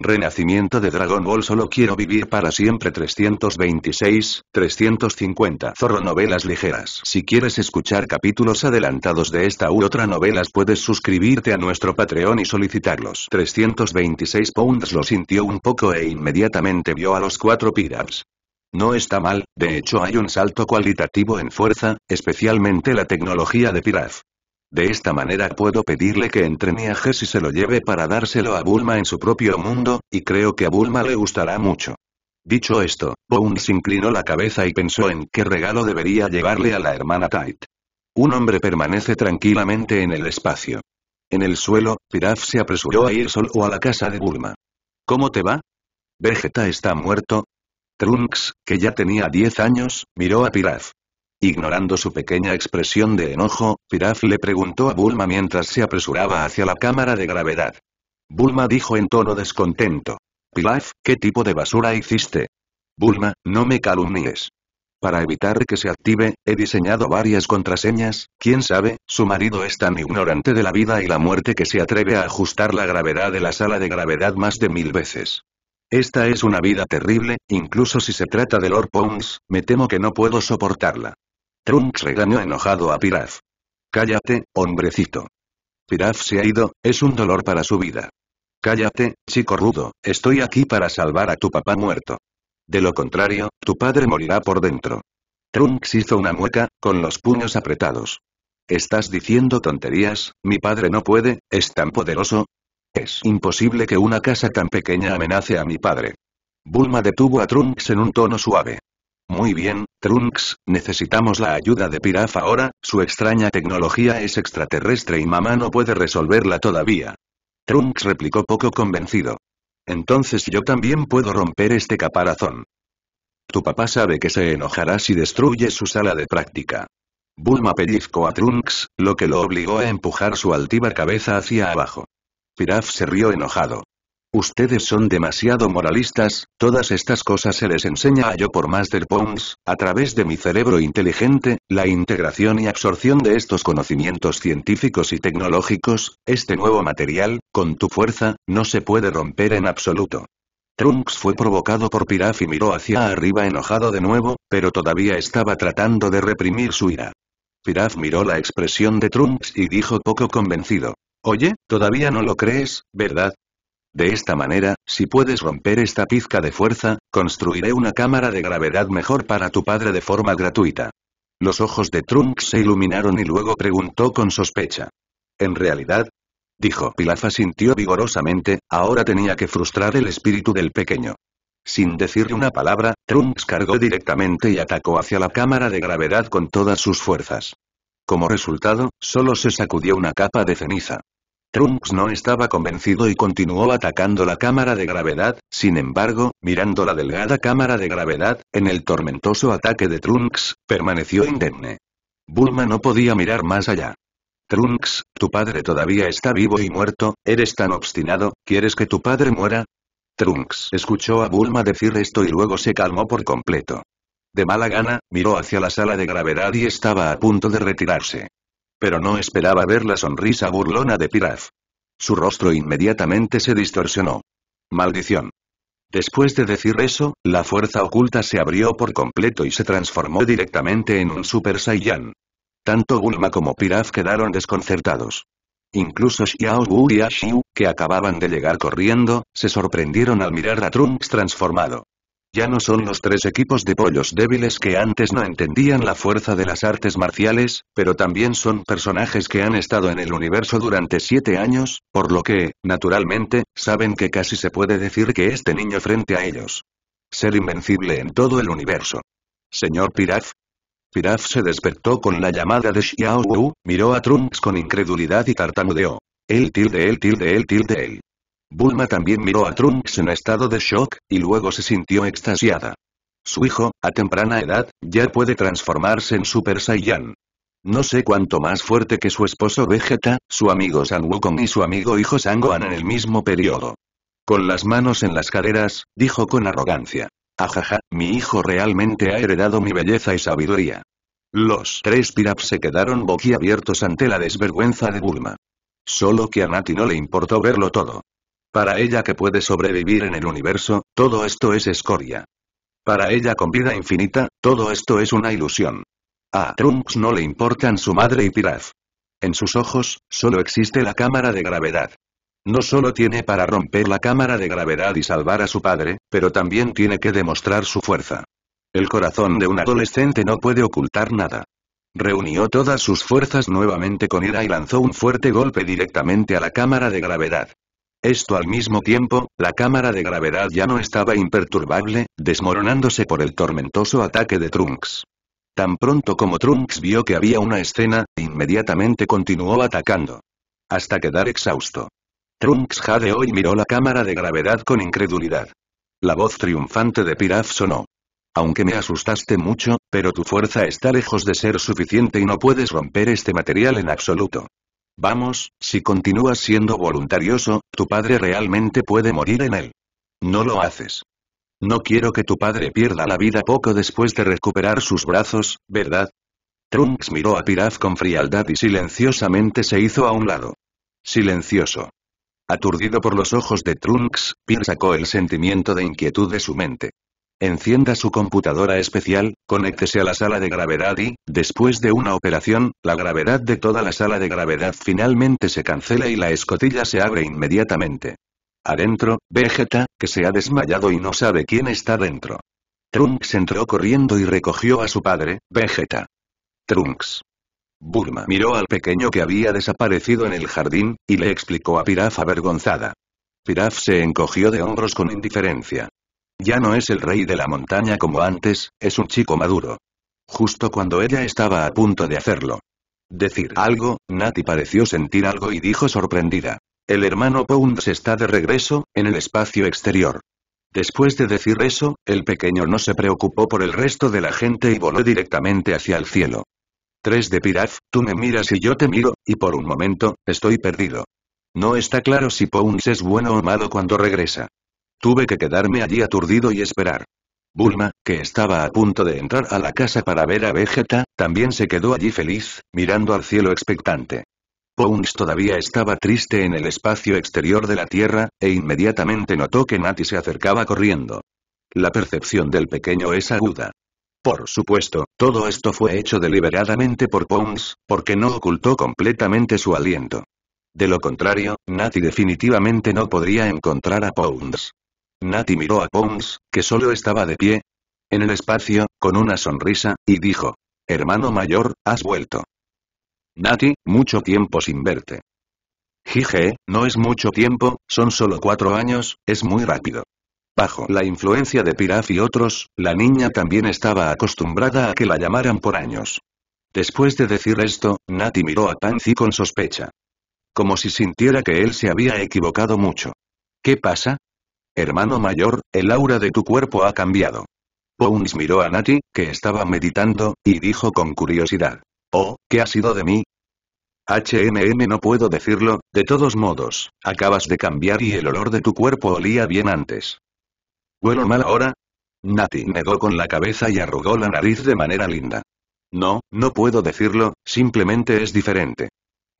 Renacimiento de Dragon Ball Solo quiero vivir para siempre 326, 350 Zorro Novelas Ligeras Si quieres escuchar capítulos adelantados de esta u otra novelas puedes suscribirte a nuestro Patreon y solicitarlos 326 pounds lo sintió un poco e inmediatamente vio a los cuatro Piravs. No está mal, de hecho hay un salto cualitativo en fuerza, especialmente la tecnología de Piraf. De esta manera puedo pedirle que entrene a Jess y se lo lleve para dárselo a Bulma en su propio mundo, y creo que a Bulma le gustará mucho. Dicho esto, Bones inclinó la cabeza y pensó en qué regalo debería llevarle a la hermana Tite. Un hombre permanece tranquilamente en el espacio. En el suelo, Piraf se apresuró a ir solo a la casa de Bulma. ¿Cómo te va? Vegeta está muerto. Trunks, que ya tenía 10 años, miró a Piraf. Ignorando su pequeña expresión de enojo, Piraf le preguntó a Bulma mientras se apresuraba hacia la cámara de gravedad. Bulma dijo en tono descontento. Pilaf, ¿qué tipo de basura hiciste? Bulma, no me calumnies. Para evitar que se active, he diseñado varias contraseñas, quién sabe, su marido es tan ignorante de la vida y la muerte que se atreve a ajustar la gravedad de la sala de gravedad más de mil veces. Esta es una vida terrible, incluso si se trata de Lord Pons, me temo que no puedo soportarla. Trunks regañó enojado a Piraf. Cállate, hombrecito. Piraf se ha ido, es un dolor para su vida. Cállate, chico rudo, estoy aquí para salvar a tu papá muerto. De lo contrario, tu padre morirá por dentro. Trunks hizo una mueca, con los puños apretados. ¿Estás diciendo tonterías? Mi padre no puede, es tan poderoso. Es imposible que una casa tan pequeña amenace a mi padre. Bulma detuvo a Trunks en un tono suave. Muy bien, Trunks, necesitamos la ayuda de Piraf ahora, su extraña tecnología es extraterrestre y mamá no puede resolverla todavía. Trunks replicó poco convencido. Entonces yo también puedo romper este caparazón. Tu papá sabe que se enojará si destruye su sala de práctica. Bulma pellizcó a Trunks, lo que lo obligó a empujar su altiva cabeza hacia abajo. Piraf se rió enojado. Ustedes son demasiado moralistas, todas estas cosas se les enseña a yo por Master Pons a través de mi cerebro inteligente, la integración y absorción de estos conocimientos científicos y tecnológicos, este nuevo material, con tu fuerza, no se puede romper en absoluto. Trunks fue provocado por Piraf y miró hacia arriba enojado de nuevo, pero todavía estaba tratando de reprimir su ira. Piraf miró la expresión de Trunks y dijo poco convencido. Oye, todavía no lo crees, ¿verdad? De esta manera, si puedes romper esta pizca de fuerza, construiré una cámara de gravedad mejor para tu padre de forma gratuita. Los ojos de Trunks se iluminaron y luego preguntó con sospecha. En realidad, dijo Pilafa sintió vigorosamente, ahora tenía que frustrar el espíritu del pequeño. Sin decirle una palabra, Trunks cargó directamente y atacó hacia la cámara de gravedad con todas sus fuerzas. Como resultado, solo se sacudió una capa de ceniza. Trunks no estaba convencido y continuó atacando la cámara de gravedad, sin embargo, mirando la delgada cámara de gravedad, en el tormentoso ataque de Trunks, permaneció indemne. Bulma no podía mirar más allá. Trunks, tu padre todavía está vivo y muerto, eres tan obstinado, ¿quieres que tu padre muera? Trunks escuchó a Bulma decir esto y luego se calmó por completo. De mala gana, miró hacia la sala de gravedad y estaba a punto de retirarse. Pero no esperaba ver la sonrisa burlona de Piraf. Su rostro inmediatamente se distorsionó. Maldición. Después de decir eso, la fuerza oculta se abrió por completo y se transformó directamente en un Super Saiyan. Tanto Bulma como Piraf quedaron desconcertados. Incluso Xiao Wu y Ashiu, que acababan de llegar corriendo, se sorprendieron al mirar a Trunks transformado. Ya no son los tres equipos de pollos débiles que antes no entendían la fuerza de las artes marciales, pero también son personajes que han estado en el universo durante siete años, por lo que, naturalmente, saben que casi se puede decir que este niño frente a ellos. Ser invencible en todo el universo. Señor Piraf. Piraf se despertó con la llamada de Xiao Wu, miró a Trunks con incredulidad y tartamudeó. El tilde, el tilde, el tilde, el. Bulma también miró a Trunks en estado de shock, y luego se sintió extasiada. Su hijo, a temprana edad, ya puede transformarse en Super Saiyan. No sé cuánto más fuerte que su esposo Vegeta, su amigo San Wukong y su amigo hijo Sangohan en el mismo periodo. Con las manos en las caderas, dijo con arrogancia. Ajaja, mi hijo realmente ha heredado mi belleza y sabiduría. Los tres piraps se quedaron boquiabiertos ante la desvergüenza de Bulma. Solo que a Nati no le importó verlo todo. Para ella que puede sobrevivir en el universo, todo esto es escoria. Para ella con vida infinita, todo esto es una ilusión. A Trunks no le importan su madre y Piraf. En sus ojos, solo existe la cámara de gravedad. No solo tiene para romper la cámara de gravedad y salvar a su padre, pero también tiene que demostrar su fuerza. El corazón de un adolescente no puede ocultar nada. Reunió todas sus fuerzas nuevamente con ira y lanzó un fuerte golpe directamente a la cámara de gravedad. Esto al mismo tiempo, la cámara de gravedad ya no estaba imperturbable, desmoronándose por el tormentoso ataque de Trunks. Tan pronto como Trunks vio que había una escena, inmediatamente continuó atacando. Hasta quedar exhausto. Trunks jadeó y miró la cámara de gravedad con incredulidad. La voz triunfante de Piraf sonó. Aunque me asustaste mucho, pero tu fuerza está lejos de ser suficiente y no puedes romper este material en absoluto. Vamos, si continúas siendo voluntarioso, tu padre realmente puede morir en él. No lo haces. No quiero que tu padre pierda la vida poco después de recuperar sus brazos, ¿verdad? Trunks miró a Piraz con frialdad y silenciosamente se hizo a un lado. Silencioso. Aturdido por los ojos de Trunks, Pir sacó el sentimiento de inquietud de su mente. Encienda su computadora especial, conéctese a la sala de gravedad y, después de una operación, la gravedad de toda la sala de gravedad finalmente se cancela y la escotilla se abre inmediatamente. Adentro, Vegeta, que se ha desmayado y no sabe quién está dentro. Trunks entró corriendo y recogió a su padre, Vegeta. Trunks. Burma miró al pequeño que había desaparecido en el jardín, y le explicó a Piraf avergonzada. Piraf se encogió de hombros con indiferencia. Ya no es el rey de la montaña como antes, es un chico maduro. Justo cuando ella estaba a punto de hacerlo. Decir algo, Nati pareció sentir algo y dijo sorprendida. El hermano Pounds está de regreso, en el espacio exterior. Después de decir eso, el pequeño no se preocupó por el resto de la gente y voló directamente hacia el cielo. 3 de Piraf, tú me miras y yo te miro, y por un momento, estoy perdido. No está claro si Pounce es bueno o malo cuando regresa. Tuve que quedarme allí aturdido y esperar. Bulma, que estaba a punto de entrar a la casa para ver a Vegeta, también se quedó allí feliz, mirando al cielo expectante. Pounce todavía estaba triste en el espacio exterior de la Tierra, e inmediatamente notó que Nati se acercaba corriendo. La percepción del pequeño es aguda. Por supuesto, todo esto fue hecho deliberadamente por Pounce, porque no ocultó completamente su aliento. De lo contrario, Nati definitivamente no podría encontrar a Pounce. Nati miró a Pons, que solo estaba de pie. En el espacio, con una sonrisa, y dijo. Hermano mayor, has vuelto. Nati, mucho tiempo sin verte. Jije, no es mucho tiempo, son solo cuatro años, es muy rápido. Bajo la influencia de Piraf y otros, la niña también estaba acostumbrada a que la llamaran por años. Después de decir esto, Nati miró a Pansy con sospecha. Como si sintiera que él se había equivocado mucho. ¿Qué pasa? Hermano mayor, el aura de tu cuerpo ha cambiado. Bones miró a Nati, que estaba meditando, y dijo con curiosidad. Oh, ¿qué ha sido de mí? HMM no puedo decirlo, de todos modos, acabas de cambiar y el olor de tu cuerpo olía bien antes. ¿Huelo mal ahora? Nati negó con la cabeza y arrugó la nariz de manera linda. No, no puedo decirlo, simplemente es diferente.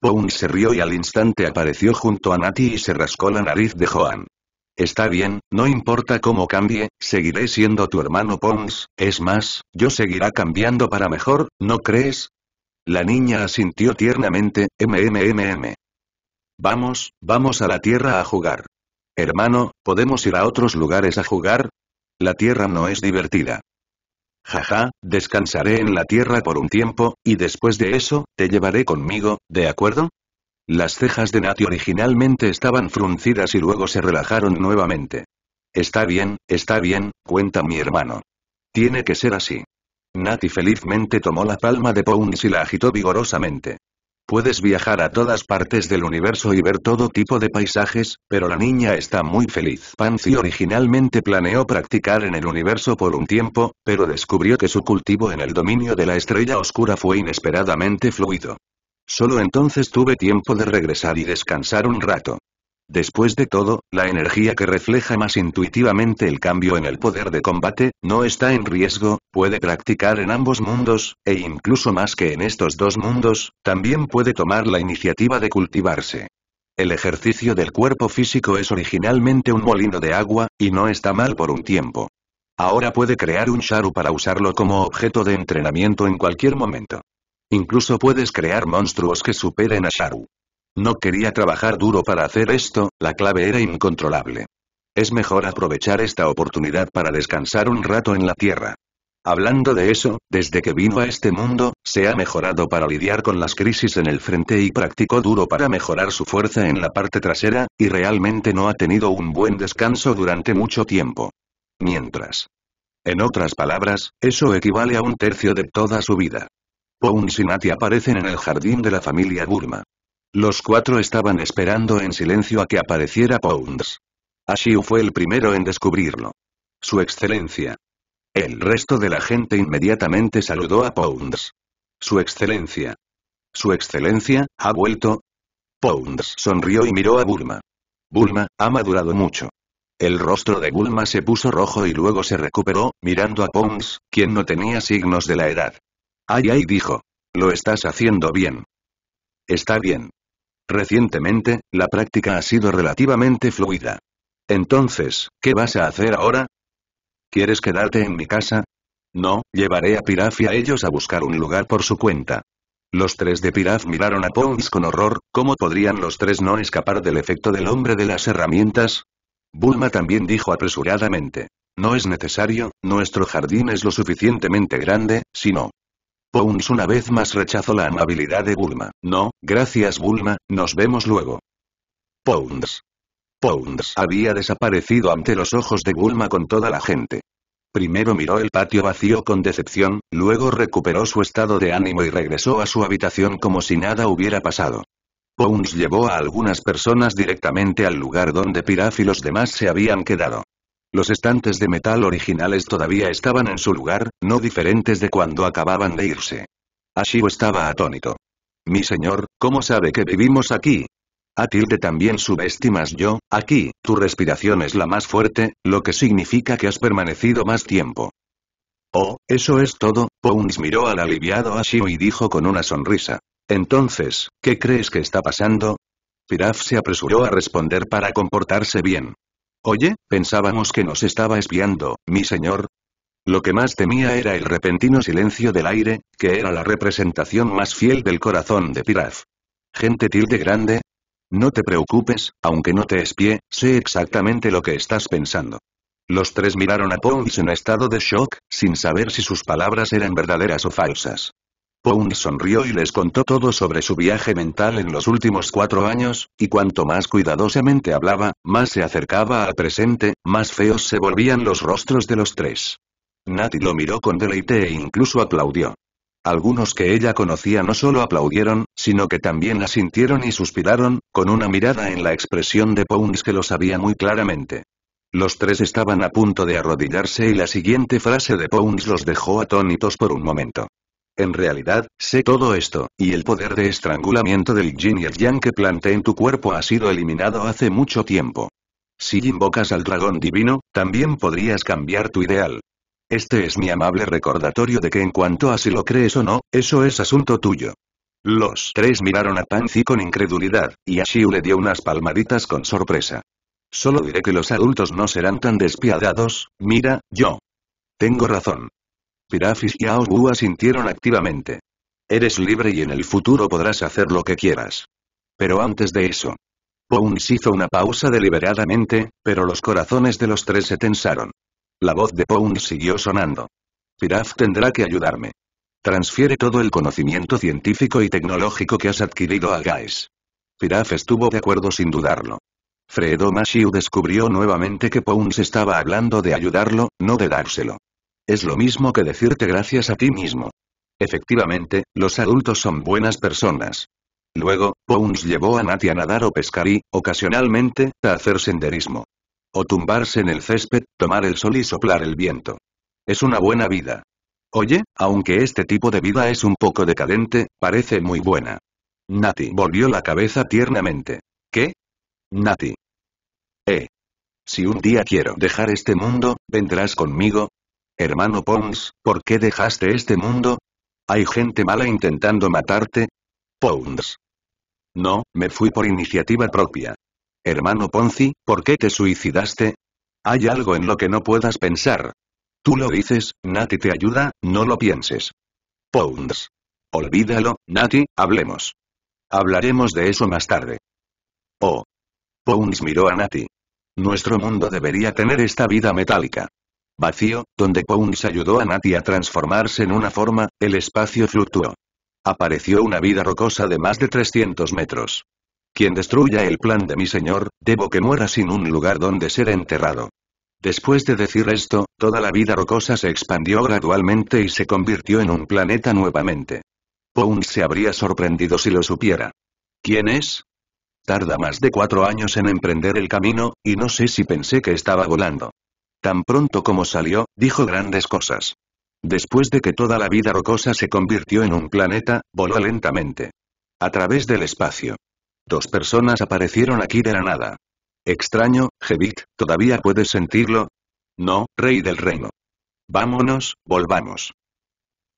Bones se rió y al instante apareció junto a Nati y se rascó la nariz de Joan. Está bien, no importa cómo cambie, seguiré siendo tu hermano Pons, es más, yo seguirá cambiando para mejor, ¿no crees? La niña asintió tiernamente, MMMM. Vamos, vamos a la Tierra a jugar. Hermano, ¿podemos ir a otros lugares a jugar? La Tierra no es divertida. Jaja, descansaré en la Tierra por un tiempo, y después de eso, te llevaré conmigo, ¿de acuerdo? Las cejas de Nati originalmente estaban fruncidas y luego se relajaron nuevamente. Está bien, está bien, cuenta mi hermano. Tiene que ser así. Nati felizmente tomó la palma de Pounce y la agitó vigorosamente. Puedes viajar a todas partes del universo y ver todo tipo de paisajes, pero la niña está muy feliz. Pansy originalmente planeó practicar en el universo por un tiempo, pero descubrió que su cultivo en el dominio de la estrella oscura fue inesperadamente fluido. Solo entonces tuve tiempo de regresar y descansar un rato. Después de todo, la energía que refleja más intuitivamente el cambio en el poder de combate, no está en riesgo, puede practicar en ambos mundos, e incluso más que en estos dos mundos, también puede tomar la iniciativa de cultivarse. El ejercicio del cuerpo físico es originalmente un molino de agua, y no está mal por un tiempo. Ahora puede crear un Sharu para usarlo como objeto de entrenamiento en cualquier momento. Incluso puedes crear monstruos que superen a Sharu. No quería trabajar duro para hacer esto, la clave era incontrolable. Es mejor aprovechar esta oportunidad para descansar un rato en la Tierra. Hablando de eso, desde que vino a este mundo, se ha mejorado para lidiar con las crisis en el frente y practicó duro para mejorar su fuerza en la parte trasera, y realmente no ha tenido un buen descanso durante mucho tiempo. Mientras. En otras palabras, eso equivale a un tercio de toda su vida. Pounds y Nati aparecen en el jardín de la familia Burma. Los cuatro estaban esperando en silencio a que apareciera Pounds. Ashiu fue el primero en descubrirlo. Su excelencia. El resto de la gente inmediatamente saludó a Pounds. Su excelencia. Su excelencia, ha vuelto. Pounds sonrió y miró a Burma. Burma, ha madurado mucho. El rostro de Burma se puso rojo y luego se recuperó, mirando a Pounds, quien no tenía signos de la edad. Ay ay dijo. Lo estás haciendo bien. Está bien. Recientemente, la práctica ha sido relativamente fluida. Entonces, ¿qué vas a hacer ahora? ¿Quieres quedarte en mi casa? No, llevaré a Piraf y a ellos a buscar un lugar por su cuenta. Los tres de Piraf miraron a Pons con horror, ¿cómo podrían los tres no escapar del efecto del hombre de las herramientas? Bulma también dijo apresuradamente. No es necesario, nuestro jardín es lo suficientemente grande, Si no. Pounds una vez más rechazó la amabilidad de Bulma. No, gracias Bulma, nos vemos luego. Pounds. Pounds había desaparecido ante los ojos de Bulma con toda la gente. Primero miró el patio vacío con decepción, luego recuperó su estado de ánimo y regresó a su habitación como si nada hubiera pasado. Pounds llevó a algunas personas directamente al lugar donde Piraf y los demás se habían quedado. Los estantes de metal originales todavía estaban en su lugar, no diferentes de cuando acababan de irse. Ashio estaba atónito. Mi señor, ¿cómo sabe que vivimos aquí? tilde también subestimas yo, aquí, tu respiración es la más fuerte, lo que significa que has permanecido más tiempo. Oh, eso es todo, Pounis miró al aliviado Ashio y dijo con una sonrisa. Entonces, ¿qué crees que está pasando? Piraf se apresuró a responder para comportarse bien. Oye, pensábamos que nos estaba espiando, mi señor. Lo que más temía era el repentino silencio del aire, que era la representación más fiel del corazón de Piraf. Gente tilde grande. No te preocupes, aunque no te espié, sé exactamente lo que estás pensando. Los tres miraron a Pons en estado de shock, sin saber si sus palabras eran verdaderas o falsas. Pound sonrió y les contó todo sobre su viaje mental en los últimos cuatro años, y cuanto más cuidadosamente hablaba, más se acercaba al presente, más feos se volvían los rostros de los tres. Nati lo miró con deleite e incluso aplaudió. Algunos que ella conocía no solo aplaudieron, sino que también la sintieron y suspiraron, con una mirada en la expresión de Pounds que lo sabía muy claramente. Los tres estaban a punto de arrodillarse y la siguiente frase de Pounds los dejó atónitos por un momento. En realidad, sé todo esto, y el poder de estrangulamiento del yin y el yang que planté en tu cuerpo ha sido eliminado hace mucho tiempo. Si invocas al dragón divino, también podrías cambiar tu ideal. Este es mi amable recordatorio de que en cuanto a si lo crees o no, eso es asunto tuyo. Los tres miraron a Panzi con incredulidad, y a le dio unas palmaditas con sorpresa. Solo diré que los adultos no serán tan despiadados, mira, yo. Tengo razón. Pirafis y Wu asintieron activamente. Eres libre y en el futuro podrás hacer lo que quieras. Pero antes de eso. Pouns hizo una pausa deliberadamente, pero los corazones de los tres se tensaron. La voz de Pouns siguió sonando. Piraf tendrá que ayudarme. Transfiere todo el conocimiento científico y tecnológico que has adquirido a Gais. Piraf estuvo de acuerdo sin dudarlo. Fredo Mashiu descubrió nuevamente que Pouns estaba hablando de ayudarlo, no de dárselo. Es lo mismo que decirte gracias a ti mismo. Efectivamente, los adultos son buenas personas. Luego, Bones llevó a Nati a nadar o pescar y, ocasionalmente, a hacer senderismo. O tumbarse en el césped, tomar el sol y soplar el viento. Es una buena vida. Oye, aunque este tipo de vida es un poco decadente, parece muy buena. Nati volvió la cabeza tiernamente. ¿Qué? Nati. Eh. Si un día quiero dejar este mundo, ¿vendrás conmigo? Hermano Pons, ¿por qué dejaste este mundo? ¿Hay gente mala intentando matarte? Pons. No, me fui por iniciativa propia. Hermano Ponzi, ¿por qué te suicidaste? Hay algo en lo que no puedas pensar. Tú lo dices, Nati te ayuda, no lo pienses. Pons. Olvídalo, Nati, hablemos. Hablaremos de eso más tarde. Oh. Pons miró a Nati. Nuestro mundo debería tener esta vida metálica vacío, donde Pounce ayudó a Nati a transformarse en una forma, el espacio fluctuó. Apareció una vida rocosa de más de 300 metros. Quien destruya el plan de mi señor, debo que muera sin un lugar donde ser enterrado. Después de decir esto, toda la vida rocosa se expandió gradualmente y se convirtió en un planeta nuevamente. Pounce se habría sorprendido si lo supiera. ¿Quién es? Tarda más de cuatro años en emprender el camino, y no sé si pensé que estaba volando. Tan pronto como salió, dijo grandes cosas. Después de que toda la vida rocosa se convirtió en un planeta, voló lentamente. A través del espacio. Dos personas aparecieron aquí de la nada. Extraño, Jevit, ¿todavía puedes sentirlo? No, rey del reino. Vámonos, volvamos.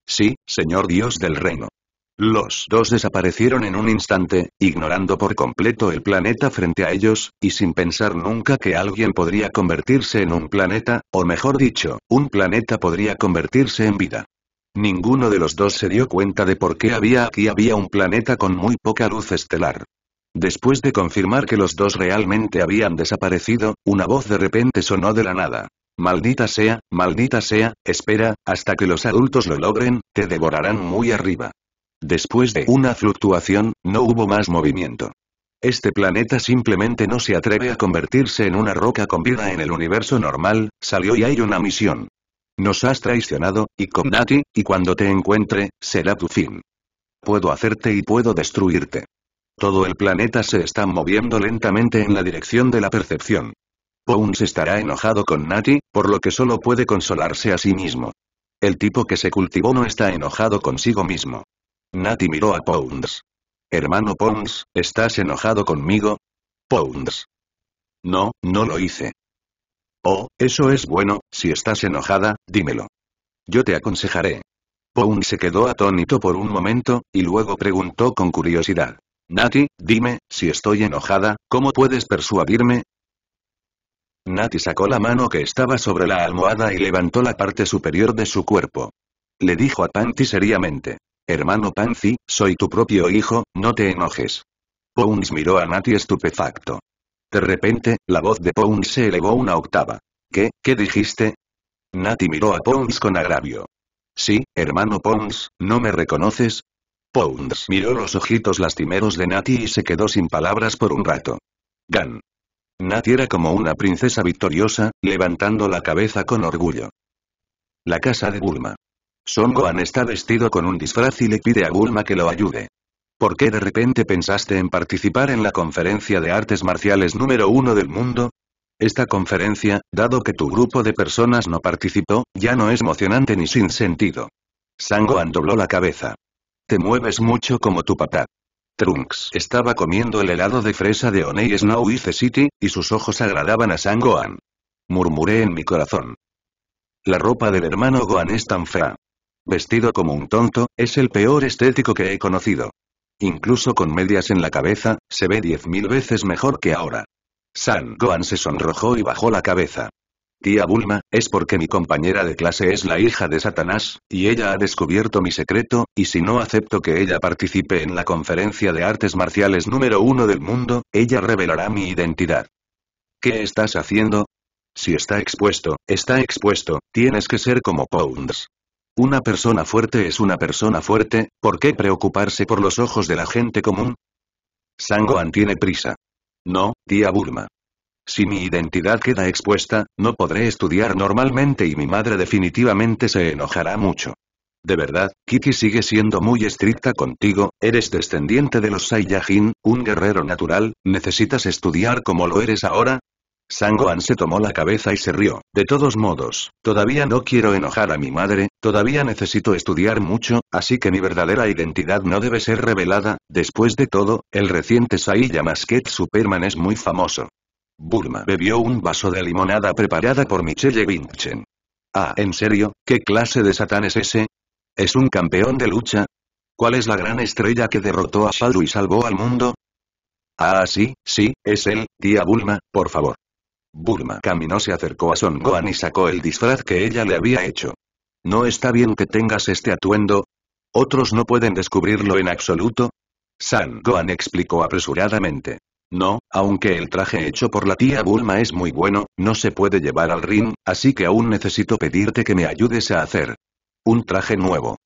Sí, señor dios del reino. Los dos desaparecieron en un instante, ignorando por completo el planeta frente a ellos, y sin pensar nunca que alguien podría convertirse en un planeta, o mejor dicho, un planeta podría convertirse en vida. Ninguno de los dos se dio cuenta de por qué había aquí había un planeta con muy poca luz estelar. Después de confirmar que los dos realmente habían desaparecido, una voz de repente sonó de la nada. Maldita sea, maldita sea, espera, hasta que los adultos lo logren, te devorarán muy arriba. Después de una fluctuación, no hubo más movimiento. Este planeta simplemente no se atreve a convertirse en una roca con vida en el universo normal, salió y hay una misión. Nos has traicionado, y con Nati, y cuando te encuentre, será tu fin. Puedo hacerte y puedo destruirte. Todo el planeta se está moviendo lentamente en la dirección de la percepción. Bones estará enojado con Nati, por lo que solo puede consolarse a sí mismo. El tipo que se cultivó no está enojado consigo mismo. Nati miró a Pounds. Hermano Pounds, ¿estás enojado conmigo? Pounds. No, no lo hice. Oh, eso es bueno, si estás enojada, dímelo. Yo te aconsejaré. Pounds se quedó atónito por un momento, y luego preguntó con curiosidad. Nati, dime, si estoy enojada, ¿cómo puedes persuadirme? Nati sacó la mano que estaba sobre la almohada y levantó la parte superior de su cuerpo. Le dijo a Panty seriamente. Hermano Pansy, soy tu propio hijo, no te enojes. Pons miró a Nati estupefacto. De repente, la voz de Pons se elevó una octava. ¿Qué, qué dijiste? Nati miró a Pons con agravio. Sí, hermano Pons, ¿no me reconoces? Pons miró los ojitos lastimeros de Nati y se quedó sin palabras por un rato. Gan. Nati era como una princesa victoriosa, levantando la cabeza con orgullo. La casa de Bulma. Son Gohan está vestido con un disfraz y le pide a Bulma que lo ayude. ¿Por qué de repente pensaste en participar en la conferencia de artes marciales número uno del mundo? Esta conferencia, dado que tu grupo de personas no participó, ya no es emocionante ni sin sentido. Sangoan dobló la cabeza. Te mueves mucho como tu papá. Trunks estaba comiendo el helado de fresa de Oney Snow y The City, y sus ojos agradaban a Sangoan. Murmuré en mi corazón. La ropa del hermano Gohan es tan fea. Vestido como un tonto, es el peor estético que he conocido. Incluso con medias en la cabeza, se ve diez mil veces mejor que ahora. San Gohan se sonrojó y bajó la cabeza. Tía Bulma, es porque mi compañera de clase es la hija de Satanás, y ella ha descubierto mi secreto, y si no acepto que ella participe en la conferencia de artes marciales número uno del mundo, ella revelará mi identidad. ¿Qué estás haciendo? Si está expuesto, está expuesto, tienes que ser como Pounds. Una persona fuerte es una persona fuerte, ¿por qué preocuparse por los ojos de la gente común? Sangoan tiene prisa. No, tía Burma. Si mi identidad queda expuesta, no podré estudiar normalmente y mi madre definitivamente se enojará mucho. De verdad, Kiki sigue siendo muy estricta contigo, eres descendiente de los Saiyajin, un guerrero natural, ¿necesitas estudiar como lo eres ahora? Sangoan se tomó la cabeza y se rió. De todos modos, todavía no quiero enojar a mi madre, todavía necesito estudiar mucho, así que mi verdadera identidad no debe ser revelada, después de todo, el reciente Saiya Masquet Superman es muy famoso. Bulma bebió un vaso de limonada preparada por Michelle Vinchen. Ah, ¿en serio? ¿Qué clase de satán es ese? ¿Es un campeón de lucha? ¿Cuál es la gran estrella que derrotó a Shadow y salvó al mundo? Ah, sí, sí, es él, tía Bulma, por favor. Bulma caminó se acercó a Son Gohan y sacó el disfraz que ella le había hecho. ¿No está bien que tengas este atuendo? ¿Otros no pueden descubrirlo en absoluto? San Gohan explicó apresuradamente. No, aunque el traje hecho por la tía Bulma es muy bueno, no se puede llevar al ring, así que aún necesito pedirte que me ayudes a hacer un traje nuevo.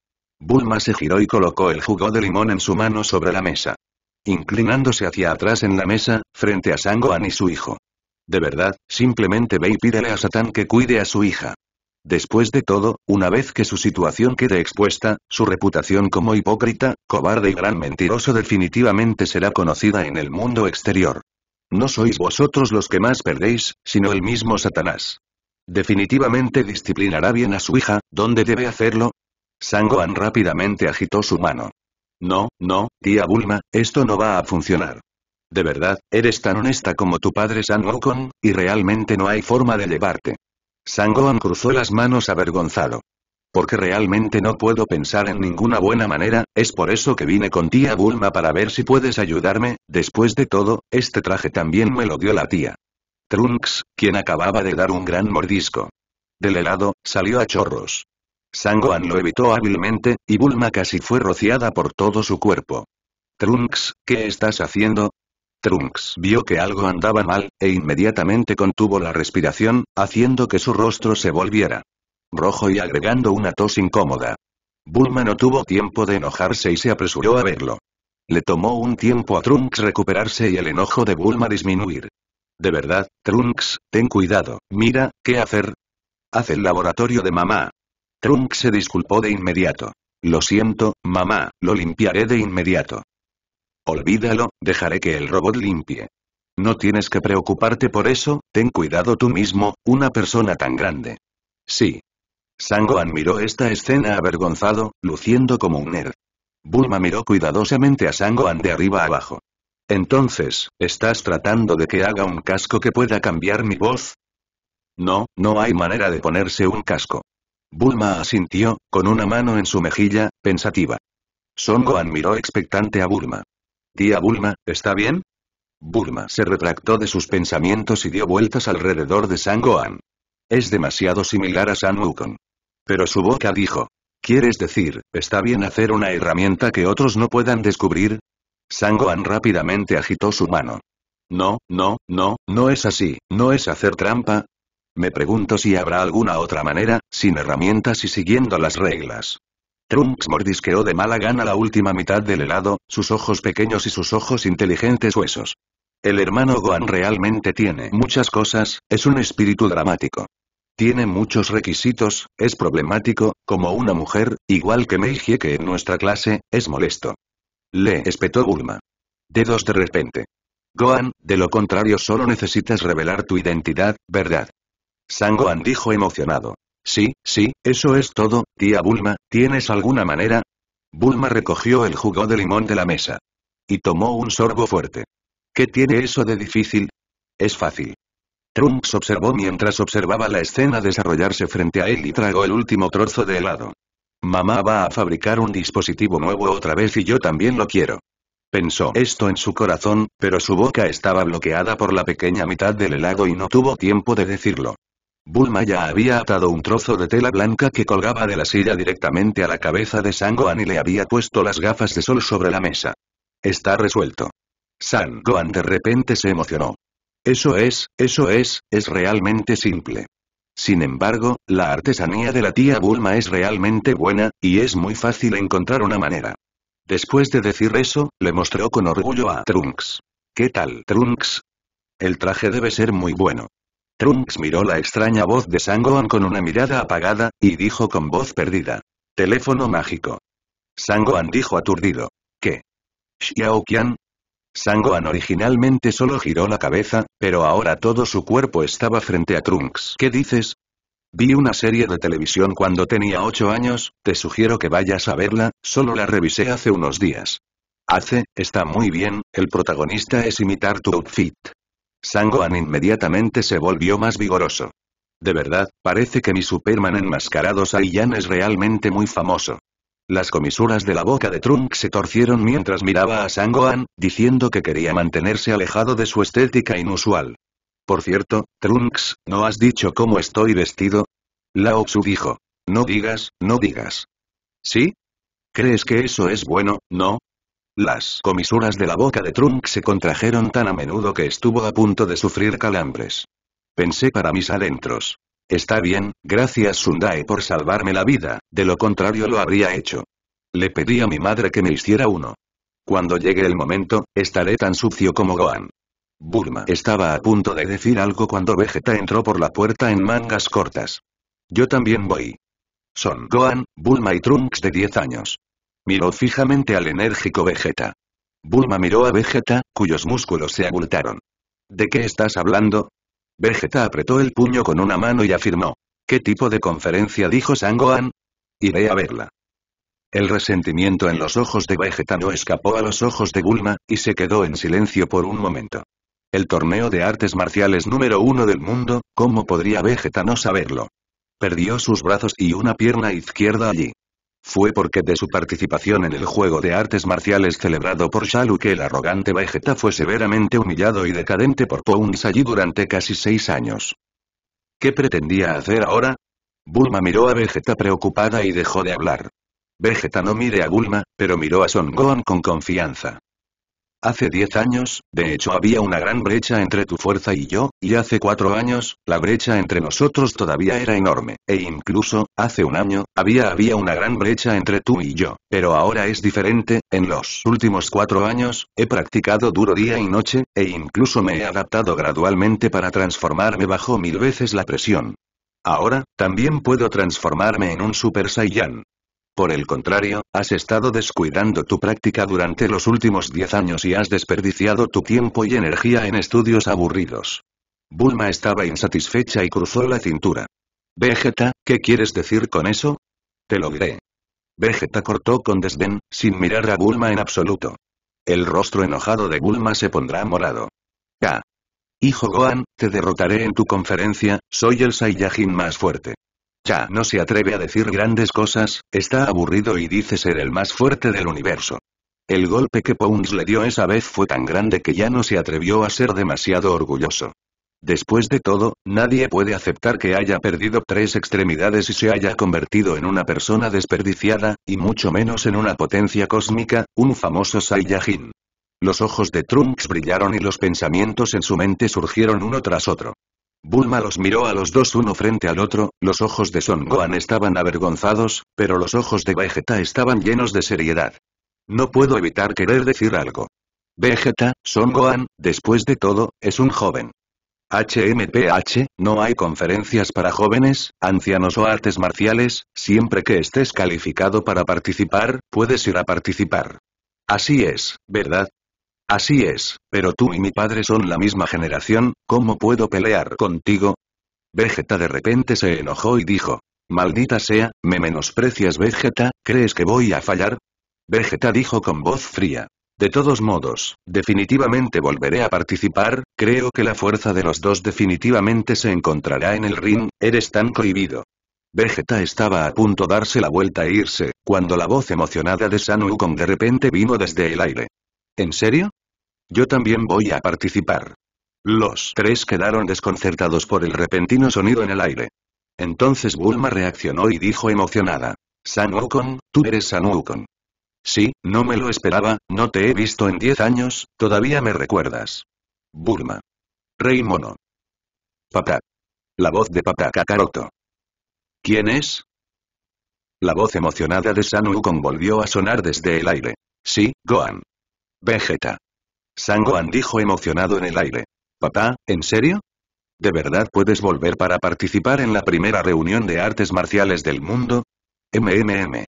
Bulma se giró y colocó el jugo de limón en su mano sobre la mesa. Inclinándose hacia atrás en la mesa, frente a Gohan y su hijo. De verdad, simplemente ve y pídele a Satán que cuide a su hija. Después de todo, una vez que su situación quede expuesta, su reputación como hipócrita, cobarde y gran mentiroso definitivamente será conocida en el mundo exterior. No sois vosotros los que más perdéis, sino el mismo Satanás. Definitivamente disciplinará bien a su hija, ¿dónde debe hacerlo? Sangoan rápidamente agitó su mano. No, no, tía Bulma, esto no va a funcionar. De verdad, eres tan honesta como tu padre San y realmente no hay forma de llevarte. Gohan cruzó las manos avergonzado. Porque realmente no puedo pensar en ninguna buena manera, es por eso que vine con tía Bulma para ver si puedes ayudarme, después de todo, este traje también me lo dio la tía. Trunks, quien acababa de dar un gran mordisco. Del helado, salió a chorros. Gohan lo evitó hábilmente, y Bulma casi fue rociada por todo su cuerpo. Trunks, ¿qué estás haciendo? Trunks vio que algo andaba mal, e inmediatamente contuvo la respiración, haciendo que su rostro se volviera rojo y agregando una tos incómoda. Bulma no tuvo tiempo de enojarse y se apresuró a verlo. Le tomó un tiempo a Trunks recuperarse y el enojo de Bulma disminuir. De verdad, Trunks, ten cuidado, mira, ¿qué hacer? Haz el laboratorio de mamá. Trunks se disculpó de inmediato. Lo siento, mamá, lo limpiaré de inmediato. Olvídalo, dejaré que el robot limpie. No tienes que preocuparte por eso, ten cuidado tú mismo, una persona tan grande. Sí. Sango miró esta escena avergonzado, luciendo como un nerd. Bulma miró cuidadosamente a Sango de arriba abajo. Entonces, ¿estás tratando de que haga un casco que pueda cambiar mi voz? No, no hay manera de ponerse un casco. Bulma asintió, con una mano en su mejilla, pensativa. Songo miró expectante a Bulma. Tía Bulma, ¿está bien? Bulma se retractó de sus pensamientos y dio vueltas alrededor de San Goan. Es demasiado similar a San Wukong. Pero su boca dijo. ¿Quieres decir, está bien hacer una herramienta que otros no puedan descubrir? San Goan rápidamente agitó su mano. No, no, no, no es así, no es hacer trampa. Me pregunto si habrá alguna otra manera, sin herramientas y siguiendo las reglas. Trunks mordisqueó de mala gana la última mitad del helado, sus ojos pequeños y sus ojos inteligentes huesos. El hermano Gohan realmente tiene muchas cosas, es un espíritu dramático. Tiene muchos requisitos, es problemático, como una mujer, igual que Meiji que en nuestra clase, es molesto. Le espetó Bulma. Dedos de repente. Gohan, de lo contrario solo necesitas revelar tu identidad, ¿verdad? Gohan dijo emocionado. Sí, sí, eso es todo, tía Bulma, ¿tienes alguna manera? Bulma recogió el jugo de limón de la mesa. Y tomó un sorbo fuerte. ¿Qué tiene eso de difícil? Es fácil. Trunks observó mientras observaba la escena desarrollarse frente a él y tragó el último trozo de helado. Mamá va a fabricar un dispositivo nuevo otra vez y yo también lo quiero. Pensó esto en su corazón, pero su boca estaba bloqueada por la pequeña mitad del helado y no tuvo tiempo de decirlo. Bulma ya había atado un trozo de tela blanca que colgaba de la silla directamente a la cabeza de Sangoan y le había puesto las gafas de sol sobre la mesa. Está resuelto. Sangoan de repente se emocionó. Eso es, eso es, es realmente simple. Sin embargo, la artesanía de la tía Bulma es realmente buena, y es muy fácil encontrar una manera. Después de decir eso, le mostró con orgullo a Trunks. ¿Qué tal, Trunks? El traje debe ser muy bueno. Trunks miró la extraña voz de Sangohan con una mirada apagada, y dijo con voz perdida. Teléfono mágico. Sangohan dijo aturdido. ¿Qué? Xiao Qian. originalmente solo giró la cabeza, pero ahora todo su cuerpo estaba frente a Trunks. ¿Qué dices? Vi una serie de televisión cuando tenía 8 años, te sugiero que vayas a verla, solo la revisé hace unos días. Hace, está muy bien, el protagonista es imitar tu outfit. Sangohan inmediatamente se volvió más vigoroso. De verdad, parece que mi Superman enmascarado Saiyan es realmente muy famoso. Las comisuras de la boca de Trunks se torcieron mientras miraba a sangoan diciendo que quería mantenerse alejado de su estética inusual. Por cierto, Trunks, ¿no has dicho cómo estoy vestido? Lao Tzu dijo. No digas, no digas. ¿Sí? ¿Crees que eso es bueno, no? Las comisuras de la boca de Trunks se contrajeron tan a menudo que estuvo a punto de sufrir calambres. Pensé para mis adentros. Está bien, gracias Sundae por salvarme la vida, de lo contrario lo habría hecho. Le pedí a mi madre que me hiciera uno. Cuando llegue el momento, estaré tan sucio como Gohan. Bulma estaba a punto de decir algo cuando Vegeta entró por la puerta en mangas cortas. Yo también voy. Son Gohan, Bulma y Trunks de 10 años. Miró fijamente al enérgico Vegeta. Bulma miró a Vegeta, cuyos músculos se abultaron. ¿De qué estás hablando? Vegeta apretó el puño con una mano y afirmó. ¿Qué tipo de conferencia dijo Sangohan? Iré a verla. El resentimiento en los ojos de Vegeta no escapó a los ojos de Bulma, y se quedó en silencio por un momento. El torneo de artes marciales número uno del mundo, ¿cómo podría Vegeta no saberlo? Perdió sus brazos y una pierna izquierda allí fue porque de su participación en el juego de artes marciales celebrado por Shalu que el arrogante Vegeta fue severamente humillado y decadente por Poon allí durante casi seis años. ¿Qué pretendía hacer ahora? Bulma miró a Vegeta preocupada y dejó de hablar. Vegeta no mire a Bulma, pero miró a Son Gohan con confianza. Hace 10 años, de hecho había una gran brecha entre tu fuerza y yo, y hace cuatro años, la brecha entre nosotros todavía era enorme, e incluso, hace un año, había había una gran brecha entre tú y yo, pero ahora es diferente, en los últimos cuatro años, he practicado duro día y noche, e incluso me he adaptado gradualmente para transformarme bajo mil veces la presión. Ahora, también puedo transformarme en un Super Saiyan. Por el contrario, has estado descuidando tu práctica durante los últimos 10 años y has desperdiciado tu tiempo y energía en estudios aburridos. Bulma estaba insatisfecha y cruzó la cintura. Vegeta, ¿qué quieres decir con eso? Te lo diré. Vegeta cortó con desdén, sin mirar a Bulma en absoluto. El rostro enojado de Bulma se pondrá morado. K. Hijo Gohan, te derrotaré en tu conferencia, soy el Saiyajin más fuerte. Ya no se atreve a decir grandes cosas, está aburrido y dice ser el más fuerte del universo. El golpe que Pounds le dio esa vez fue tan grande que ya no se atrevió a ser demasiado orgulloso. Después de todo, nadie puede aceptar que haya perdido tres extremidades y se haya convertido en una persona desperdiciada, y mucho menos en una potencia cósmica, un famoso Saiyajin. Los ojos de Trunks brillaron y los pensamientos en su mente surgieron uno tras otro. Bulma los miró a los dos uno frente al otro, los ojos de Son Gohan estaban avergonzados, pero los ojos de Vegeta estaban llenos de seriedad. No puedo evitar querer decir algo. Vegeta, Son Gohan, después de todo, es un joven. HMPH, no hay conferencias para jóvenes, ancianos o artes marciales, siempre que estés calificado para participar, puedes ir a participar. Así es, ¿verdad? Así es, pero tú y mi padre son la misma generación, ¿cómo puedo pelear contigo? Vegeta de repente se enojó y dijo. Maldita sea, ¿me menosprecias Vegeta, crees que voy a fallar? Vegeta dijo con voz fría. De todos modos, definitivamente volveré a participar, creo que la fuerza de los dos definitivamente se encontrará en el ring, eres tan cohibido. Vegeta estaba a punto darse la vuelta e irse, cuando la voz emocionada de San Wukong de repente vino desde el aire. ¿En serio? Yo también voy a participar. Los tres quedaron desconcertados por el repentino sonido en el aire. Entonces Bulma reaccionó y dijo emocionada. San tú eres San Sí, no me lo esperaba, no te he visto en diez años, todavía me recuerdas. Bulma. Rey Mono. Papá. La voz de papá Kakaroto. ¿Quién es? La voz emocionada de San volvió a sonar desde el aire. Sí, Gohan. Vegeta. Sangohan dijo emocionado en el aire. Papá, ¿en serio? ¿De verdad puedes volver para participar en la primera reunión de artes marciales del mundo? MMM.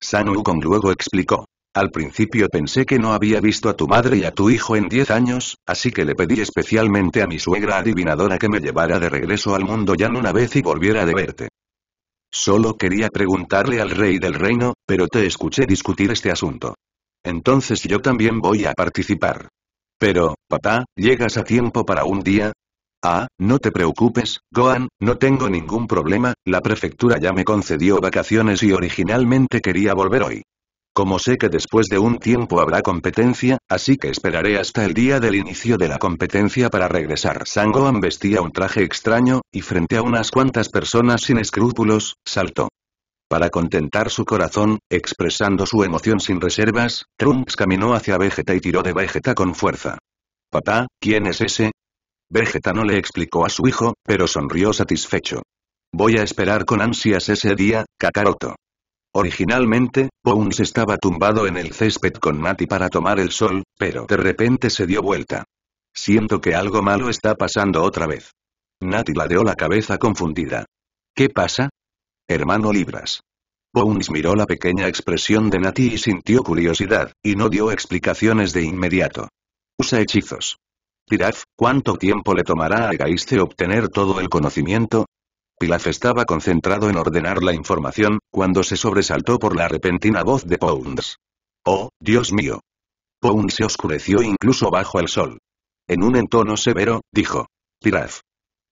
San Wukong luego explicó. Al principio pensé que no había visto a tu madre y a tu hijo en 10 años, así que le pedí especialmente a mi suegra adivinadora que me llevara de regreso al mundo ya una vez y volviera de verte. Solo quería preguntarle al rey del reino, pero te escuché discutir este asunto. Entonces yo también voy a participar. Pero, papá, ¿llegas a tiempo para un día? Ah, no te preocupes, Gohan, no tengo ningún problema, la prefectura ya me concedió vacaciones y originalmente quería volver hoy. Como sé que después de un tiempo habrá competencia, así que esperaré hasta el día del inicio de la competencia para regresar. San Gohan vestía un traje extraño, y frente a unas cuantas personas sin escrúpulos, saltó. Para contentar su corazón, expresando su emoción sin reservas, Trunks caminó hacia Vegeta y tiró de Vegeta con fuerza. «Papá, ¿quién es ese?» Vegeta no le explicó a su hijo, pero sonrió satisfecho. «Voy a esperar con ansias ese día, Kakaroto». Originalmente, Bones estaba tumbado en el césped con Mati para tomar el sol, pero de repente se dio vuelta. Siento que algo malo está pasando otra vez. Nati ladeó la cabeza confundida. ¿Qué pasa? Hermano Libras. Bones miró la pequeña expresión de Nati y sintió curiosidad, y no dio explicaciones de inmediato. Usa hechizos. Piraf, ¿cuánto tiempo le tomará a Gaiste obtener todo el conocimiento? Pilaf estaba concentrado en ordenar la información, cuando se sobresaltó por la repentina voz de Pounds. ¡Oh, Dios mío! Pounds se oscureció incluso bajo el sol. En un entono severo, dijo. Piraf.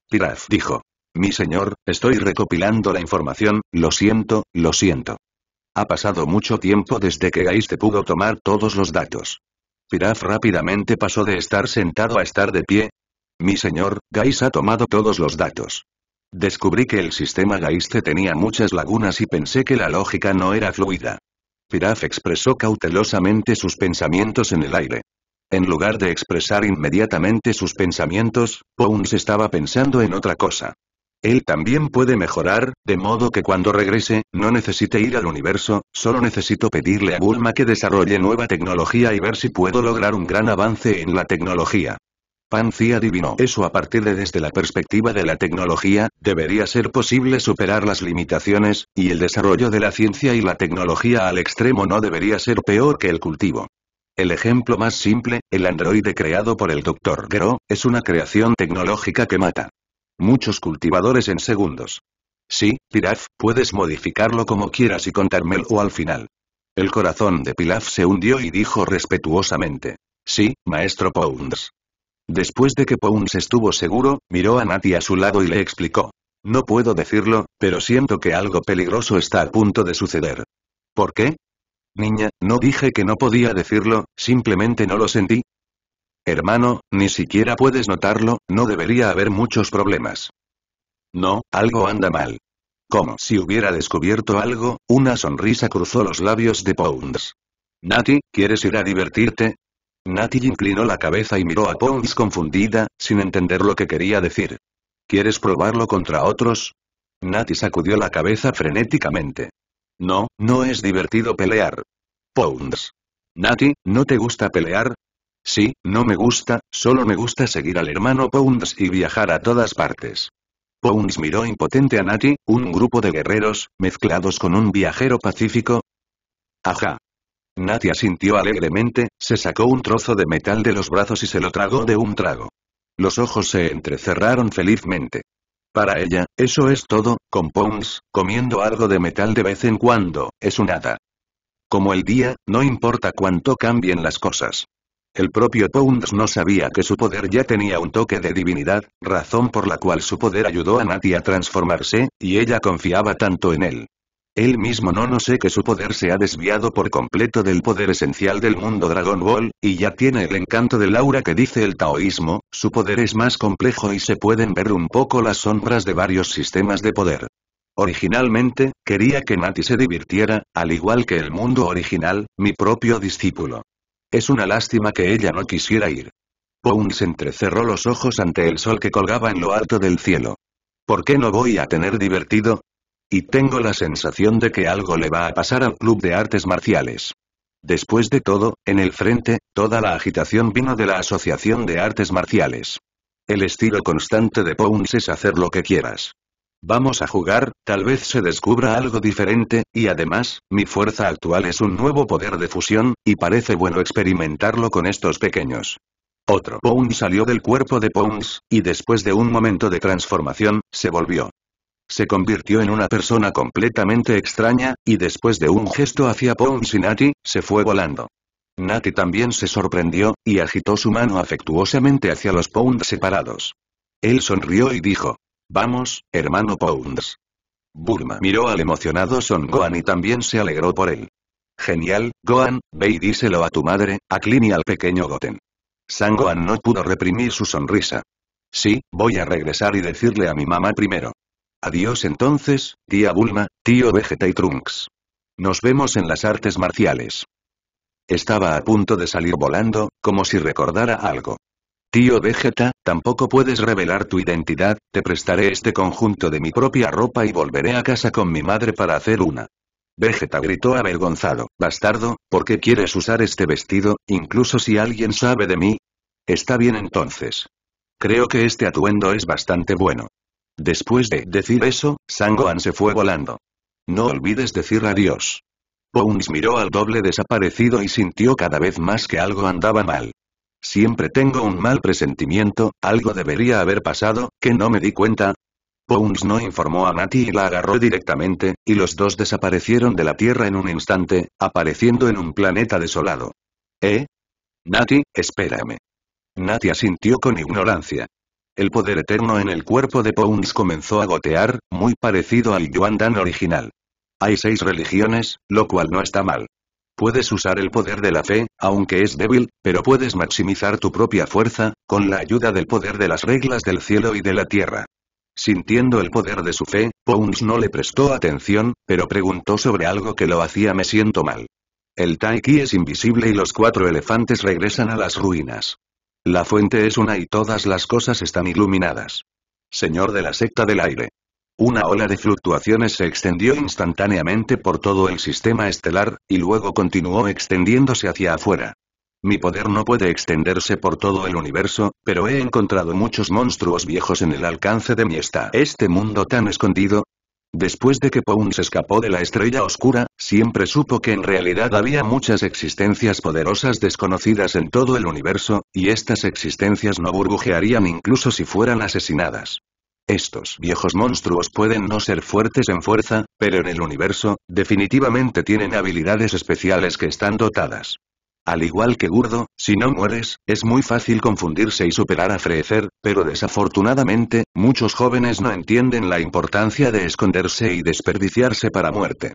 Piraf dijo. Mi señor, estoy recopilando la información, lo siento, lo siento. Ha pasado mucho tiempo desde que Gaiste pudo tomar todos los datos. Piraf rápidamente pasó de estar sentado a estar de pie. Mi señor, Gais ha tomado todos los datos. Descubrí que el sistema Gaiste tenía muchas lagunas y pensé que la lógica no era fluida. Piraf expresó cautelosamente sus pensamientos en el aire. En lugar de expresar inmediatamente sus pensamientos, Pounce estaba pensando en otra cosa. Él también puede mejorar, de modo que cuando regrese, no necesite ir al universo, solo necesito pedirle a Bulma que desarrolle nueva tecnología y ver si puedo lograr un gran avance en la tecnología. Pansy adivinó eso a partir de desde la perspectiva de la tecnología, debería ser posible superar las limitaciones, y el desarrollo de la ciencia y la tecnología al extremo no debería ser peor que el cultivo. El ejemplo más simple, el androide creado por el Dr. Gro, es una creación tecnológica que mata. Muchos cultivadores en segundos. Sí, Piraf, puedes modificarlo como quieras y contármelo al final. El corazón de Pilaf se hundió y dijo respetuosamente. Sí, maestro Pounds. Después de que Pounds estuvo seguro, miró a Nati a su lado y le explicó. No puedo decirlo, pero siento que algo peligroso está a punto de suceder. ¿Por qué? Niña, no dije que no podía decirlo, simplemente no lo sentí, Hermano, ni siquiera puedes notarlo, no debería haber muchos problemas. No, algo anda mal. Como si hubiera descubierto algo, una sonrisa cruzó los labios de Pounds. Nati, ¿quieres ir a divertirte? Nati inclinó la cabeza y miró a Pounds confundida, sin entender lo que quería decir. ¿Quieres probarlo contra otros? Nati sacudió la cabeza frenéticamente. No, no es divertido pelear. Pounds. Nati, ¿no te gusta pelear? Sí, no me gusta, solo me gusta seguir al hermano Pounds y viajar a todas partes. Pounds miró impotente a Nati, un grupo de guerreros, mezclados con un viajero pacífico. Ajá. Nati asintió alegremente, se sacó un trozo de metal de los brazos y se lo tragó de un trago. Los ojos se entrecerraron felizmente. Para ella, eso es todo, con Pounds, comiendo algo de metal de vez en cuando, es un hada. Como el día, no importa cuánto cambien las cosas. El propio Pounds no sabía que su poder ya tenía un toque de divinidad, razón por la cual su poder ayudó a Nati a transformarse, y ella confiaba tanto en él. Él mismo no no sé que su poder se ha desviado por completo del poder esencial del mundo Dragon Ball, y ya tiene el encanto de aura que dice el taoísmo, su poder es más complejo y se pueden ver un poco las sombras de varios sistemas de poder. Originalmente, quería que Nati se divirtiera, al igual que el mundo original, mi propio discípulo. Es una lástima que ella no quisiera ir. Pounce entrecerró los ojos ante el sol que colgaba en lo alto del cielo. ¿Por qué no voy a tener divertido? Y tengo la sensación de que algo le va a pasar al club de artes marciales. Después de todo, en el frente, toda la agitación vino de la Asociación de Artes Marciales. El estilo constante de Pounce es hacer lo que quieras. Vamos a jugar, tal vez se descubra algo diferente, y además, mi fuerza actual es un nuevo poder de fusión, y parece bueno experimentarlo con estos pequeños. Otro Pound salió del cuerpo de Pounds, y después de un momento de transformación, se volvió. Se convirtió en una persona completamente extraña, y después de un gesto hacia Pounds y Nati, se fue volando. Nati también se sorprendió, y agitó su mano afectuosamente hacia los Pounds separados. Él sonrió y dijo, Vamos, hermano Pounds. Bulma miró al emocionado Son Gohan y también se alegró por él. Genial, Gohan, ve y díselo a tu madre, a Clint y al pequeño Goten. San Gohan no pudo reprimir su sonrisa. Sí, voy a regresar y decirle a mi mamá primero. Adiós entonces, tía Bulma, tío Vegeta y Trunks. Nos vemos en las artes marciales. Estaba a punto de salir volando, como si recordara algo. Tío Vegeta, tampoco puedes revelar tu identidad, te prestaré este conjunto de mi propia ropa y volveré a casa con mi madre para hacer una. Vegeta gritó avergonzado, bastardo, ¿por qué quieres usar este vestido, incluso si alguien sabe de mí? Está bien entonces. Creo que este atuendo es bastante bueno. Después de decir eso, Sangoan se fue volando. No olvides decir adiós. Bones miró al doble desaparecido y sintió cada vez más que algo andaba mal. Siempre tengo un mal presentimiento, algo debería haber pasado, que no me di cuenta. Pouns no informó a Nati y la agarró directamente, y los dos desaparecieron de la Tierra en un instante, apareciendo en un planeta desolado. ¿Eh? Nati, espérame. Nati asintió con ignorancia. El poder eterno en el cuerpo de Pouns comenzó a gotear, muy parecido al Yuan original. Hay seis religiones, lo cual no está mal. Puedes usar el poder de la fe, aunque es débil, pero puedes maximizar tu propia fuerza, con la ayuda del poder de las reglas del cielo y de la tierra. Sintiendo el poder de su fe, Pounce no le prestó atención, pero preguntó sobre algo que lo hacía me siento mal. El Taiki es invisible y los cuatro elefantes regresan a las ruinas. La fuente es una y todas las cosas están iluminadas. Señor de la secta del aire. Una ola de fluctuaciones se extendió instantáneamente por todo el sistema estelar, y luego continuó extendiéndose hacia afuera. Mi poder no puede extenderse por todo el universo, pero he encontrado muchos monstruos viejos en el alcance de mi está este mundo tan escondido, Después de que Pound se escapó de la estrella oscura, siempre supo que en realidad había muchas existencias poderosas desconocidas en todo el universo, y estas existencias no burbujearían incluso si fueran asesinadas. Estos viejos monstruos pueden no ser fuertes en fuerza, pero en el universo, definitivamente tienen habilidades especiales que están dotadas. Al igual que Gurdo, si no mueres, es muy fácil confundirse y superar a Frecer, pero desafortunadamente, muchos jóvenes no entienden la importancia de esconderse y desperdiciarse para muerte.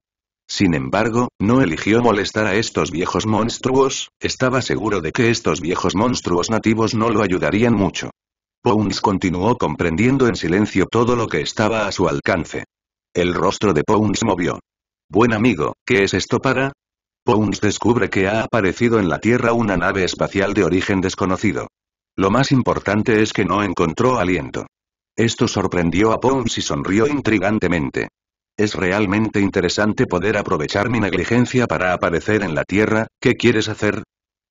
Sin embargo, no eligió molestar a estos viejos monstruos, estaba seguro de que estos viejos monstruos nativos no lo ayudarían mucho. Pounce continuó comprendiendo en silencio todo lo que estaba a su alcance. El rostro de Pounce movió. Buen amigo, ¿qué es esto para? Pounce descubre que ha aparecido en la Tierra una nave espacial de origen desconocido. Lo más importante es que no encontró aliento. Esto sorprendió a Pounce y sonrió intrigantemente. Es realmente interesante poder aprovechar mi negligencia para aparecer en la Tierra, ¿qué quieres hacer?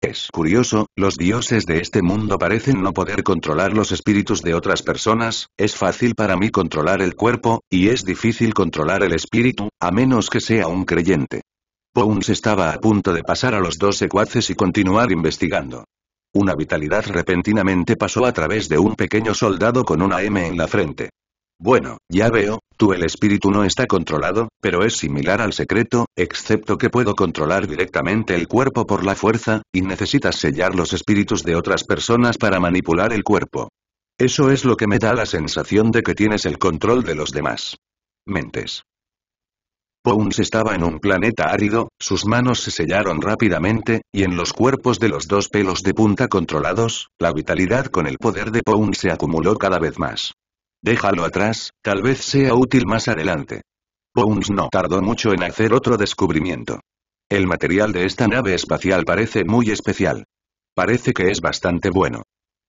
Es curioso, los dioses de este mundo parecen no poder controlar los espíritus de otras personas, es fácil para mí controlar el cuerpo, y es difícil controlar el espíritu, a menos que sea un creyente. Bones estaba a punto de pasar a los dos secuaces y continuar investigando. Una vitalidad repentinamente pasó a través de un pequeño soldado con una M en la frente. Bueno, ya veo, tú el espíritu no está controlado, pero es similar al secreto, excepto que puedo controlar directamente el cuerpo por la fuerza, y necesitas sellar los espíritus de otras personas para manipular el cuerpo. Eso es lo que me da la sensación de que tienes el control de los demás. Mentes. Pouns estaba en un planeta árido, sus manos se sellaron rápidamente, y en los cuerpos de los dos pelos de punta controlados, la vitalidad con el poder de Pouns se acumuló cada vez más. Déjalo atrás, tal vez sea útil más adelante. Pons no tardó mucho en hacer otro descubrimiento. El material de esta nave espacial parece muy especial. Parece que es bastante bueno.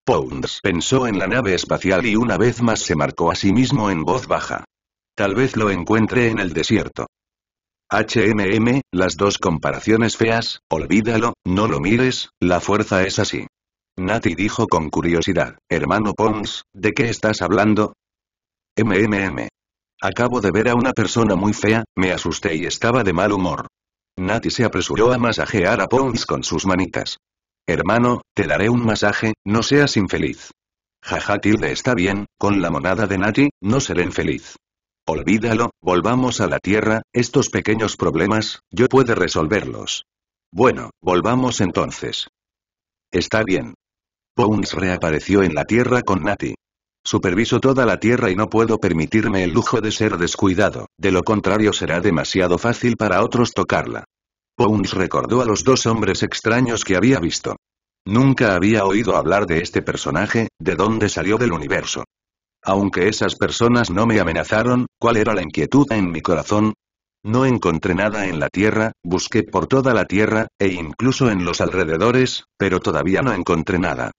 Pons pensó en la nave espacial y una vez más se marcó a sí mismo en voz baja. Tal vez lo encuentre en el desierto. HMM, las dos comparaciones feas, olvídalo, no lo mires, la fuerza es así. Nati dijo con curiosidad, hermano Pons, ¿de qué estás hablando? MMM. Acabo de ver a una persona muy fea, me asusté y estaba de mal humor. Nati se apresuró a masajear a Pons con sus manitas. Hermano, te daré un masaje, no seas infeliz. Jaja tilde está bien, con la monada de Nati, no seré infeliz. Olvídalo, volvamos a la tierra, estos pequeños problemas, yo puedo resolverlos. Bueno, volvamos entonces. Está bien. Bones reapareció en la tierra con Nati. Superviso toda la Tierra y no puedo permitirme el lujo de ser descuidado, de lo contrario será demasiado fácil para otros tocarla. Bones recordó a los dos hombres extraños que había visto. Nunca había oído hablar de este personaje, de dónde salió del universo. Aunque esas personas no me amenazaron, ¿cuál era la inquietud en mi corazón? No encontré nada en la Tierra, busqué por toda la Tierra, e incluso en los alrededores, pero todavía no encontré nada.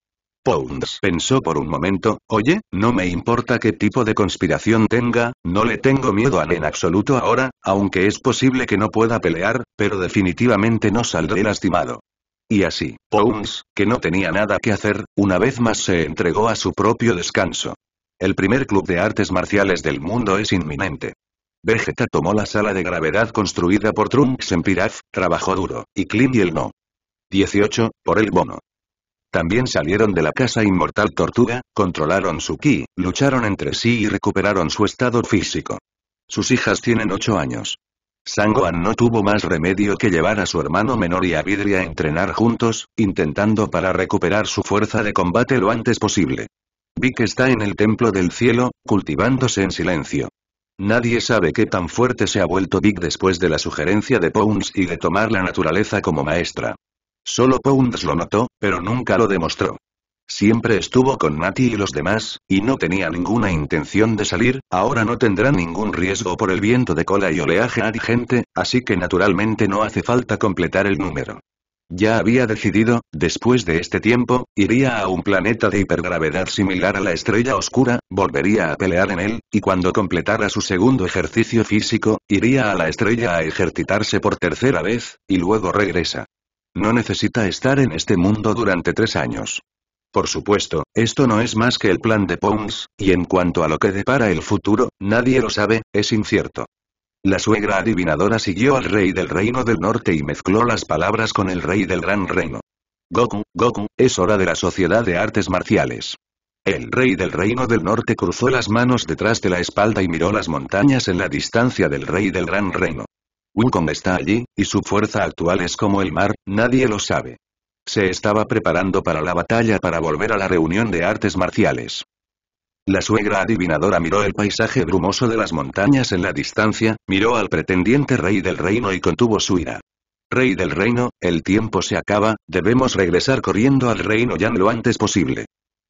Pounds pensó por un momento, oye, no me importa qué tipo de conspiración tenga, no le tengo miedo a en absoluto ahora, aunque es posible que no pueda pelear, pero definitivamente no saldré lastimado. Y así, Pounds, que no tenía nada que hacer, una vez más se entregó a su propio descanso. El primer club de artes marciales del mundo es inminente. Vegeta tomó la sala de gravedad construida por Trunks en Piraf, trabajó duro, y Clint y el no. 18, por el bono. También salieron de la casa inmortal Tortuga, controlaron su ki, lucharon entre sí y recuperaron su estado físico. Sus hijas tienen ocho años. Sangoan no tuvo más remedio que llevar a su hermano menor y a Vidri a entrenar juntos, intentando para recuperar su fuerza de combate lo antes posible. Vic está en el templo del cielo, cultivándose en silencio. Nadie sabe qué tan fuerte se ha vuelto Vic después de la sugerencia de Pounds y de tomar la naturaleza como maestra. Solo Pounds lo notó, pero nunca lo demostró. Siempre estuvo con Nati y los demás, y no tenía ninguna intención de salir, ahora no tendrá ningún riesgo por el viento de cola y oleaje adigente, así que naturalmente no hace falta completar el número. Ya había decidido, después de este tiempo, iría a un planeta de hipergravedad similar a la estrella oscura, volvería a pelear en él, y cuando completara su segundo ejercicio físico, iría a la estrella a ejercitarse por tercera vez, y luego regresa. No necesita estar en este mundo durante tres años. Por supuesto, esto no es más que el plan de Pons, y en cuanto a lo que depara el futuro, nadie lo sabe, es incierto. La suegra adivinadora siguió al rey del reino del norte y mezcló las palabras con el rey del gran reino. Goku, Goku, es hora de la sociedad de artes marciales. El rey del reino del norte cruzó las manos detrás de la espalda y miró las montañas en la distancia del rey del gran reino. Wukong está allí, y su fuerza actual es como el mar, nadie lo sabe. Se estaba preparando para la batalla para volver a la reunión de artes marciales. La suegra adivinadora miró el paisaje brumoso de las montañas en la distancia, miró al pretendiente rey del reino y contuvo su ira. Rey del reino, el tiempo se acaba, debemos regresar corriendo al reino Yan lo antes posible.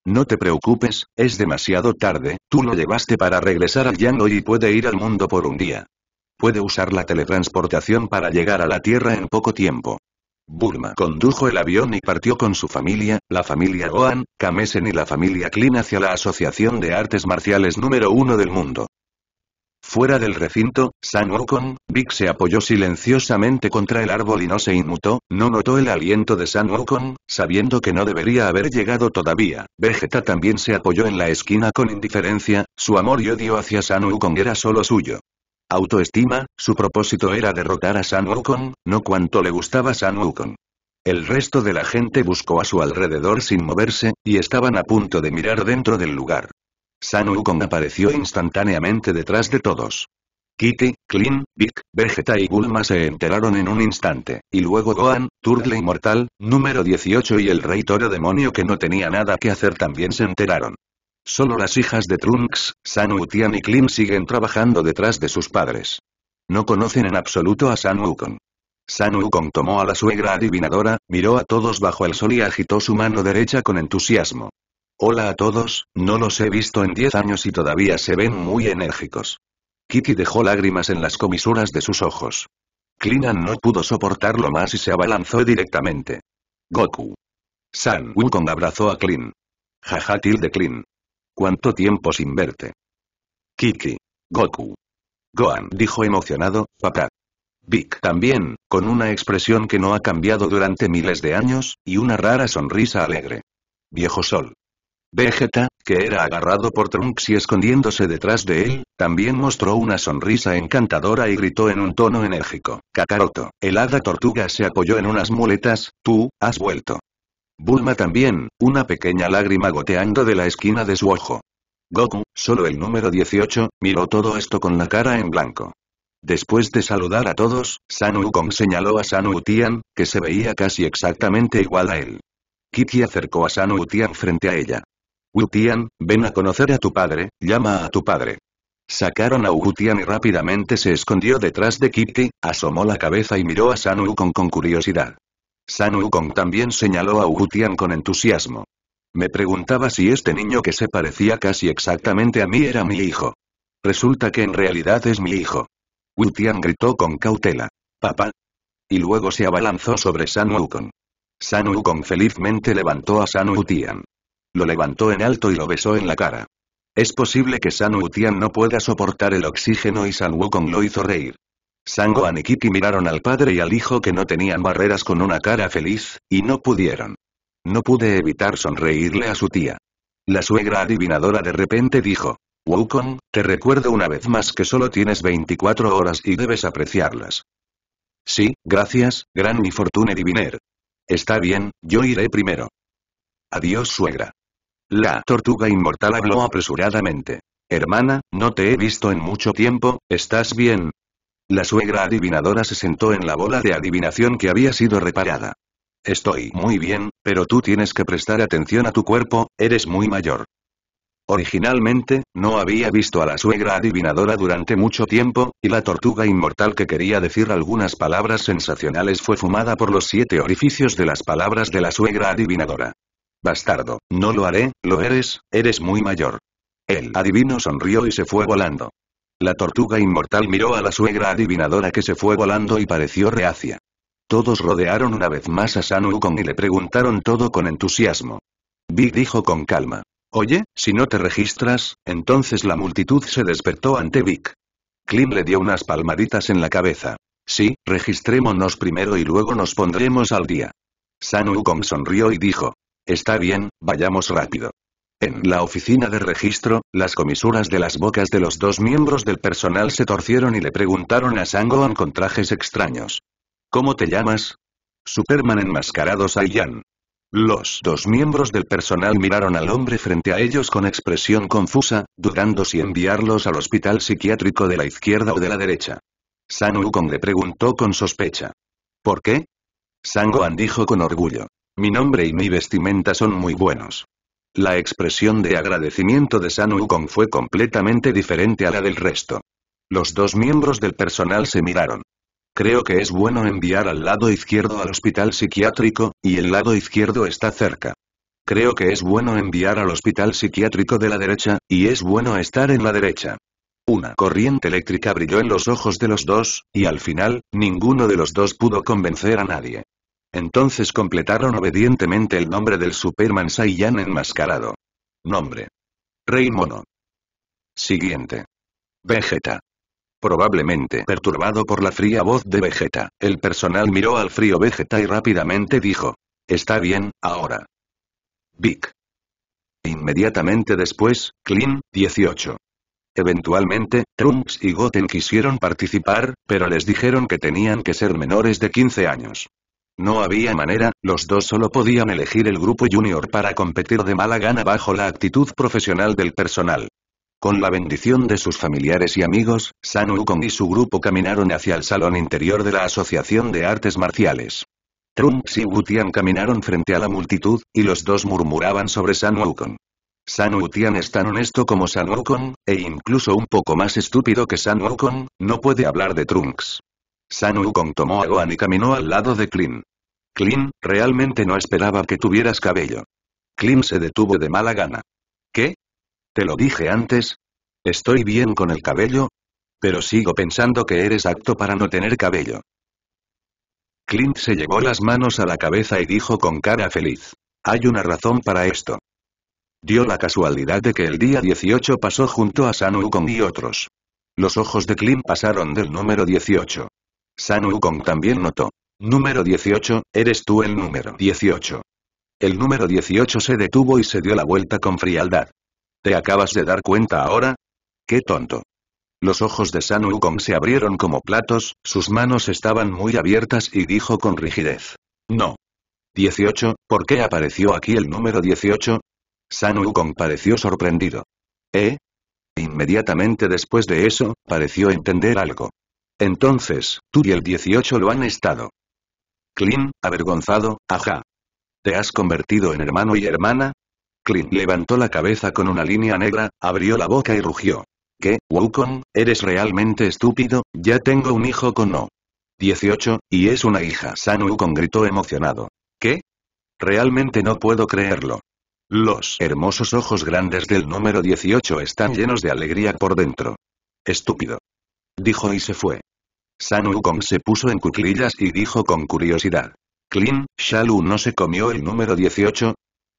No te preocupes, es demasiado tarde, tú lo llevaste para regresar al Yang y puede ir al mundo por un día. Puede usar la teletransportación para llegar a la Tierra en poco tiempo. Burma condujo el avión y partió con su familia, la familia Gohan, Kamesen y la familia Klin hacia la Asociación de Artes Marciales número uno del mundo. Fuera del recinto, San Wukong, Big se apoyó silenciosamente contra el árbol y no se inmutó, no notó el aliento de San Wukong, sabiendo que no debería haber llegado todavía. Vegeta también se apoyó en la esquina con indiferencia, su amor y odio hacia San Wukong era solo suyo autoestima, su propósito era derrotar a San Wukong, no cuanto le gustaba San Wukong. El resto de la gente buscó a su alrededor sin moverse, y estaban a punto de mirar dentro del lugar. San Wukong apareció instantáneamente detrás de todos. Kitty, Clean, Vic, Vegeta y Bulma se enteraron en un instante, y luego Gohan, Turtle Inmortal, número 18 y el Rey Toro Demonio que no tenía nada que hacer también se enteraron. Solo las hijas de Trunks, San Tian y Klim siguen trabajando detrás de sus padres. No conocen en absoluto a San Wukong. San Wukong tomó a la suegra adivinadora, miró a todos bajo el sol y agitó su mano derecha con entusiasmo. Hola a todos, no los he visto en 10 años y todavía se ven muy enérgicos. Kiki dejó lágrimas en las comisuras de sus ojos. Klinan no pudo soportarlo más y se abalanzó directamente. Goku. San Wukong abrazó a Klin. jajatil de Klin. ¿Cuánto tiempo sin verte? Kiki. Goku. Gohan dijo emocionado, papá. Vic también, con una expresión que no ha cambiado durante miles de años, y una rara sonrisa alegre. Viejo Sol. Vegeta, que era agarrado por Trunks y escondiéndose detrás de él, también mostró una sonrisa encantadora y gritó en un tono enérgico. Kakaroto, el hada tortuga se apoyó en unas muletas, tú, has vuelto. Bulma también, una pequeña lágrima goteando de la esquina de su ojo. Goku, solo el número 18, miró todo esto con la cara en blanco. Después de saludar a todos, San Wukong señaló a San Utian, que se veía casi exactamente igual a él. Kiki acercó a San Utian frente a ella. Wutian, ven a conocer a tu padre, llama a tu padre. Sacaron a Utian y rápidamente se escondió detrás de Kitty, asomó la cabeza y miró a San con curiosidad. San Wukong también señaló a Wutian con entusiasmo. Me preguntaba si este niño que se parecía casi exactamente a mí era mi hijo. Resulta que en realidad es mi hijo. Wutian gritó con cautela. Papá. Y luego se abalanzó sobre San Wukong. San Wukong felizmente levantó a San Wutian. Lo levantó en alto y lo besó en la cara. Es posible que San Wutian no pueda soportar el oxígeno y San Wukong lo hizo reír. Sango y Kiki miraron al padre y al hijo que no tenían barreras con una cara feliz, y no pudieron. No pude evitar sonreírle a su tía. La suegra adivinadora de repente dijo. Wukong, te recuerdo una vez más que solo tienes 24 horas y debes apreciarlas. Sí, gracias, gran mi fortuna diviner. Está bien, yo iré primero. Adiós suegra. La tortuga inmortal habló apresuradamente. Hermana, no te he visto en mucho tiempo, ¿estás bien? La suegra adivinadora se sentó en la bola de adivinación que había sido reparada. Estoy muy bien, pero tú tienes que prestar atención a tu cuerpo, eres muy mayor. Originalmente, no había visto a la suegra adivinadora durante mucho tiempo, y la tortuga inmortal que quería decir algunas palabras sensacionales fue fumada por los siete orificios de las palabras de la suegra adivinadora. Bastardo, no lo haré, lo eres, eres muy mayor. El adivino sonrió y se fue volando. La tortuga inmortal miró a la suegra adivinadora que se fue volando y pareció reacia. Todos rodearon una vez más a San Wukong y le preguntaron todo con entusiasmo. Vic dijo con calma. Oye, si no te registras, entonces la multitud se despertó ante Vic. Klim le dio unas palmaditas en la cabeza. Sí, registrémonos primero y luego nos pondremos al día. San Wukong sonrió y dijo. Está bien, vayamos rápido. En la oficina de registro, las comisuras de las bocas de los dos miembros del personal se torcieron y le preguntaron a Sangohan con trajes extraños. ¿Cómo te llamas? Superman enmascarado Saiyan. Los dos miembros del personal miraron al hombre frente a ellos con expresión confusa, dudando si enviarlos al hospital psiquiátrico de la izquierda o de la derecha. San Wukong le preguntó con sospecha. ¿Por qué? Sangohan dijo con orgullo. Mi nombre y mi vestimenta son muy buenos. La expresión de agradecimiento de San Wukong fue completamente diferente a la del resto. Los dos miembros del personal se miraron. Creo que es bueno enviar al lado izquierdo al hospital psiquiátrico, y el lado izquierdo está cerca. Creo que es bueno enviar al hospital psiquiátrico de la derecha, y es bueno estar en la derecha. Una corriente eléctrica brilló en los ojos de los dos, y al final, ninguno de los dos pudo convencer a nadie. Entonces completaron obedientemente el nombre del Superman Saiyan enmascarado. Nombre. Rey Mono. Siguiente. Vegeta. Probablemente perturbado por la fría voz de Vegeta, el personal miró al frío Vegeta y rápidamente dijo. Está bien, ahora. Vic. Inmediatamente después, Clean, 18. Eventualmente, Trunks y Goten quisieron participar, pero les dijeron que tenían que ser menores de 15 años. No había manera, los dos solo podían elegir el grupo junior para competir de mala gana bajo la actitud profesional del personal. Con la bendición de sus familiares y amigos, San Wukong y su grupo caminaron hacia el salón interior de la Asociación de Artes Marciales. Trunks y Wutian caminaron frente a la multitud, y los dos murmuraban sobre San Wukong. San Wutian es tan honesto como San Wukong, e incluso un poco más estúpido que San Wukong, no puede hablar de Trunks. San Wukong tomó a Gohan y caminó al lado de Klin. Klin, realmente no esperaba que tuvieras cabello. Klin se detuvo de mala gana. ¿Qué? ¿Te lo dije antes? ¿Estoy bien con el cabello? Pero sigo pensando que eres apto para no tener cabello. Clint se llevó las manos a la cabeza y dijo con cara feliz. Hay una razón para esto. Dio la casualidad de que el día 18 pasó junto a San Wukong y otros. Los ojos de Clint pasaron del número 18. San también notó. Número 18, eres tú el número 18. El número 18 se detuvo y se dio la vuelta con frialdad. ¿Te acabas de dar cuenta ahora? ¡Qué tonto! Los ojos de San Wukong se abrieron como platos, sus manos estaban muy abiertas y dijo con rigidez. No. 18, ¿por qué apareció aquí el número 18? San Wukong pareció sorprendido. ¿Eh? Inmediatamente después de eso, pareció entender algo. Entonces, tú y el 18 lo han estado. Clint, avergonzado, ajá. ¿Te has convertido en hermano y hermana? Clint levantó la cabeza con una línea negra, abrió la boca y rugió. ¿Qué, Wukong, eres realmente estúpido? Ya tengo un hijo con no. 18, y es una hija. San Wukong gritó emocionado. ¿Qué? Realmente no puedo creerlo. Los hermosos ojos grandes del número 18 están llenos de alegría por dentro. Estúpido. Dijo y se fue. San Wukong se puso en cuclillas y dijo con curiosidad. Clean, Shalu no se comió el número 18.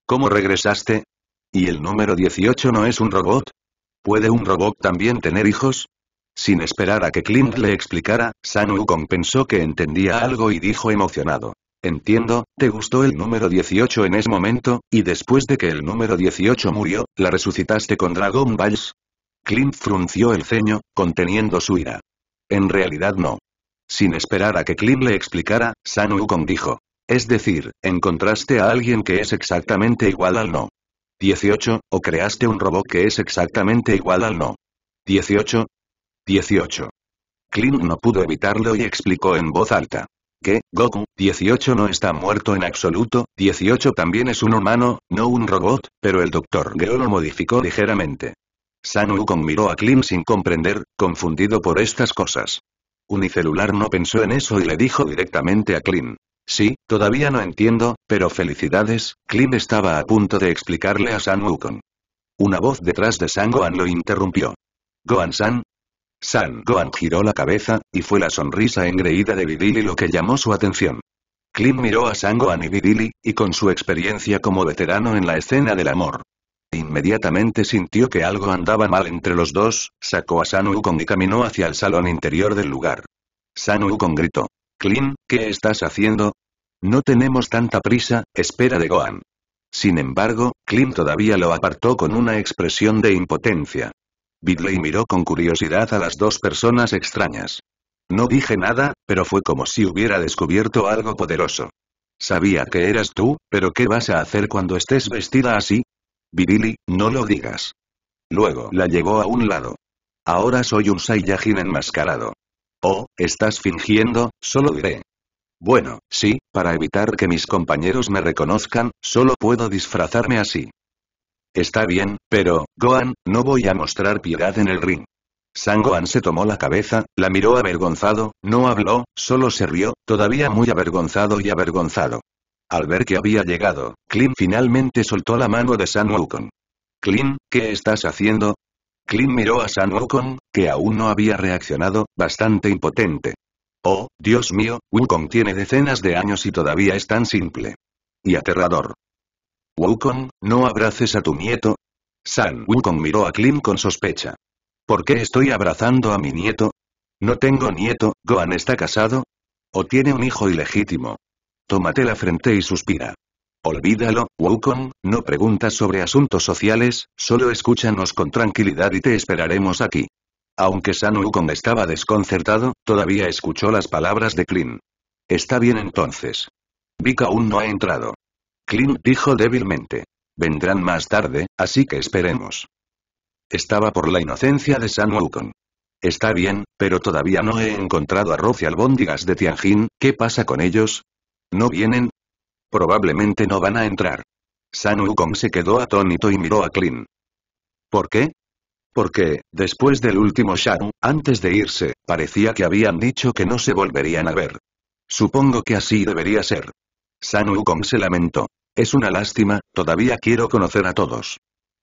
¿Cómo regresaste? ¿Y el número 18 no es un robot? ¿Puede un robot también tener hijos? Sin esperar a que Clint le explicara, San Wukong pensó que entendía algo y dijo emocionado. Entiendo, te gustó el número 18 en ese momento, y después de que el número 18 murió, la resucitaste con Dragon Balls. Clint frunció el ceño, conteniendo su ira. En realidad no. Sin esperar a que Klim le explicara, San Wukong dijo. Es decir, encontraste a alguien que es exactamente igual al no. 18, o creaste un robot que es exactamente igual al no. 18. 18. Klim no pudo evitarlo y explicó en voz alta. Que, Goku, 18 no está muerto en absoluto, 18 también es un humano, no un robot, pero el Dr. Geo lo modificó ligeramente. San Wukong miró a Klim sin comprender, confundido por estas cosas. Unicelular no pensó en eso y le dijo directamente a Klim. Sí, todavía no entiendo, pero felicidades, Klim estaba a punto de explicarle a San Wukong. Una voz detrás de San Gohan lo interrumpió. ¿Gohan-san? San Gohan giró la cabeza, y fue la sonrisa engreída de Vidili lo que llamó su atención. Klim miró a San Gohan y Vidili, y con su experiencia como veterano en la escena del amor, Inmediatamente sintió que algo andaba mal entre los dos, sacó a San Wukong y caminó hacia el salón interior del lugar. San Wukong gritó. Clint, ¿qué estás haciendo? No tenemos tanta prisa, espera de Gohan. Sin embargo, Clint todavía lo apartó con una expresión de impotencia. Bidley miró con curiosidad a las dos personas extrañas. No dije nada, pero fue como si hubiera descubierto algo poderoso. Sabía que eras tú, pero ¿qué vas a hacer cuando estés vestida así? Vidili, no lo digas. Luego la llevó a un lado. Ahora soy un Saiyajin enmascarado. Oh, estás fingiendo, solo diré. Bueno, sí, para evitar que mis compañeros me reconozcan, solo puedo disfrazarme así. Está bien, pero, Gohan, no voy a mostrar piedad en el ring. San Gohan se tomó la cabeza, la miró avergonzado, no habló, solo se rió, todavía muy avergonzado y avergonzado. Al ver que había llegado, Klim finalmente soltó la mano de San Wukong. Klim, ¿qué estás haciendo? Klim miró a San Wukong, que aún no había reaccionado, bastante impotente. Oh, Dios mío, Wukong tiene decenas de años y todavía es tan simple. Y aterrador. Wukong, no abraces a tu nieto. San Wukong miró a Klim con sospecha. ¿Por qué estoy abrazando a mi nieto? No tengo nieto, Gohan está casado. O tiene un hijo ilegítimo, Tómate la frente y suspira. Olvídalo, Wukong, no preguntas sobre asuntos sociales, solo escúchanos con tranquilidad y te esperaremos aquí. Aunque San Wukong estaba desconcertado, todavía escuchó las palabras de Clint. Está bien entonces. Vic aún no ha entrado. Clint dijo débilmente. Vendrán más tarde, así que esperemos. Estaba por la inocencia de San Wukong. Está bien, pero todavía no he encontrado a Rocial albóndigas de Tianjin, ¿qué pasa con ellos? ¿No vienen? Probablemente no van a entrar. San Wukong se quedó atónito y miró a Clint. ¿Por qué? Porque, después del último Sharu, antes de irse, parecía que habían dicho que no se volverían a ver. Supongo que así debería ser. San Kong se lamentó. Es una lástima, todavía quiero conocer a todos.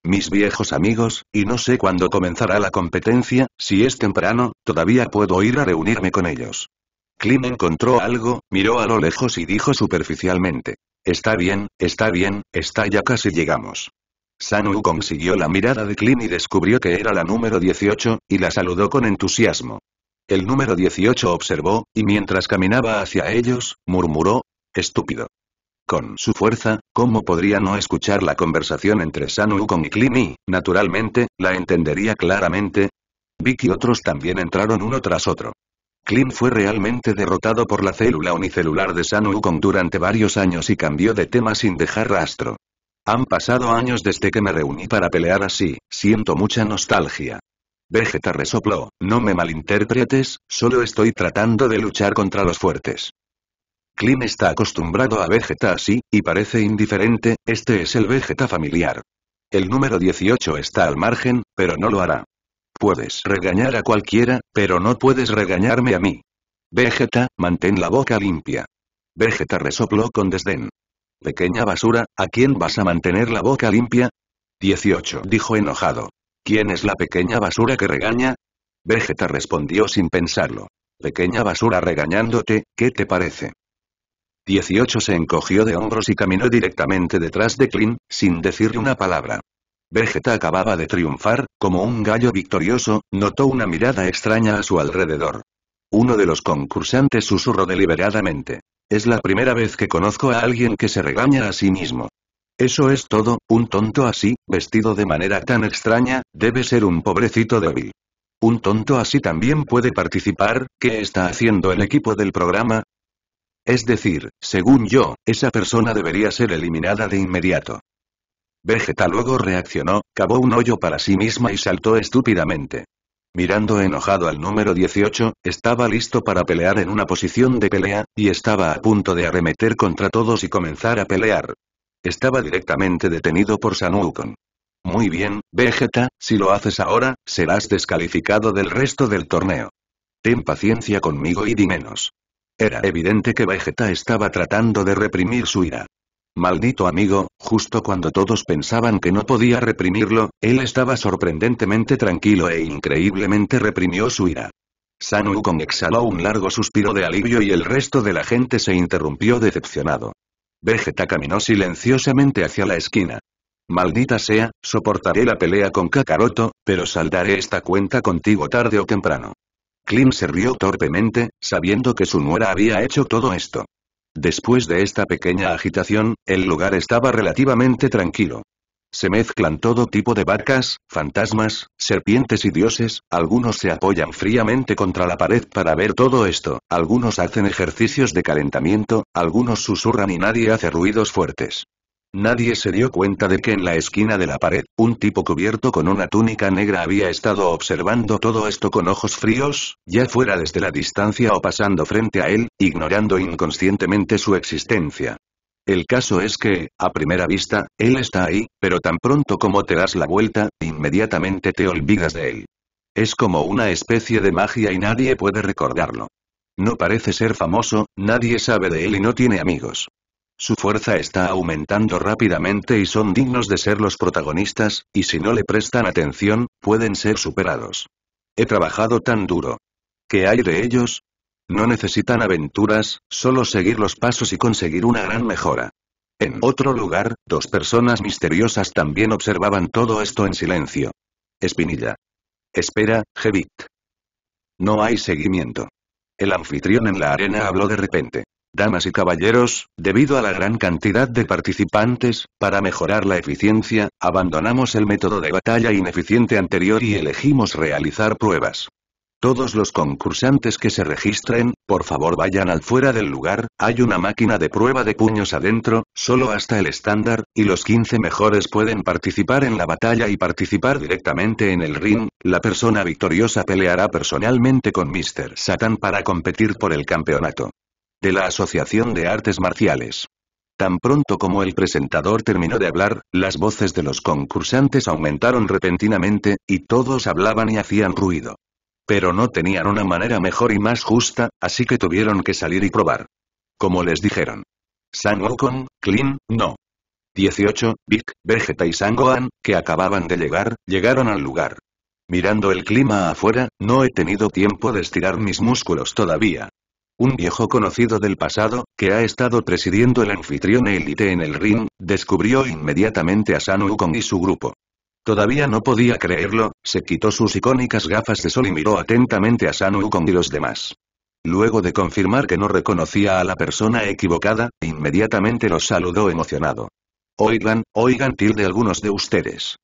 Mis viejos amigos, y no sé cuándo comenzará la competencia, si es temprano, todavía puedo ir a reunirme con ellos. Klim encontró algo, miró a lo lejos y dijo superficialmente. Está bien, está bien, está ya casi llegamos. Sanu consiguió la mirada de Klim y descubrió que era la número 18, y la saludó con entusiasmo. El número 18 observó, y mientras caminaba hacia ellos, murmuró, estúpido. Con su fuerza, ¿cómo podría no escuchar la conversación entre Sanu y Klim y, naturalmente, la entendería claramente? Vic y otros también entraron uno tras otro. Klim fue realmente derrotado por la célula unicelular de San Wukong durante varios años y cambió de tema sin dejar rastro. Han pasado años desde que me reuní para pelear así, siento mucha nostalgia. Vegeta resopló, no me malinterpretes, solo estoy tratando de luchar contra los fuertes. Klim está acostumbrado a Vegeta así, y parece indiferente, este es el Vegeta familiar. El número 18 está al margen, pero no lo hará. Puedes regañar a cualquiera, pero no puedes regañarme a mí. Vegeta, mantén la boca limpia. Vegeta resopló con desdén. Pequeña basura, ¿a quién vas a mantener la boca limpia? 18 dijo enojado. ¿Quién es la pequeña basura que regaña? Vegeta respondió sin pensarlo. Pequeña basura regañándote, ¿qué te parece? 18 se encogió de hombros y caminó directamente detrás de Clint, sin decirle una palabra. Vegeta acababa de triunfar, como un gallo victorioso, notó una mirada extraña a su alrededor. Uno de los concursantes susurró deliberadamente. Es la primera vez que conozco a alguien que se regaña a sí mismo. Eso es todo, un tonto así, vestido de manera tan extraña, debe ser un pobrecito débil. Un tonto así también puede participar, ¿qué está haciendo el equipo del programa? Es decir, según yo, esa persona debería ser eliminada de inmediato. Vegeta luego reaccionó, cavó un hoyo para sí misma y saltó estúpidamente. Mirando enojado al número 18, estaba listo para pelear en una posición de pelea, y estaba a punto de arremeter contra todos y comenzar a pelear. Estaba directamente detenido por Sanukon. Muy bien, Vegeta, si lo haces ahora, serás descalificado del resto del torneo. Ten paciencia conmigo y di menos. Era evidente que Vegeta estaba tratando de reprimir su ira. Maldito amigo, justo cuando todos pensaban que no podía reprimirlo, él estaba sorprendentemente tranquilo e increíblemente reprimió su ira. San Wukong exhaló un largo suspiro de alivio y el resto de la gente se interrumpió decepcionado. Vegeta caminó silenciosamente hacia la esquina. Maldita sea, soportaré la pelea con Kakaroto, pero saldaré esta cuenta contigo tarde o temprano. Klim se rió torpemente, sabiendo que su nuera había hecho todo esto. Después de esta pequeña agitación, el lugar estaba relativamente tranquilo. Se mezclan todo tipo de vacas, fantasmas, serpientes y dioses, algunos se apoyan fríamente contra la pared para ver todo esto, algunos hacen ejercicios de calentamiento, algunos susurran y nadie hace ruidos fuertes. Nadie se dio cuenta de que en la esquina de la pared, un tipo cubierto con una túnica negra había estado observando todo esto con ojos fríos, ya fuera desde la distancia o pasando frente a él, ignorando inconscientemente su existencia. El caso es que, a primera vista, él está ahí, pero tan pronto como te das la vuelta, inmediatamente te olvidas de él. Es como una especie de magia y nadie puede recordarlo. No parece ser famoso, nadie sabe de él y no tiene amigos. Su fuerza está aumentando rápidamente y son dignos de ser los protagonistas, y si no le prestan atención, pueden ser superados. He trabajado tan duro. ¿Qué hay de ellos? No necesitan aventuras, solo seguir los pasos y conseguir una gran mejora. En otro lugar, dos personas misteriosas también observaban todo esto en silencio. Espinilla. Espera, Jevit. No hay seguimiento. El anfitrión en la arena habló de repente. Damas y caballeros, debido a la gran cantidad de participantes, para mejorar la eficiencia, abandonamos el método de batalla ineficiente anterior y elegimos realizar pruebas. Todos los concursantes que se registren, por favor vayan al fuera del lugar, hay una máquina de prueba de puños adentro, solo hasta el estándar, y los 15 mejores pueden participar en la batalla y participar directamente en el ring, la persona victoriosa peleará personalmente con Mr. Satan para competir por el campeonato de la Asociación de Artes Marciales. Tan pronto como el presentador terminó de hablar, las voces de los concursantes aumentaron repentinamente, y todos hablaban y hacían ruido. Pero no tenían una manera mejor y más justa, así que tuvieron que salir y probar. Como les dijeron. San Wukong, Clean, no. 18, Vic, Vegeta y Sangoan, que acababan de llegar, llegaron al lugar. Mirando el clima afuera, no he tenido tiempo de estirar mis músculos todavía, un viejo conocido del pasado, que ha estado presidiendo el anfitrión élite en el ring, descubrió inmediatamente a San Wukong y su grupo. Todavía no podía creerlo, se quitó sus icónicas gafas de sol y miró atentamente a San Wukong y los demás. Luego de confirmar que no reconocía a la persona equivocada, inmediatamente los saludó emocionado. Oigan, oigan tilde algunos de ustedes.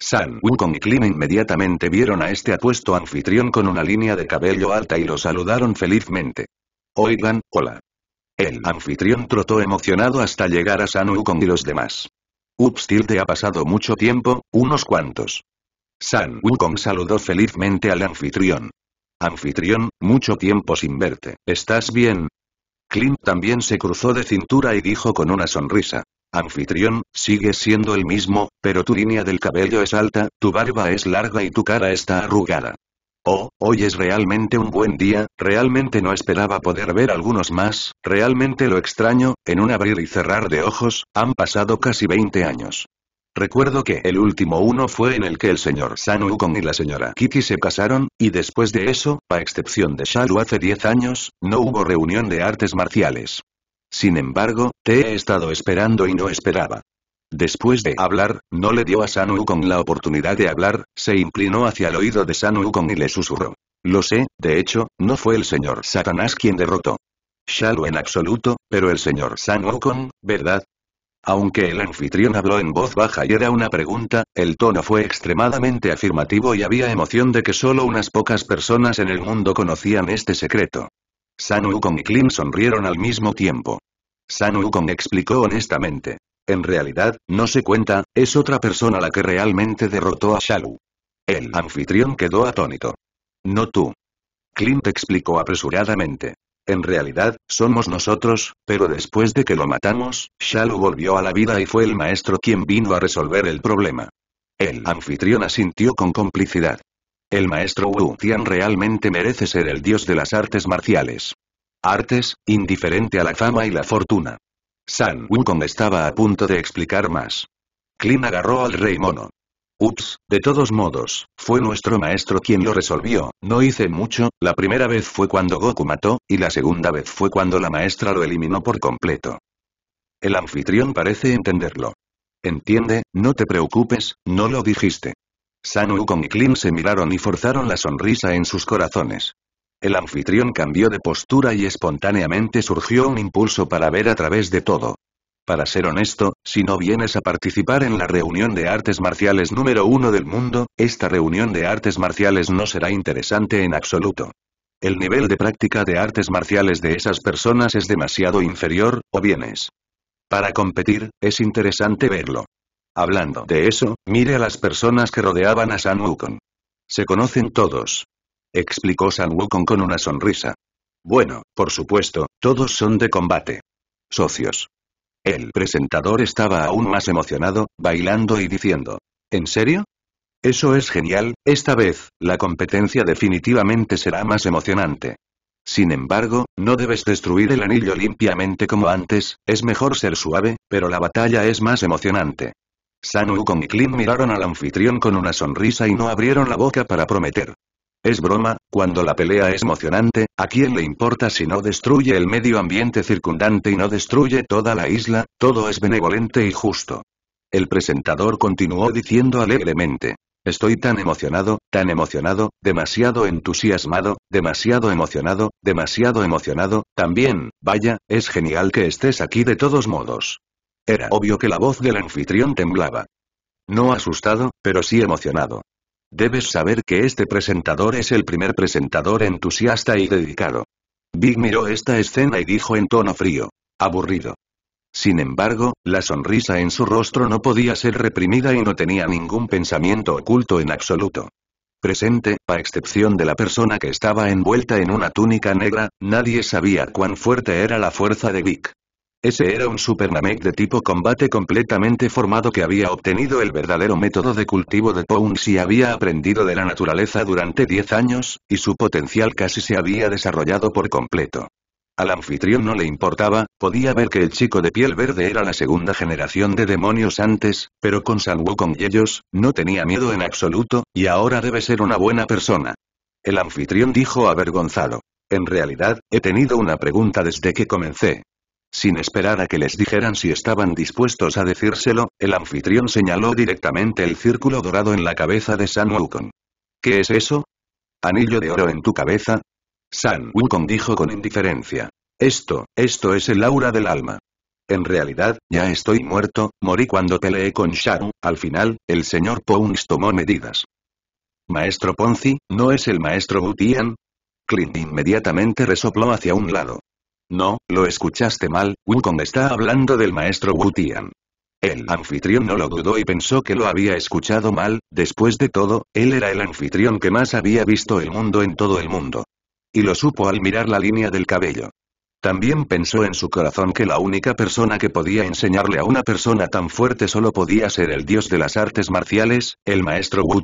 San Wukong y Klim inmediatamente vieron a este apuesto anfitrión con una línea de cabello alta y lo saludaron felizmente. Oigan, hola. El anfitrión trotó emocionado hasta llegar a San Wukong y los demás. Ups te ha pasado mucho tiempo, unos cuantos. San Wukong saludó felizmente al anfitrión. Anfitrión, mucho tiempo sin verte, ¿estás bien? Clint también se cruzó de cintura y dijo con una sonrisa. Anfitrión, sigues siendo el mismo, pero tu línea del cabello es alta, tu barba es larga y tu cara está arrugada. Oh, hoy es realmente un buen día, realmente no esperaba poder ver algunos más, realmente lo extraño, en un abrir y cerrar de ojos, han pasado casi 20 años. Recuerdo que el último uno fue en el que el señor San Wukong y la señora Kiki se casaron, y después de eso, a excepción de Shalu hace 10 años, no hubo reunión de artes marciales. Sin embargo, te he estado esperando y no esperaba. Después de hablar, no le dio a San Wukong la oportunidad de hablar, se inclinó hacia el oído de San Wukong y le susurró. Lo sé, de hecho, no fue el señor Satanás quien derrotó. Shalu en absoluto, pero el señor San Wukong, ¿verdad? Aunque el anfitrión habló en voz baja y era una pregunta, el tono fue extremadamente afirmativo y había emoción de que solo unas pocas personas en el mundo conocían este secreto. San Wukong y Klim sonrieron al mismo tiempo. San Wukong explicó honestamente. En realidad, no se cuenta, es otra persona la que realmente derrotó a Shalu. El anfitrión quedó atónito. No tú. Clint explicó apresuradamente. En realidad, somos nosotros, pero después de que lo matamos, Shalu volvió a la vida y fue el maestro quien vino a resolver el problema. El anfitrión asintió con complicidad. El maestro Wu Tian realmente merece ser el dios de las artes marciales. Artes, indiferente a la fama y la fortuna. San Wukong estaba a punto de explicar más. Klin agarró al rey mono. Ups, de todos modos, fue nuestro maestro quien lo resolvió, no hice mucho, la primera vez fue cuando Goku mató, y la segunda vez fue cuando la maestra lo eliminó por completo. El anfitrión parece entenderlo. Entiende, no te preocupes, no lo dijiste. San Wukong y Klin se miraron y forzaron la sonrisa en sus corazones. El anfitrión cambió de postura y espontáneamente surgió un impulso para ver a través de todo. Para ser honesto, si no vienes a participar en la reunión de artes marciales número uno del mundo, esta reunión de artes marciales no será interesante en absoluto. El nivel de práctica de artes marciales de esas personas es demasiado inferior, o vienes. Para competir, es interesante verlo. Hablando de eso, mire a las personas que rodeaban a San Wukong. Se conocen todos, explicó San Wukong con una sonrisa. Bueno, por supuesto, todos son de combate. Socios. El presentador estaba aún más emocionado, bailando y diciendo. ¿En serio? Eso es genial, esta vez, la competencia definitivamente será más emocionante. Sin embargo, no debes destruir el anillo limpiamente como antes, es mejor ser suave, pero la batalla es más emocionante. San Wukong y Klim miraron al anfitrión con una sonrisa y no abrieron la boca para prometer. Es broma, cuando la pelea es emocionante, ¿a quién le importa si no destruye el medio ambiente circundante y no destruye toda la isla? Todo es benevolente y justo. El presentador continuó diciendo alegremente. Estoy tan emocionado, tan emocionado, demasiado entusiasmado, demasiado emocionado, demasiado emocionado, también, vaya, es genial que estés aquí de todos modos. Era obvio que la voz del anfitrión temblaba. No asustado, pero sí emocionado. Debes saber que este presentador es el primer presentador entusiasta y dedicado. Vic miró esta escena y dijo en tono frío. Aburrido. Sin embargo, la sonrisa en su rostro no podía ser reprimida y no tenía ningún pensamiento oculto en absoluto. Presente, a excepción de la persona que estaba envuelta en una túnica negra, nadie sabía cuán fuerte era la fuerza de Vic. Ese era un Supernamec de tipo combate completamente formado que había obtenido el verdadero método de cultivo de Pounce y había aprendido de la naturaleza durante 10 años, y su potencial casi se había desarrollado por completo. Al anfitrión no le importaba, podía ver que el chico de piel verde era la segunda generación de demonios antes, pero con San Wukong ellos, no tenía miedo en absoluto, y ahora debe ser una buena persona. El anfitrión dijo avergonzado. En realidad, he tenido una pregunta desde que comencé. Sin esperar a que les dijeran si estaban dispuestos a decírselo, el anfitrión señaló directamente el círculo dorado en la cabeza de San Wukong. ¿Qué es eso? ¿Anillo de oro en tu cabeza? San Wukong dijo con indiferencia. Esto, esto es el aura del alma. En realidad, ya estoy muerto, morí cuando peleé con Sharu, al final, el señor Pounce tomó medidas. Maestro Ponzi, ¿no es el maestro Butian? Clint inmediatamente resopló hacia un lado. No, lo escuchaste mal, Wukong está hablando del maestro Wu El anfitrión no lo dudó y pensó que lo había escuchado mal, después de todo, él era el anfitrión que más había visto el mundo en todo el mundo. Y lo supo al mirar la línea del cabello. También pensó en su corazón que la única persona que podía enseñarle a una persona tan fuerte solo podía ser el dios de las artes marciales, el maestro Wu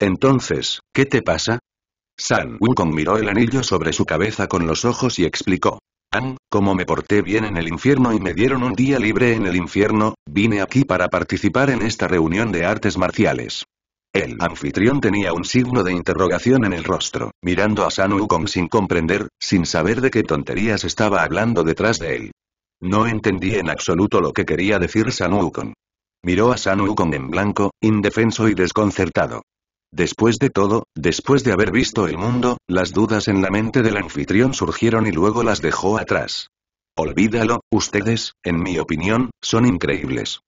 Entonces, ¿qué te pasa? San Wukong miró el anillo sobre su cabeza con los ojos y explicó. "An, como me porté bien en el infierno y me dieron un día libre en el infierno, vine aquí para participar en esta reunión de artes marciales. El anfitrión tenía un signo de interrogación en el rostro, mirando a San Wukong sin comprender, sin saber de qué tonterías estaba hablando detrás de él. No entendí en absoluto lo que quería decir San Wukong. Miró a San Wukong en blanco, indefenso y desconcertado. Después de todo, después de haber visto el mundo, las dudas en la mente del anfitrión surgieron y luego las dejó atrás. Olvídalo, ustedes, en mi opinión, son increíbles.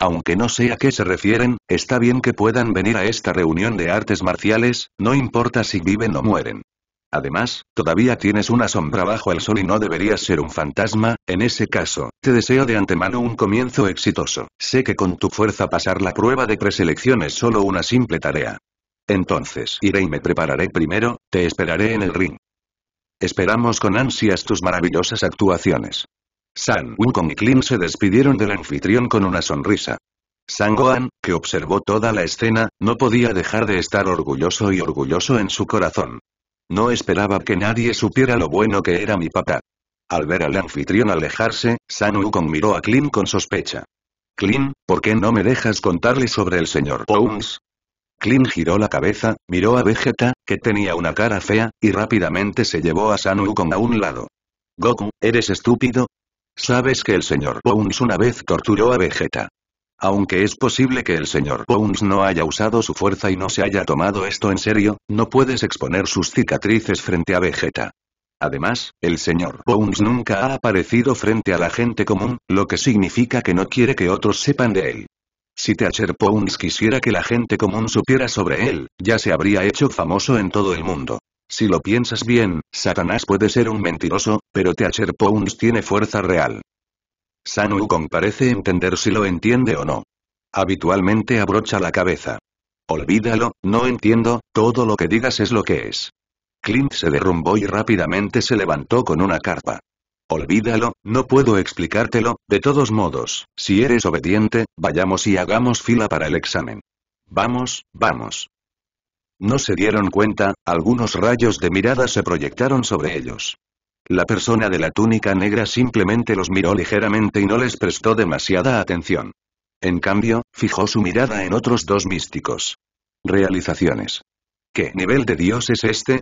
Aunque no sé a qué se refieren, está bien que puedan venir a esta reunión de artes marciales, no importa si viven o mueren. Además, todavía tienes una sombra bajo el sol y no deberías ser un fantasma, en ese caso, te deseo de antemano un comienzo exitoso. Sé que con tu fuerza pasar la prueba de preselección es solo una simple tarea. Entonces iré y me prepararé primero, te esperaré en el ring. Esperamos con ansias tus maravillosas actuaciones. San Wukong y Klim se despidieron del anfitrión con una sonrisa. San Gohan, que observó toda la escena, no podía dejar de estar orgulloso y orgulloso en su corazón. No esperaba que nadie supiera lo bueno que era mi papá. Al ver al anfitrión alejarse, San Wukong miró a Klim con sospecha. Klim, ¿por qué no me dejas contarle sobre el señor Pounds? Clint giró la cabeza, miró a Vegeta, que tenía una cara fea, y rápidamente se llevó a San con a un lado. Goku, ¿eres estúpido? Sabes que el señor Bones una vez torturó a Vegeta. Aunque es posible que el señor Bones no haya usado su fuerza y no se haya tomado esto en serio, no puedes exponer sus cicatrices frente a Vegeta. Además, el señor Bones nunca ha aparecido frente a la gente común, lo que significa que no quiere que otros sepan de él. Si Teacher Pounds quisiera que la gente común supiera sobre él, ya se habría hecho famoso en todo el mundo. Si lo piensas bien, Satanás puede ser un mentiroso, pero Teacher Pounds tiene fuerza real. San Wukong parece entender si lo entiende o no. Habitualmente abrocha la cabeza. Olvídalo, no entiendo, todo lo que digas es lo que es. Clint se derrumbó y rápidamente se levantó con una carpa. Olvídalo, no puedo explicártelo, de todos modos, si eres obediente, vayamos y hagamos fila para el examen. Vamos, vamos. No se dieron cuenta, algunos rayos de mirada se proyectaron sobre ellos. La persona de la túnica negra simplemente los miró ligeramente y no les prestó demasiada atención. En cambio, fijó su mirada en otros dos místicos. Realizaciones. ¿Qué nivel de dios es este?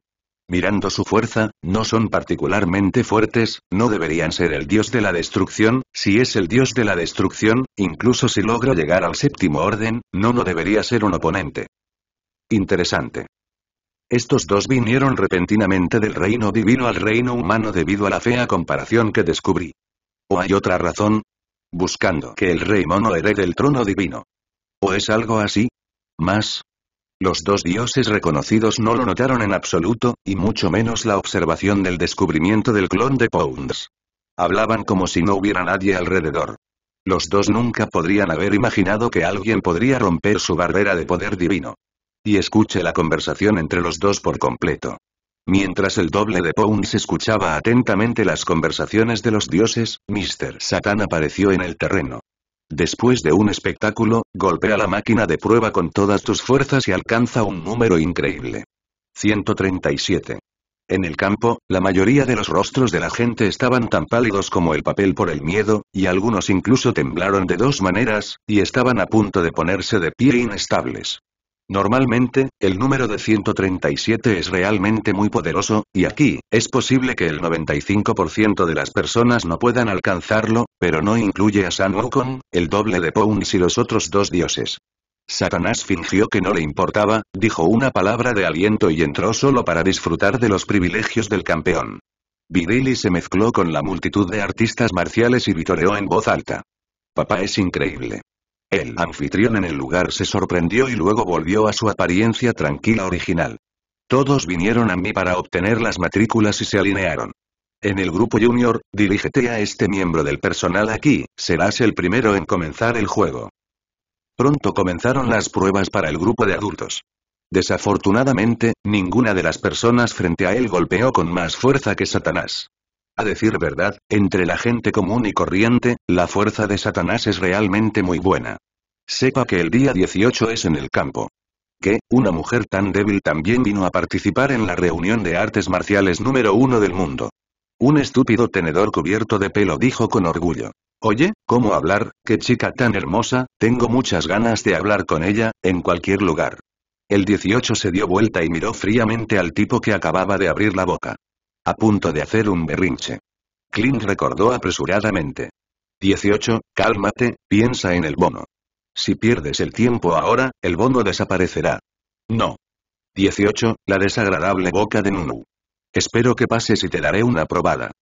Mirando su fuerza, no son particularmente fuertes, no deberían ser el dios de la destrucción, si es el dios de la destrucción, incluso si logra llegar al séptimo orden, no no debería ser un oponente. Interesante. Estos dos vinieron repentinamente del reino divino al reino humano debido a la fea comparación que descubrí. ¿O hay otra razón? Buscando que el rey mono herede el trono divino. ¿O es algo así? Más, los dos dioses reconocidos no lo notaron en absoluto, y mucho menos la observación del descubrimiento del clon de Pounds. Hablaban como si no hubiera nadie alrededor. Los dos nunca podrían haber imaginado que alguien podría romper su barrera de poder divino. Y escuche la conversación entre los dos por completo. Mientras el doble de Pounds escuchaba atentamente las conversaciones de los dioses, Mr. Satan apareció en el terreno. Después de un espectáculo, golpea la máquina de prueba con todas tus fuerzas y alcanza un número increíble. 137. En el campo, la mayoría de los rostros de la gente estaban tan pálidos como el papel por el miedo, y algunos incluso temblaron de dos maneras, y estaban a punto de ponerse de pie inestables. Normalmente, el número de 137 es realmente muy poderoso, y aquí, es posible que el 95% de las personas no puedan alcanzarlo, pero no incluye a San Wukong, el doble de Pounce y los otros dos dioses. Satanás fingió que no le importaba, dijo una palabra de aliento y entró solo para disfrutar de los privilegios del campeón. Virili se mezcló con la multitud de artistas marciales y vitoreó en voz alta. Papá es increíble. El anfitrión en el lugar se sorprendió y luego volvió a su apariencia tranquila original. Todos vinieron a mí para obtener las matrículas y se alinearon. En el grupo junior, dirígete a este miembro del personal aquí, serás el primero en comenzar el juego. Pronto comenzaron las pruebas para el grupo de adultos. Desafortunadamente, ninguna de las personas frente a él golpeó con más fuerza que Satanás. A decir verdad, entre la gente común y corriente, la fuerza de Satanás es realmente muy buena. Sepa que el día 18 es en el campo. Que, una mujer tan débil también vino a participar en la reunión de artes marciales número uno del mundo. Un estúpido tenedor cubierto de pelo dijo con orgullo. Oye, ¿cómo hablar? Qué chica tan hermosa, tengo muchas ganas de hablar con ella, en cualquier lugar. El 18 se dio vuelta y miró fríamente al tipo que acababa de abrir la boca. A punto de hacer un berrinche. Clint recordó apresuradamente. 18. Cálmate, piensa en el bono. Si pierdes el tiempo ahora, el bono desaparecerá. No. 18. La desagradable boca de Nunu. Espero que pases y te daré una probada.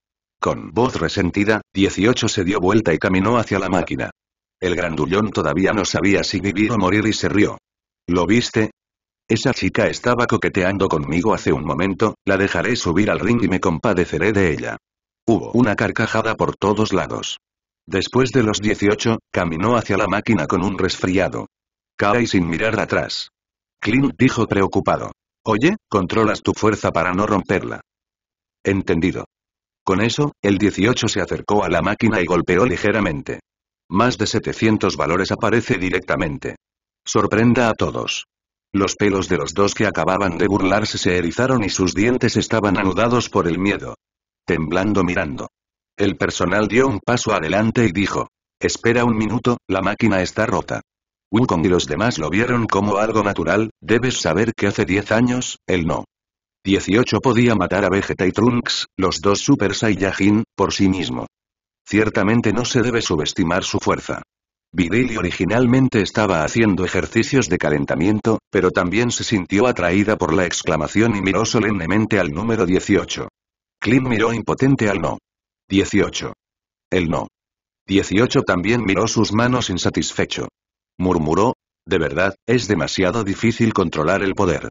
Con voz resentida, 18 se dio vuelta y caminó hacia la máquina. El grandullón todavía no sabía si vivir o morir y se rió. ¿Lo viste? Esa chica estaba coqueteando conmigo hace un momento, la dejaré subir al ring y me compadeceré de ella. Hubo una carcajada por todos lados. Después de los 18, caminó hacia la máquina con un resfriado. Cae sin mirar atrás. Clint dijo preocupado. Oye, controlas tu fuerza para no romperla. Entendido. Con eso, el 18 se acercó a la máquina y golpeó ligeramente. Más de 700 valores aparece directamente. Sorprenda a todos. Los pelos de los dos que acababan de burlarse se erizaron y sus dientes estaban anudados por el miedo. Temblando mirando. El personal dio un paso adelante y dijo. Espera un minuto, la máquina está rota. Wukong y los demás lo vieron como algo natural, debes saber que hace 10 años, él no. 18 podía matar a Vegeta y Trunks, los dos Super Saiyajin, por sí mismo. Ciertamente no se debe subestimar su fuerza. Vidili originalmente estaba haciendo ejercicios de calentamiento, pero también se sintió atraída por la exclamación y miró solemnemente al número 18. Klim miró impotente al no. 18. El no. 18 también miró sus manos insatisfecho. Murmuró, de verdad, es demasiado difícil controlar el poder.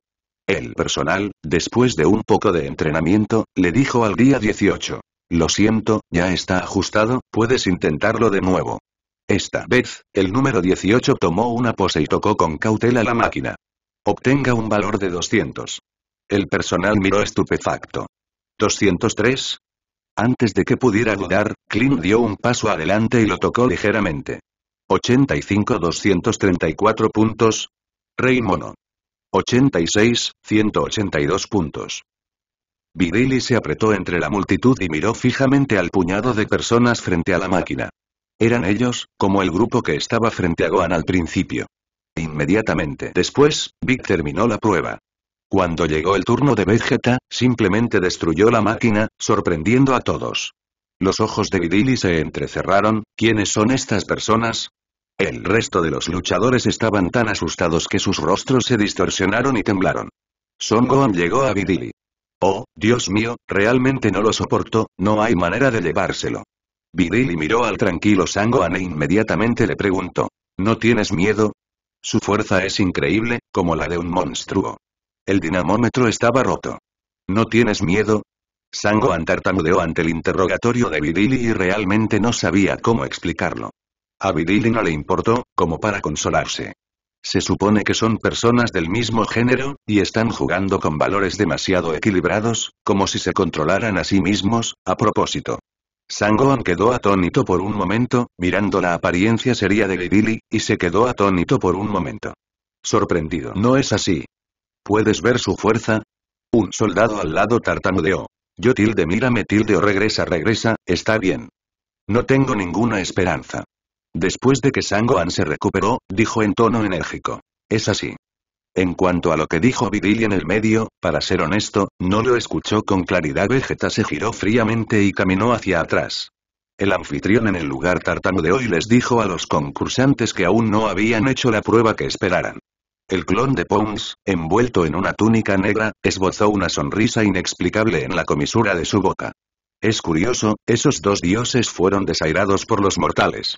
El personal, después de un poco de entrenamiento, le dijo al día 18. Lo siento, ya está ajustado, puedes intentarlo de nuevo. Esta vez, el número 18 tomó una pose y tocó con cautela la máquina. Obtenga un valor de 200. El personal miró estupefacto. ¿203? Antes de que pudiera dudar, Clint dio un paso adelante y lo tocó ligeramente. 85-234 puntos. Rey Mono. 86, 182 puntos. Virili se apretó entre la multitud y miró fijamente al puñado de personas frente a la máquina. Eran ellos, como el grupo que estaba frente a Gohan al principio. Inmediatamente después, Vic terminó la prueba. Cuando llegó el turno de Vegeta, simplemente destruyó la máquina, sorprendiendo a todos. Los ojos de Vidili se entrecerraron, ¿quiénes son estas personas? El resto de los luchadores estaban tan asustados que sus rostros se distorsionaron y temblaron. Son Gohan llegó a Vidili. Oh, Dios mío, realmente no lo soporto, no hay manera de llevárselo. Vidili miró al tranquilo Sangoan e inmediatamente le preguntó. ¿No tienes miedo? Su fuerza es increíble, como la de un monstruo. El dinamómetro estaba roto. ¿No tienes miedo? Sangoan tartamudeó ante el interrogatorio de Vidili y realmente no sabía cómo explicarlo. A Vidili no le importó, como para consolarse. Se supone que son personas del mismo género, y están jugando con valores demasiado equilibrados, como si se controlaran a sí mismos, a propósito sangoan quedó atónito por un momento, mirando la apariencia seria de Lidili, y se quedó atónito por un momento. Sorprendido. No es así. ¿Puedes ver su fuerza? Un soldado al lado tartamudeó. Yo tilde mírame tilde o oh, regresa regresa, está bien. No tengo ninguna esperanza. Después de que Sangoan se recuperó, dijo en tono enérgico. Es así. En cuanto a lo que dijo Viril en el medio, para ser honesto, no lo escuchó con claridad. Vegeta se giró fríamente y caminó hacia atrás. El anfitrión en el lugar de hoy les dijo a los concursantes que aún no habían hecho la prueba que esperaran. El clon de Pons, envuelto en una túnica negra, esbozó una sonrisa inexplicable en la comisura de su boca. Es curioso, esos dos dioses fueron desairados por los mortales.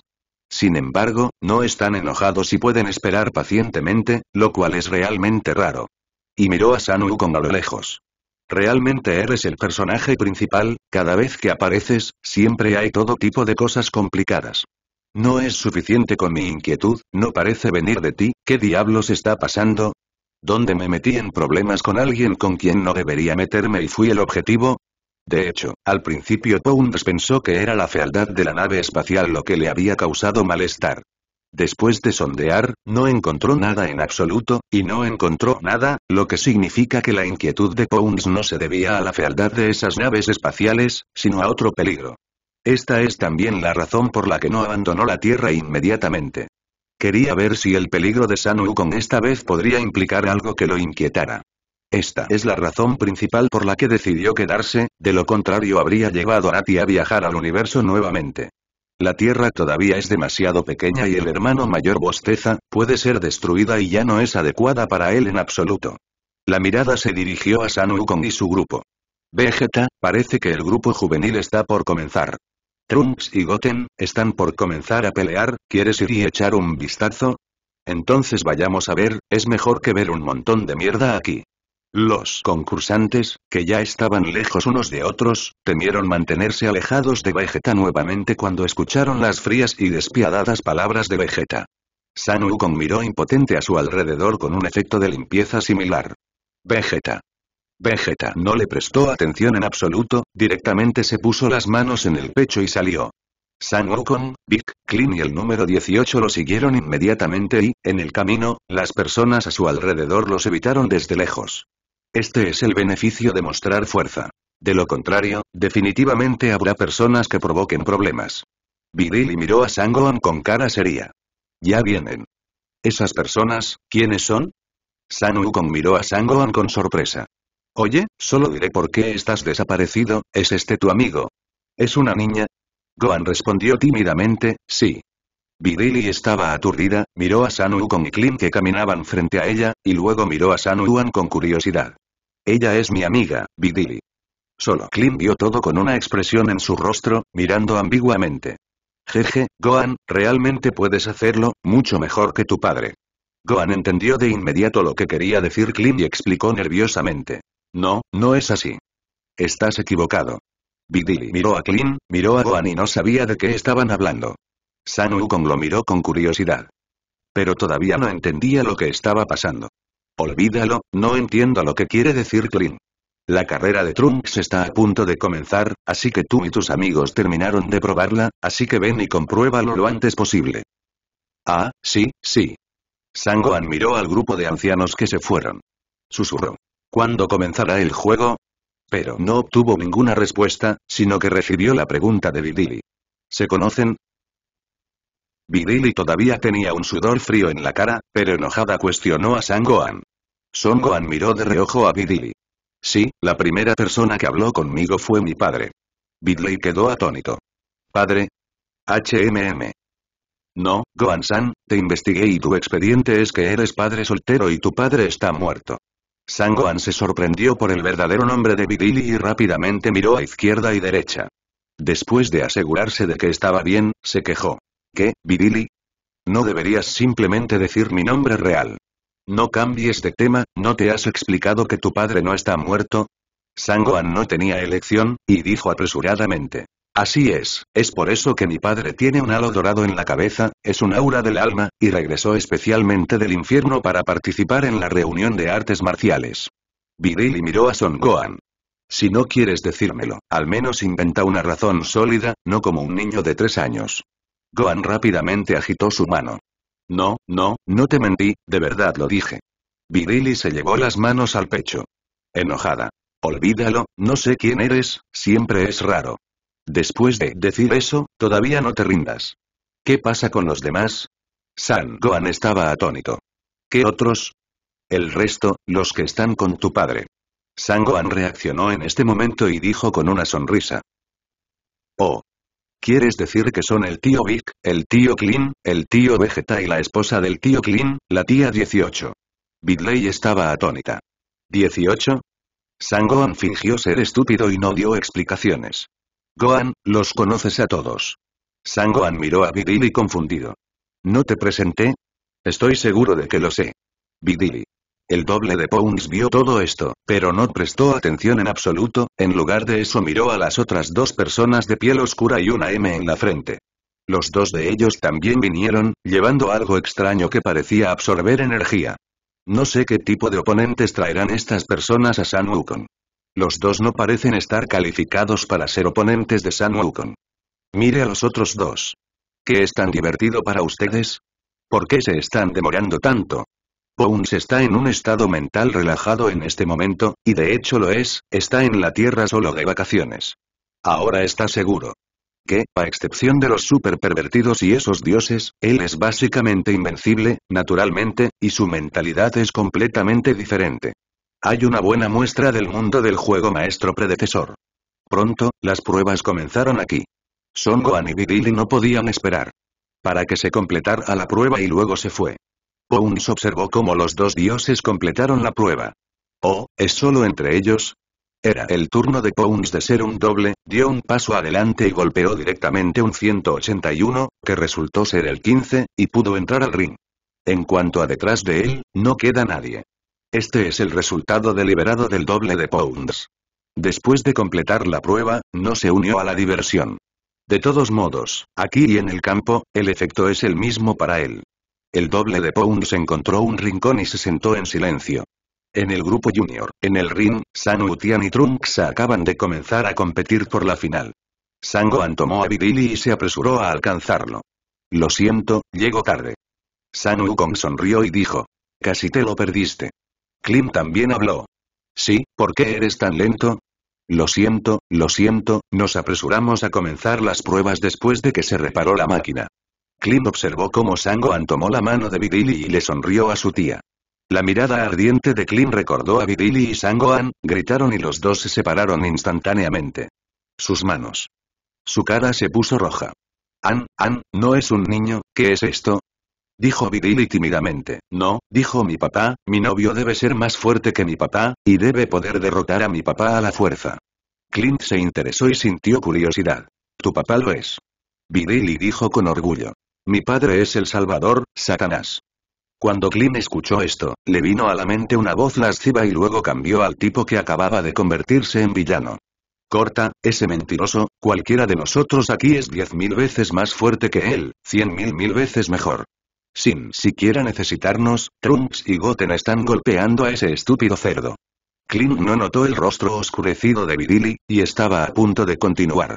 Sin embargo, no están enojados y pueden esperar pacientemente, lo cual es realmente raro. Y miró a Sanu con a lo lejos. Realmente eres el personaje principal, cada vez que apareces, siempre hay todo tipo de cosas complicadas. No es suficiente con mi inquietud, no parece venir de ti, ¿qué diablos está pasando? ¿Dónde me metí en problemas con alguien con quien no debería meterme y fui el objetivo? De hecho, al principio Pounds pensó que era la fealdad de la nave espacial lo que le había causado malestar. Después de sondear, no encontró nada en absoluto, y no encontró nada, lo que significa que la inquietud de Pounds no se debía a la fealdad de esas naves espaciales, sino a otro peligro. Esta es también la razón por la que no abandonó la Tierra inmediatamente. Quería ver si el peligro de Sanu con esta vez podría implicar algo que lo inquietara. Esta es la razón principal por la que decidió quedarse, de lo contrario habría llevado a Nati a viajar al universo nuevamente. La Tierra todavía es demasiado pequeña y el hermano mayor bosteza, puede ser destruida y ya no es adecuada para él en absoluto. La mirada se dirigió a San Wukong y su grupo. Vegeta, parece que el grupo juvenil está por comenzar. Trunks y Goten, están por comenzar a pelear, ¿quieres ir y echar un vistazo? Entonces vayamos a ver, es mejor que ver un montón de mierda aquí. Los concursantes, que ya estaban lejos unos de otros, temieron mantenerse alejados de Vegeta nuevamente cuando escucharon las frías y despiadadas palabras de Vegeta. San Wukong miró impotente a su alrededor con un efecto de limpieza similar. Vegeta. Vegeta no le prestó atención en absoluto, directamente se puso las manos en el pecho y salió. San Wukong, Big, Clean y el número 18 lo siguieron inmediatamente y, en el camino, las personas a su alrededor los evitaron desde lejos. Este es el beneficio de mostrar fuerza. De lo contrario, definitivamente habrá personas que provoquen problemas. Virili miró a Sangoan con cara seria. Ya vienen. ¿Esas personas, quiénes son? San Wukong miró a Sangoan con sorpresa. Oye, solo diré por qué estás desaparecido, ¿es este tu amigo? ¿Es una niña? Gohan respondió tímidamente, sí. Virili estaba aturdida, miró a San Wukong y Klim que caminaban frente a ella, y luego miró a San con curiosidad. Ella es mi amiga, Vidili. Solo Klim vio todo con una expresión en su rostro, mirando ambiguamente. Jeje, Gohan, realmente puedes hacerlo, mucho mejor que tu padre. Gohan entendió de inmediato lo que quería decir Klim y explicó nerviosamente. No, no es así. Estás equivocado. Vidili miró a Klim, miró a Gohan y no sabía de qué estaban hablando. San Wukong lo miró con curiosidad. Pero todavía no entendía lo que estaba pasando. Olvídalo, no entiendo lo que quiere decir Clint. La carrera de Trunks está a punto de comenzar, así que tú y tus amigos terminaron de probarla, así que ven y compruébalo lo antes posible. Ah, sí, sí. Sango admiró al grupo de ancianos que se fueron. Susurró. ¿Cuándo comenzará el juego? Pero no obtuvo ninguna respuesta, sino que recibió la pregunta de Vidili. ¿Se conocen? Vidili todavía tenía un sudor frío en la cara, pero enojada cuestionó a San Gohan. Son Gohan miró de reojo a Vidili. Sí, la primera persona que habló conmigo fue mi padre. Bidley quedó atónito. ¿Padre? HMM. No, Gohan-san, te investigué y tu expediente es que eres padre soltero y tu padre está muerto. San se sorprendió por el verdadero nombre de Vidili y rápidamente miró a izquierda y derecha. Después de asegurarse de que estaba bien, se quejó. ¿Qué, Virili? No deberías simplemente decir mi nombre real. No cambies de tema, ¿no te has explicado que tu padre no está muerto? Goan no tenía elección, y dijo apresuradamente. Así es, es por eso que mi padre tiene un halo dorado en la cabeza, es un aura del alma, y regresó especialmente del infierno para participar en la reunión de artes marciales. Virili miró a Son Si no quieres decírmelo, al menos inventa una razón sólida, no como un niño de tres años. Gohan rápidamente agitó su mano. No, no, no te mentí, de verdad lo dije. Virili se llevó las manos al pecho. Enojada. Olvídalo, no sé quién eres, siempre es raro. Después de decir eso, todavía no te rindas. ¿Qué pasa con los demás? San Gohan estaba atónito. ¿Qué otros? El resto, los que están con tu padre. San Gohan reaccionó en este momento y dijo con una sonrisa. Oh, ¿Quieres decir que son el tío Vic, el tío Clean, el tío Vegeta y la esposa del tío Clean, la tía 18? Bidley estaba atónita. ¿18? Sangohan fingió ser estúpido y no dio explicaciones. Gohan, los conoces a todos. Sangohan miró a Bidili confundido. ¿No te presenté? Estoy seguro de que lo sé. Bidley. El doble de Pounds vio todo esto, pero no prestó atención en absoluto, en lugar de eso miró a las otras dos personas de piel oscura y una M en la frente. Los dos de ellos también vinieron, llevando algo extraño que parecía absorber energía. No sé qué tipo de oponentes traerán estas personas a San Wukong. Los dos no parecen estar calificados para ser oponentes de San Wukong. Mire a los otros dos. ¿Qué es tan divertido para ustedes? ¿Por qué se están demorando tanto? Bones está en un estado mental relajado en este momento, y de hecho lo es, está en la Tierra solo de vacaciones. Ahora está seguro. Que, a excepción de los super pervertidos y esos dioses, él es básicamente invencible, naturalmente, y su mentalidad es completamente diferente. Hay una buena muestra del mundo del juego maestro predecesor. Pronto, las pruebas comenzaron aquí. Son Gohan y Bidili no podían esperar. Para que se completara la prueba y luego se fue. Pounds observó cómo los dos dioses completaron la prueba. ¿Oh, es solo entre ellos? Era el turno de Pounds de ser un doble, dio un paso adelante y golpeó directamente un 181, que resultó ser el 15, y pudo entrar al ring. En cuanto a detrás de él, no queda nadie. Este es el resultado deliberado del doble de Pounds. Después de completar la prueba, no se unió a la diversión. De todos modos, aquí y en el campo, el efecto es el mismo para él. El doble de se encontró un rincón y se sentó en silencio. En el grupo junior, en el ring, San Tian y Trunks acaban de comenzar a competir por la final. Sangohan tomó a Bidili y se apresuró a alcanzarlo. Lo siento, llego tarde. San Wukong sonrió y dijo. Casi te lo perdiste. Klim también habló. Sí, ¿por qué eres tan lento? Lo siento, lo siento, nos apresuramos a comenzar las pruebas después de que se reparó la máquina. Clint observó cómo Sangoan tomó la mano de Vidili y le sonrió a su tía. La mirada ardiente de Clint recordó a Vidili y Sangoan, gritaron y los dos se separaron instantáneamente. Sus manos. Su cara se puso roja. An, An, no es un niño, ¿qué es esto? Dijo Vidili tímidamente. No, dijo mi papá, mi novio debe ser más fuerte que mi papá, y debe poder derrotar a mi papá a la fuerza. Clint se interesó y sintió curiosidad. Tu papá lo es. Vidili dijo con orgullo. Mi padre es el Salvador, Satanás. Cuando Clint escuchó esto, le vino a la mente una voz lasciva y luego cambió al tipo que acababa de convertirse en villano. Corta, ese mentiroso, cualquiera de nosotros aquí es diez mil veces más fuerte que él, cien mil mil veces mejor. Sin siquiera necesitarnos, Trunks y Goten están golpeando a ese estúpido cerdo. Clint no notó el rostro oscurecido de Vidili, y estaba a punto de continuar.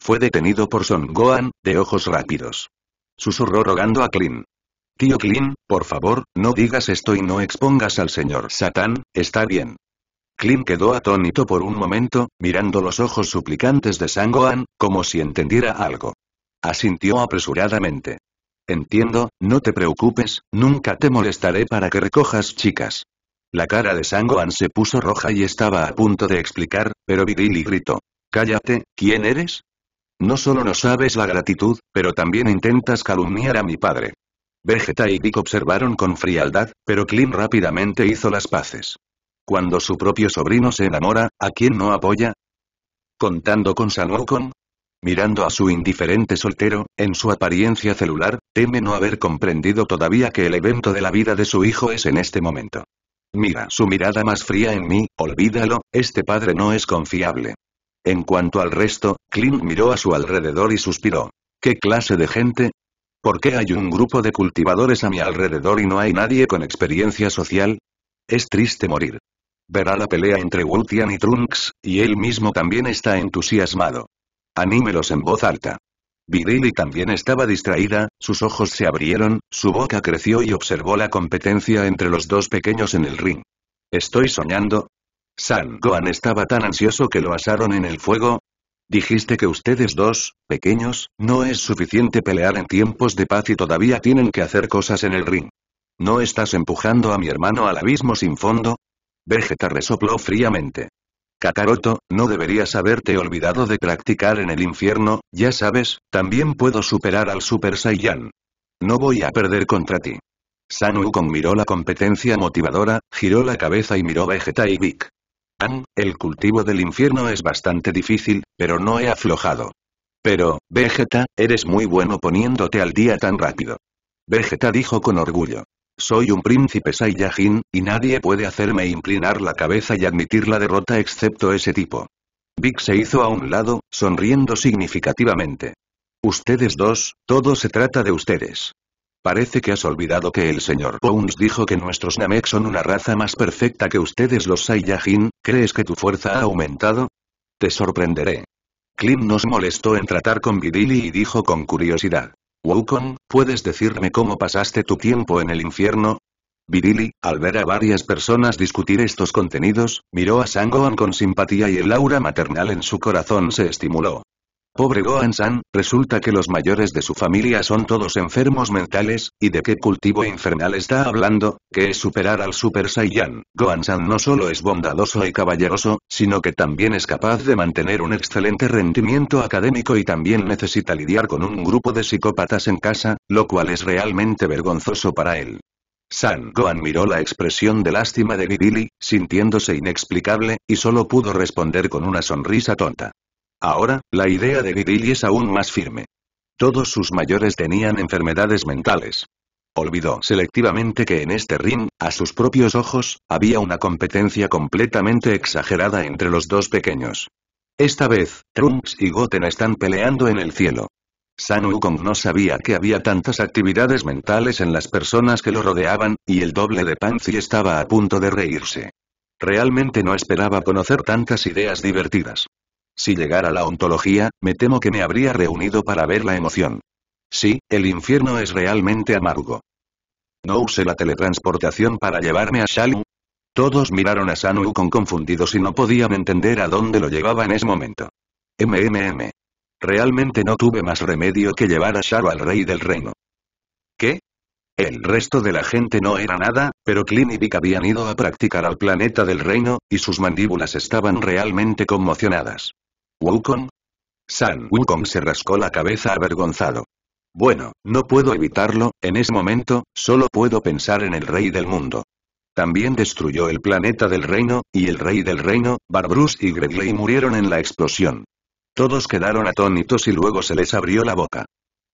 Fue detenido por Son Gohan, de ojos rápidos. Susurró rogando a Clint. Tío Clint, por favor, no digas esto y no expongas al señor Satán, está bien. Clint quedó atónito por un momento, mirando los ojos suplicantes de Sangoan, como si entendiera algo. Asintió apresuradamente. Entiendo, no te preocupes, nunca te molestaré para que recojas chicas. La cara de Sangoan se puso roja y estaba a punto de explicar, pero Vidili gritó. Cállate, ¿quién eres? No solo no sabes la gratitud, pero también intentas calumniar a mi padre. Vegeta y Dick observaron con frialdad, pero Klim rápidamente hizo las paces. Cuando su propio sobrino se enamora, ¿a quién no apoya? Contando con San Mirando a su indiferente soltero, en su apariencia celular, teme no haber comprendido todavía que el evento de la vida de su hijo es en este momento. Mira su mirada más fría en mí, olvídalo, este padre no es confiable. En cuanto al resto, Clint miró a su alrededor y suspiró. ¿Qué clase de gente? ¿Por qué hay un grupo de cultivadores a mi alrededor y no hay nadie con experiencia social? Es triste morir. Verá la pelea entre Wutian y Trunks, y él mismo también está entusiasmado. Anímelos en voz alta. Virili también estaba distraída, sus ojos se abrieron, su boca creció y observó la competencia entre los dos pequeños en el ring. ¿Estoy soñando? San Gohan estaba tan ansioso que lo asaron en el fuego. Dijiste que ustedes dos, pequeños, no es suficiente pelear en tiempos de paz y todavía tienen que hacer cosas en el ring. ¿No estás empujando a mi hermano al abismo sin fondo? Vegeta resopló fríamente. Kakaroto, no deberías haberte olvidado de practicar en el infierno, ya sabes, también puedo superar al Super Saiyan. No voy a perder contra ti. San Wukong miró la competencia motivadora, giró la cabeza y miró Vegeta y Vic. An, el cultivo del infierno es bastante difícil, pero no he aflojado. Pero, Vegeta, eres muy bueno poniéndote al día tan rápido. Vegeta dijo con orgullo. Soy un príncipe Saiyajin, y nadie puede hacerme inclinar la cabeza y admitir la derrota excepto ese tipo. Big se hizo a un lado, sonriendo significativamente. Ustedes dos, todo se trata de ustedes. Parece que has olvidado que el señor Bones dijo que nuestros Namek son una raza más perfecta que ustedes los Saiyajin, ¿Crees que tu fuerza ha aumentado? Te sorprenderé. Klim nos molestó en tratar con Vidili y dijo con curiosidad. Wukong, ¿puedes decirme cómo pasaste tu tiempo en el infierno? Vidili, al ver a varias personas discutir estos contenidos, miró a Sangoan con simpatía y el aura maternal en su corazón se estimuló. Pobre Gohan-san, resulta que los mayores de su familia son todos enfermos mentales, ¿y de qué cultivo infernal está hablando? Que es superar al Super Saiyan. Gohan-san no solo es bondadoso y caballeroso, sino que también es capaz de mantener un excelente rendimiento académico y también necesita lidiar con un grupo de psicópatas en casa, lo cual es realmente vergonzoso para él. San Gohan miró la expresión de lástima de Bibili, sintiéndose inexplicable, y solo pudo responder con una sonrisa tonta. Ahora, la idea de Vidili es aún más firme. Todos sus mayores tenían enfermedades mentales. Olvidó selectivamente que en este ring, a sus propios ojos, había una competencia completamente exagerada entre los dos pequeños. Esta vez, Trunks y Goten están peleando en el cielo. San Wukong no sabía que había tantas actividades mentales en las personas que lo rodeaban, y el doble de Pansy estaba a punto de reírse. Realmente no esperaba conocer tantas ideas divertidas. Si llegara la ontología, me temo que me habría reunido para ver la emoción. Sí, el infierno es realmente amargo. No usé la teletransportación para llevarme a Shalu. Todos miraron a Sanu con confundidos y no podían entender a dónde lo llevaba en ese momento. MMM. Realmente no tuve más remedio que llevar a Shalu al rey del reino. ¿Qué? El resto de la gente no era nada, pero Clint y Vic habían ido a practicar al planeta del reino, y sus mandíbulas estaban realmente conmocionadas. ¿Wukong? San Wukong se rascó la cabeza avergonzado. Bueno, no puedo evitarlo, en ese momento, solo puedo pensar en el rey del mundo. También destruyó el planeta del reino, y el rey del reino, Barbrus y Gregley murieron en la explosión. Todos quedaron atónitos y luego se les abrió la boca.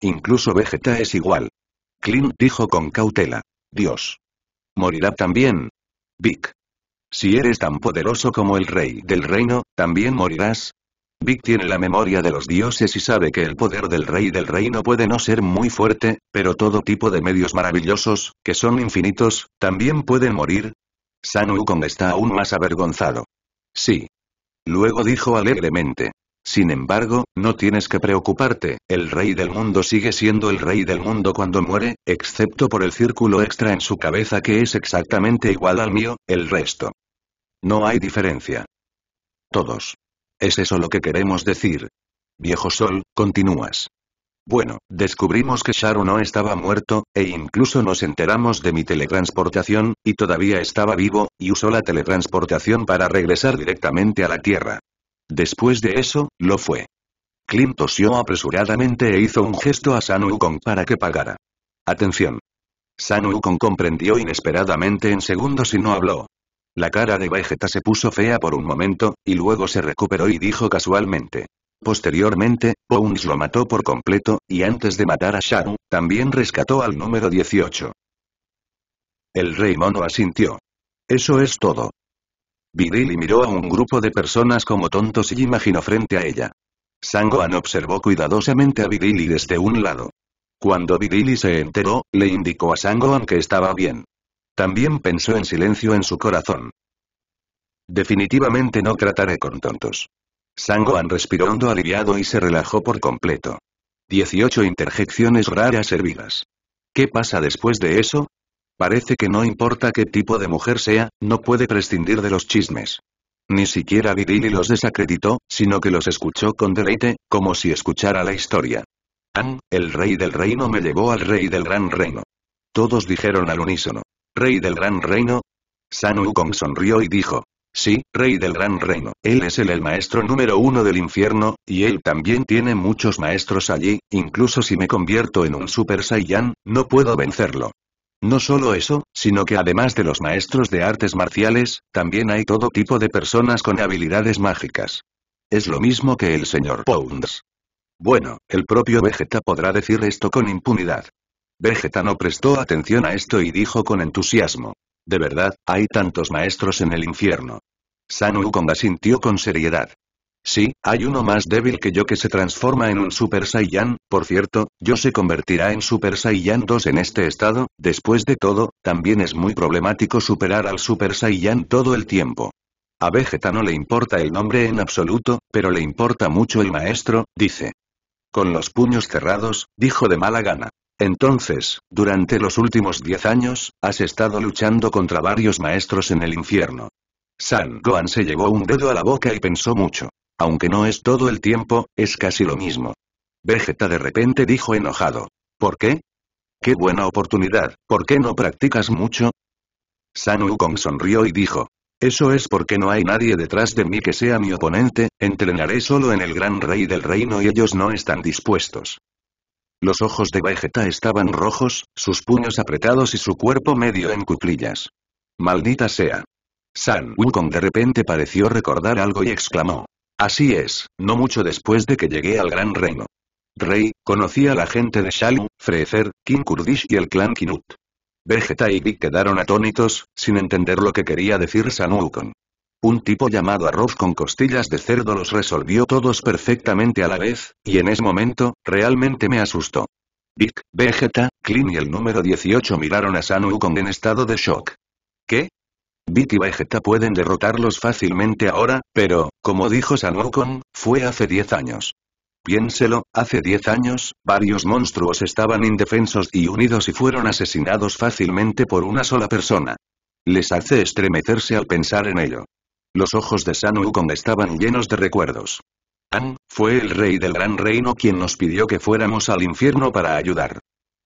Incluso Vegeta es igual. Clint dijo con cautela. Dios. Morirá también. Vic. Si eres tan poderoso como el rey del reino, también morirás, Vic tiene la memoria de los dioses y sabe que el poder del rey del reino puede no ser muy fuerte, pero todo tipo de medios maravillosos, que son infinitos, también pueden morir. San Wukong está aún más avergonzado. Sí. Luego dijo alegremente. Sin embargo, no tienes que preocuparte, el rey del mundo sigue siendo el rey del mundo cuando muere, excepto por el círculo extra en su cabeza que es exactamente igual al mío, el resto. No hay diferencia. Todos. ¿Es eso lo que queremos decir? Viejo Sol, continúas. Bueno, descubrimos que Sharo no estaba muerto, e incluso nos enteramos de mi teletransportación, y todavía estaba vivo, y usó la teletransportación para regresar directamente a la Tierra. Después de eso, lo fue. Clint tosió apresuradamente e hizo un gesto a San para que pagara. Atención. San comprendió inesperadamente en segundos y no habló. La cara de Vegeta se puso fea por un momento, y luego se recuperó y dijo casualmente. Posteriormente, Bones lo mató por completo, y antes de matar a Sharu, también rescató al número 18. El rey mono asintió. Eso es todo. Virili miró a un grupo de personas como tontos y imaginó frente a ella. Sangoan observó cuidadosamente a Virili desde un lado. Cuando Virili se enteró, le indicó a Sangoan que estaba bien. También pensó en silencio en su corazón. Definitivamente no trataré con tontos. Sanguan respiró hondo aliviado y se relajó por completo. 18 interjecciones raras hervidas. ¿Qué pasa después de eso? Parece que no importa qué tipo de mujer sea, no puede prescindir de los chismes. Ni siquiera Vidili los desacreditó, sino que los escuchó con deleite, como si escuchara la historia. An, el rey del reino me llevó al rey del gran reino. Todos dijeron al unísono. ¿Rey del Gran Reino? San Wukong sonrió y dijo. Sí, Rey del Gran Reino, él es el, el maestro número uno del infierno, y él también tiene muchos maestros allí, incluso si me convierto en un Super Saiyan, no puedo vencerlo. No solo eso, sino que además de los maestros de artes marciales, también hay todo tipo de personas con habilidades mágicas. Es lo mismo que el señor Pounds. Bueno, el propio Vegeta podrá decir esto con impunidad. Vegeta no prestó atención a esto y dijo con entusiasmo. De verdad, hay tantos maestros en el infierno. Sanu Ukonga sintió con seriedad. Sí, hay uno más débil que yo que se transforma en un Super Saiyan, por cierto, yo se convertirá en Super Saiyan 2 en este estado, después de todo, también es muy problemático superar al Super Saiyan todo el tiempo. A Vegeta no le importa el nombre en absoluto, pero le importa mucho el maestro, dice. Con los puños cerrados, dijo de mala gana. Entonces, durante los últimos diez años, has estado luchando contra varios maestros en el infierno. San Gohan se llevó un dedo a la boca y pensó mucho. Aunque no es todo el tiempo, es casi lo mismo. Vegeta de repente dijo enojado. ¿Por qué? ¡Qué buena oportunidad! ¿Por qué no practicas mucho? San Wukong sonrió y dijo. Eso es porque no hay nadie detrás de mí que sea mi oponente, entrenaré solo en el gran rey del reino y ellos no están dispuestos. Los ojos de Vegeta estaban rojos, sus puños apretados y su cuerpo medio en cuclillas. ¡Maldita sea! San Wukong de repente pareció recordar algo y exclamó. Así es, no mucho después de que llegué al Gran Reino. Rey, conocí a la gente de Shalu, Freezer, King Kurdish y el clan Kinut. Vegeta y Vic quedaron atónitos, sin entender lo que quería decir San Wukong. Un tipo llamado arroz con costillas de cerdo los resolvió todos perfectamente a la vez, y en ese momento, realmente me asustó. Vic, Vegeta, Klin y el número 18 miraron a San con en estado de shock. ¿Qué? Vic y Vegeta pueden derrotarlos fácilmente ahora, pero, como dijo San fue hace 10 años. Piénselo, hace 10 años, varios monstruos estaban indefensos y unidos y fueron asesinados fácilmente por una sola persona. Les hace estremecerse al pensar en ello. Los ojos de San Wukong estaban llenos de recuerdos. An, fue el rey del gran reino quien nos pidió que fuéramos al infierno para ayudar.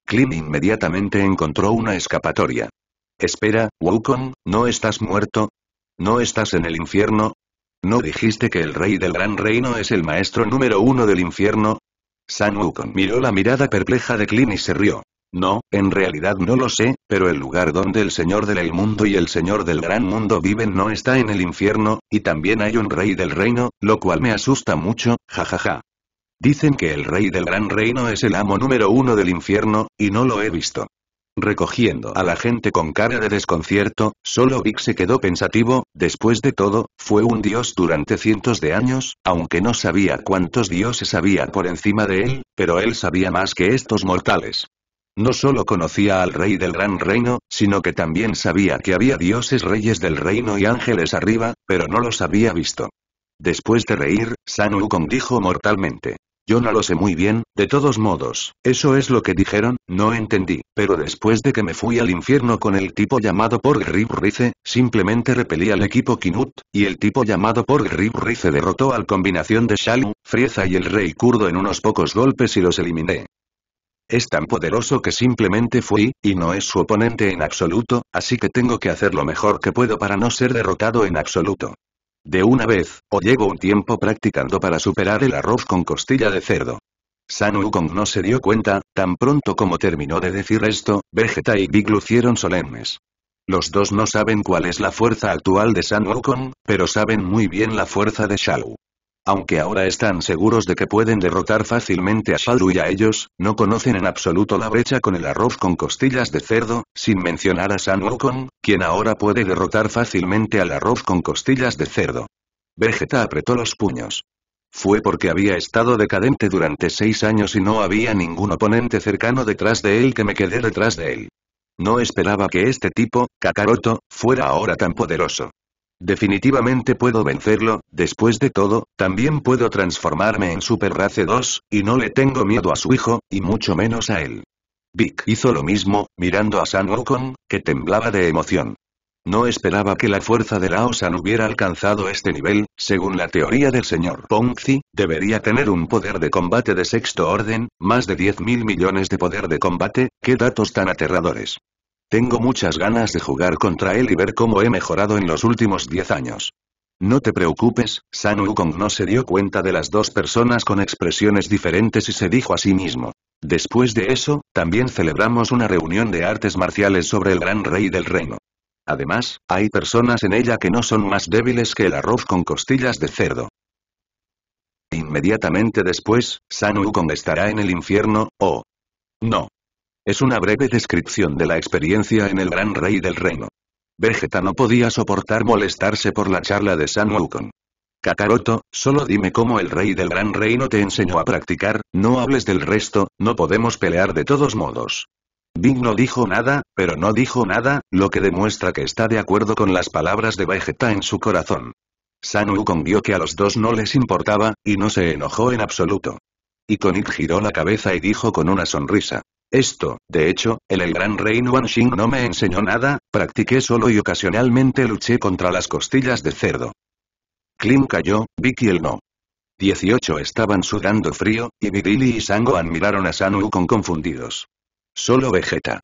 Klim inmediatamente encontró una escapatoria. Espera, Wukong, ¿no estás muerto? ¿No estás en el infierno? ¿No dijiste que el rey del gran reino es el maestro número uno del infierno? San Wukong miró la mirada perpleja de Klim y se rió. No, en realidad no lo sé, pero el lugar donde el Señor del mundo y el Señor del gran mundo viven no está en el infierno, y también hay un rey del reino, lo cual me asusta mucho, jajaja. Dicen que el rey del gran reino es el amo número uno del infierno, y no lo he visto. Recogiendo a la gente con cara de desconcierto, solo Vic se quedó pensativo, después de todo, fue un dios durante cientos de años, aunque no sabía cuántos dioses había por encima de él, pero él sabía más que estos mortales. No solo conocía al rey del gran reino, sino que también sabía que había dioses reyes del reino y ángeles arriba, pero no los había visto. Después de reír, San dijo mortalmente. Yo no lo sé muy bien, de todos modos, eso es lo que dijeron, no entendí, pero después de que me fui al infierno con el tipo llamado por Rib Rice, simplemente repelí al equipo Kinut, y el tipo llamado por Rib Rice derrotó al combinación de Shalu, Frieza y el rey kurdo en unos pocos golpes y los eliminé es tan poderoso que simplemente fui, y no es su oponente en absoluto, así que tengo que hacer lo mejor que puedo para no ser derrotado en absoluto. De una vez, o llevo un tiempo practicando para superar el arroz con costilla de cerdo. San Wukong no se dio cuenta, tan pronto como terminó de decir esto, Vegeta y Big lucieron solemnes. Los dos no saben cuál es la fuerza actual de San Wukong, pero saben muy bien la fuerza de Shao. Aunque ahora están seguros de que pueden derrotar fácilmente a Shalu y a ellos, no conocen en absoluto la brecha con el arroz con costillas de cerdo, sin mencionar a San Wukong, quien ahora puede derrotar fácilmente al arroz con costillas de cerdo. Vegeta apretó los puños. Fue porque había estado decadente durante seis años y no había ningún oponente cercano detrás de él que me quedé detrás de él. No esperaba que este tipo, Kakaroto, fuera ahora tan poderoso. Definitivamente puedo vencerlo, después de todo, también puedo transformarme en Super Race 2, y no le tengo miedo a su hijo, y mucho menos a él. Vic hizo lo mismo, mirando a San Wukong, que temblaba de emoción. No esperaba que la fuerza de Lao hubiera alcanzado este nivel, según la teoría del señor Ponzi, debería tener un poder de combate de sexto orden, más de 10 mil millones de poder de combate, qué datos tan aterradores. Tengo muchas ganas de jugar contra él y ver cómo he mejorado en los últimos 10 años. No te preocupes, San Wukong no se dio cuenta de las dos personas con expresiones diferentes y se dijo a sí mismo. Después de eso, también celebramos una reunión de artes marciales sobre el gran rey del reino. Además, hay personas en ella que no son más débiles que el arroz con costillas de cerdo. Inmediatamente después, San Wukong estará en el infierno, o... No. Es una breve descripción de la experiencia en el Gran Rey del Reino. Vegeta no podía soportar molestarse por la charla de San Wukong. Kakaroto, solo dime cómo el rey del gran reino te enseñó a practicar, no hables del resto, no podemos pelear de todos modos. Bing no dijo nada, pero no dijo nada, lo que demuestra que está de acuerdo con las palabras de Vegeta en su corazón. San Wukong vio que a los dos no les importaba, y no se enojó en absoluto. Iconic giró la cabeza y dijo con una sonrisa. Esto, de hecho, el gran reino Wanxing no me enseñó nada, practiqué solo y ocasionalmente luché contra las costillas de cerdo. Klim cayó, y el no. 18 estaban sudando frío, y Vidili y Sango admiraron a Sanu con confundidos. Solo Vegeta.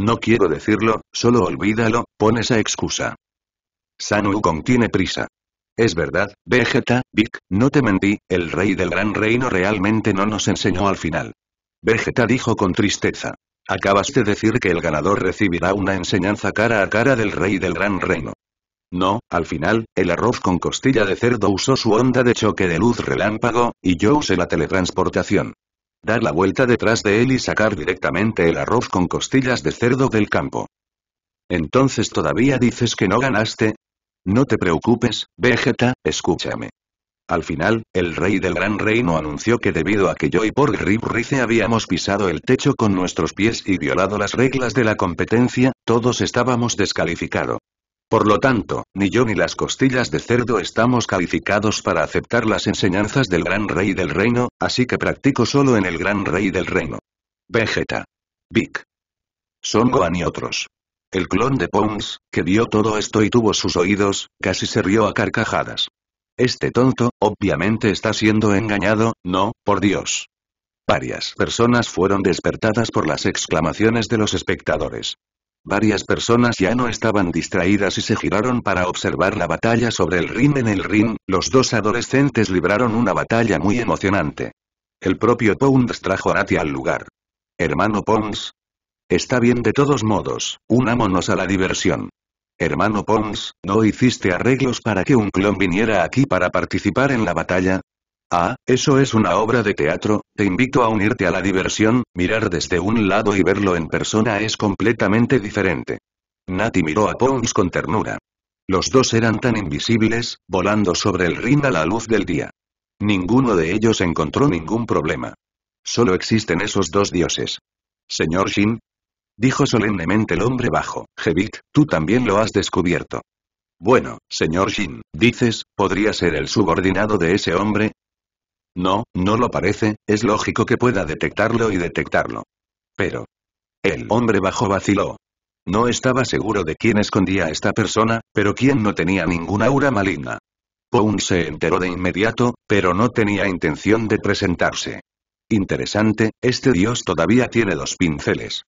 No quiero decirlo, solo olvídalo, pon esa excusa. Sanu Wukong tiene prisa. Es verdad, Vegeta, Vic, no te mentí, el rey del gran reino realmente no nos enseñó al final. Vegeta dijo con tristeza. Acabas de decir que el ganador recibirá una enseñanza cara a cara del rey del gran reino. No, al final, el arroz con costilla de cerdo usó su onda de choque de luz relámpago, y yo usé la teletransportación. Dar la vuelta detrás de él y sacar directamente el arroz con costillas de cerdo del campo. Entonces todavía dices que no ganaste, no te preocupes, Vegeta, escúchame. Al final, el rey del gran reino anunció que debido a que yo y por Rip habíamos pisado el techo con nuestros pies y violado las reglas de la competencia, todos estábamos descalificados. Por lo tanto, ni yo ni las costillas de cerdo estamos calificados para aceptar las enseñanzas del gran rey del reino, así que practico solo en el gran rey del reino. Vegeta. Vic. Son Gohan y otros. El clon de Pons, que vio todo esto y tuvo sus oídos, casi se rió a carcajadas. Este tonto, obviamente está siendo engañado, no, por Dios. Varias personas fueron despertadas por las exclamaciones de los espectadores. Varias personas ya no estaban distraídas y se giraron para observar la batalla sobre el ring. En el ring, los dos adolescentes libraron una batalla muy emocionante. El propio Pons trajo a Nati al lugar. Hermano Pons, Está bien de todos modos, unámonos a la diversión. Hermano Pons, ¿no hiciste arreglos para que un clon viniera aquí para participar en la batalla? Ah, eso es una obra de teatro, te invito a unirte a la diversión, mirar desde un lado y verlo en persona es completamente diferente. Nati miró a Pons con ternura. Los dos eran tan invisibles, volando sobre el ring a la luz del día. Ninguno de ellos encontró ningún problema. Solo existen esos dos dioses. Señor Shin, Dijo solemnemente el hombre bajo, Jevit, tú también lo has descubierto. Bueno, señor Shin, dices, ¿podría ser el subordinado de ese hombre? No, no lo parece, es lógico que pueda detectarlo y detectarlo. Pero... El hombre bajo vaciló. No estaba seguro de quién escondía a esta persona, pero quién no tenía ninguna aura maligna. Poon se enteró de inmediato, pero no tenía intención de presentarse. Interesante, este dios todavía tiene dos pinceles.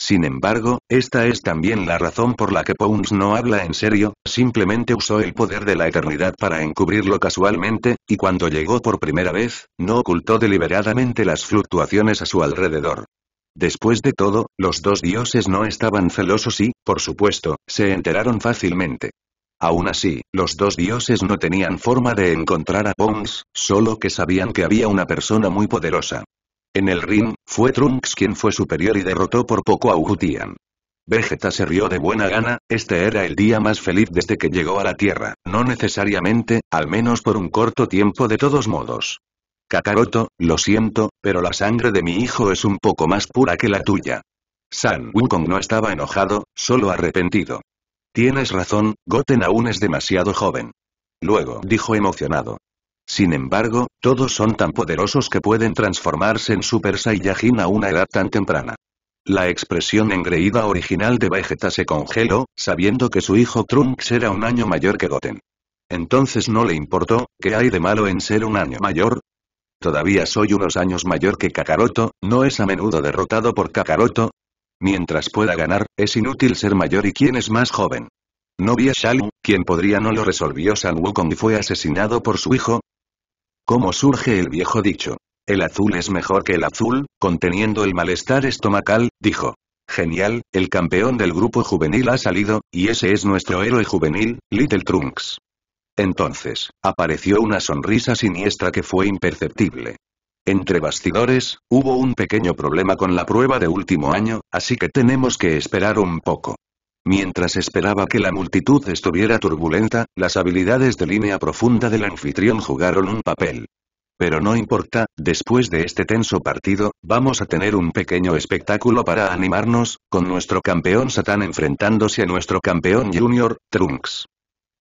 Sin embargo, esta es también la razón por la que Pons no habla en serio, simplemente usó el poder de la eternidad para encubrirlo casualmente, y cuando llegó por primera vez, no ocultó deliberadamente las fluctuaciones a su alrededor. Después de todo, los dos dioses no estaban celosos y, por supuesto, se enteraron fácilmente. Aún así, los dos dioses no tenían forma de encontrar a Pons, solo que sabían que había una persona muy poderosa. En el ring, fue Trunks quien fue superior y derrotó por poco a Ujutian. Vegeta se rió de buena gana, este era el día más feliz desde que llegó a la Tierra, no necesariamente, al menos por un corto tiempo de todos modos. Kakaroto, lo siento, pero la sangre de mi hijo es un poco más pura que la tuya. San Wukong no estaba enojado, solo arrepentido. Tienes razón, Goten aún es demasiado joven. Luego dijo emocionado. Sin embargo, todos son tan poderosos que pueden transformarse en Super Saiyajin a una edad tan temprana. La expresión engreída original de Vegeta se congeló, sabiendo que su hijo Trunks era un año mayor que Goten. Entonces no le importó, ¿qué hay de malo en ser un año mayor? Todavía soy unos años mayor que Kakaroto, ¿no es a menudo derrotado por Kakaroto? Mientras pueda ganar, es inútil ser mayor y quién es más joven. No vi a Shalu, quien podría no lo resolvió San Wukong y fue asesinado por su hijo, cómo surge el viejo dicho. El azul es mejor que el azul, conteniendo el malestar estomacal, dijo. Genial, el campeón del grupo juvenil ha salido, y ese es nuestro héroe juvenil, Little Trunks. Entonces, apareció una sonrisa siniestra que fue imperceptible. Entre bastidores, hubo un pequeño problema con la prueba de último año, así que tenemos que esperar un poco. Mientras esperaba que la multitud estuviera turbulenta, las habilidades de línea profunda del anfitrión jugaron un papel. Pero no importa, después de este tenso partido, vamos a tener un pequeño espectáculo para animarnos, con nuestro campeón Satán enfrentándose a nuestro campeón junior, Trunks.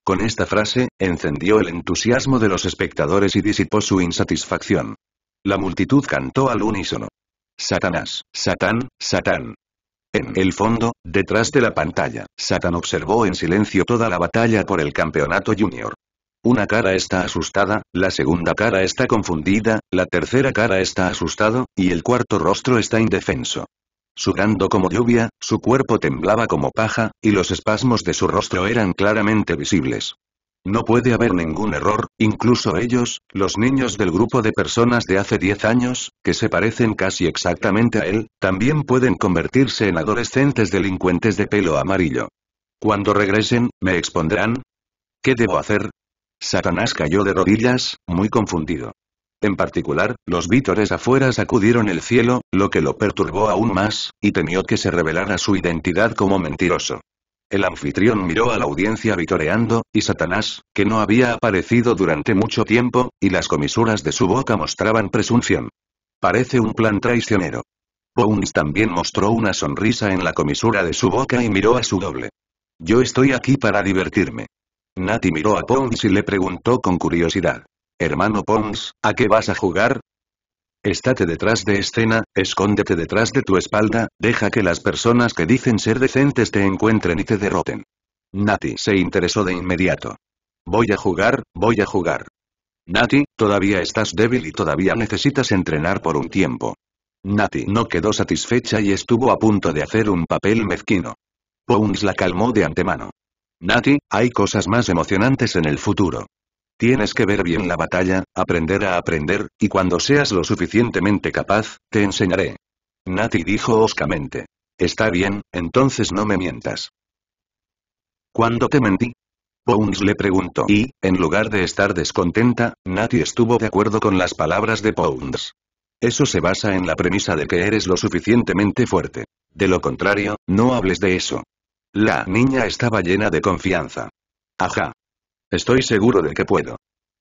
Con esta frase, encendió el entusiasmo de los espectadores y disipó su insatisfacción. La multitud cantó al unísono. Satanás, Satán, Satán, en el fondo, detrás de la pantalla, Satan observó en silencio toda la batalla por el campeonato junior. Una cara está asustada, la segunda cara está confundida, la tercera cara está asustado, y el cuarto rostro está indefenso. Sudando como lluvia, su cuerpo temblaba como paja, y los espasmos de su rostro eran claramente visibles. No puede haber ningún error, incluso ellos, los niños del grupo de personas de hace 10 años, que se parecen casi exactamente a él, también pueden convertirse en adolescentes delincuentes de pelo amarillo. Cuando regresen, ¿me expondrán? ¿Qué debo hacer? Satanás cayó de rodillas, muy confundido. En particular, los vítores afuera sacudieron el cielo, lo que lo perturbó aún más, y temió que se revelara su identidad como mentiroso. El anfitrión miró a la audiencia vitoreando, y Satanás, que no había aparecido durante mucho tiempo, y las comisuras de su boca mostraban presunción. Parece un plan traicionero. Pons también mostró una sonrisa en la comisura de su boca y miró a su doble. Yo estoy aquí para divertirme. Nati miró a Pons y le preguntó con curiosidad. Hermano Pons, ¿a qué vas a jugar? Estate detrás de escena, escóndete detrás de tu espalda, deja que las personas que dicen ser decentes te encuentren y te derroten. Nati se interesó de inmediato. Voy a jugar, voy a jugar. Nati, todavía estás débil y todavía necesitas entrenar por un tiempo. Nati no quedó satisfecha y estuvo a punto de hacer un papel mezquino. Pounds la calmó de antemano. Nati, hay cosas más emocionantes en el futuro. Tienes que ver bien la batalla, aprender a aprender, y cuando seas lo suficientemente capaz, te enseñaré. Nati dijo oscamente. Está bien, entonces no me mientas. ¿Cuándo te mentí? Pounds le preguntó y, en lugar de estar descontenta, Nati estuvo de acuerdo con las palabras de Pounds. Eso se basa en la premisa de que eres lo suficientemente fuerte. De lo contrario, no hables de eso. La niña estaba llena de confianza. Ajá. Estoy seguro de que puedo.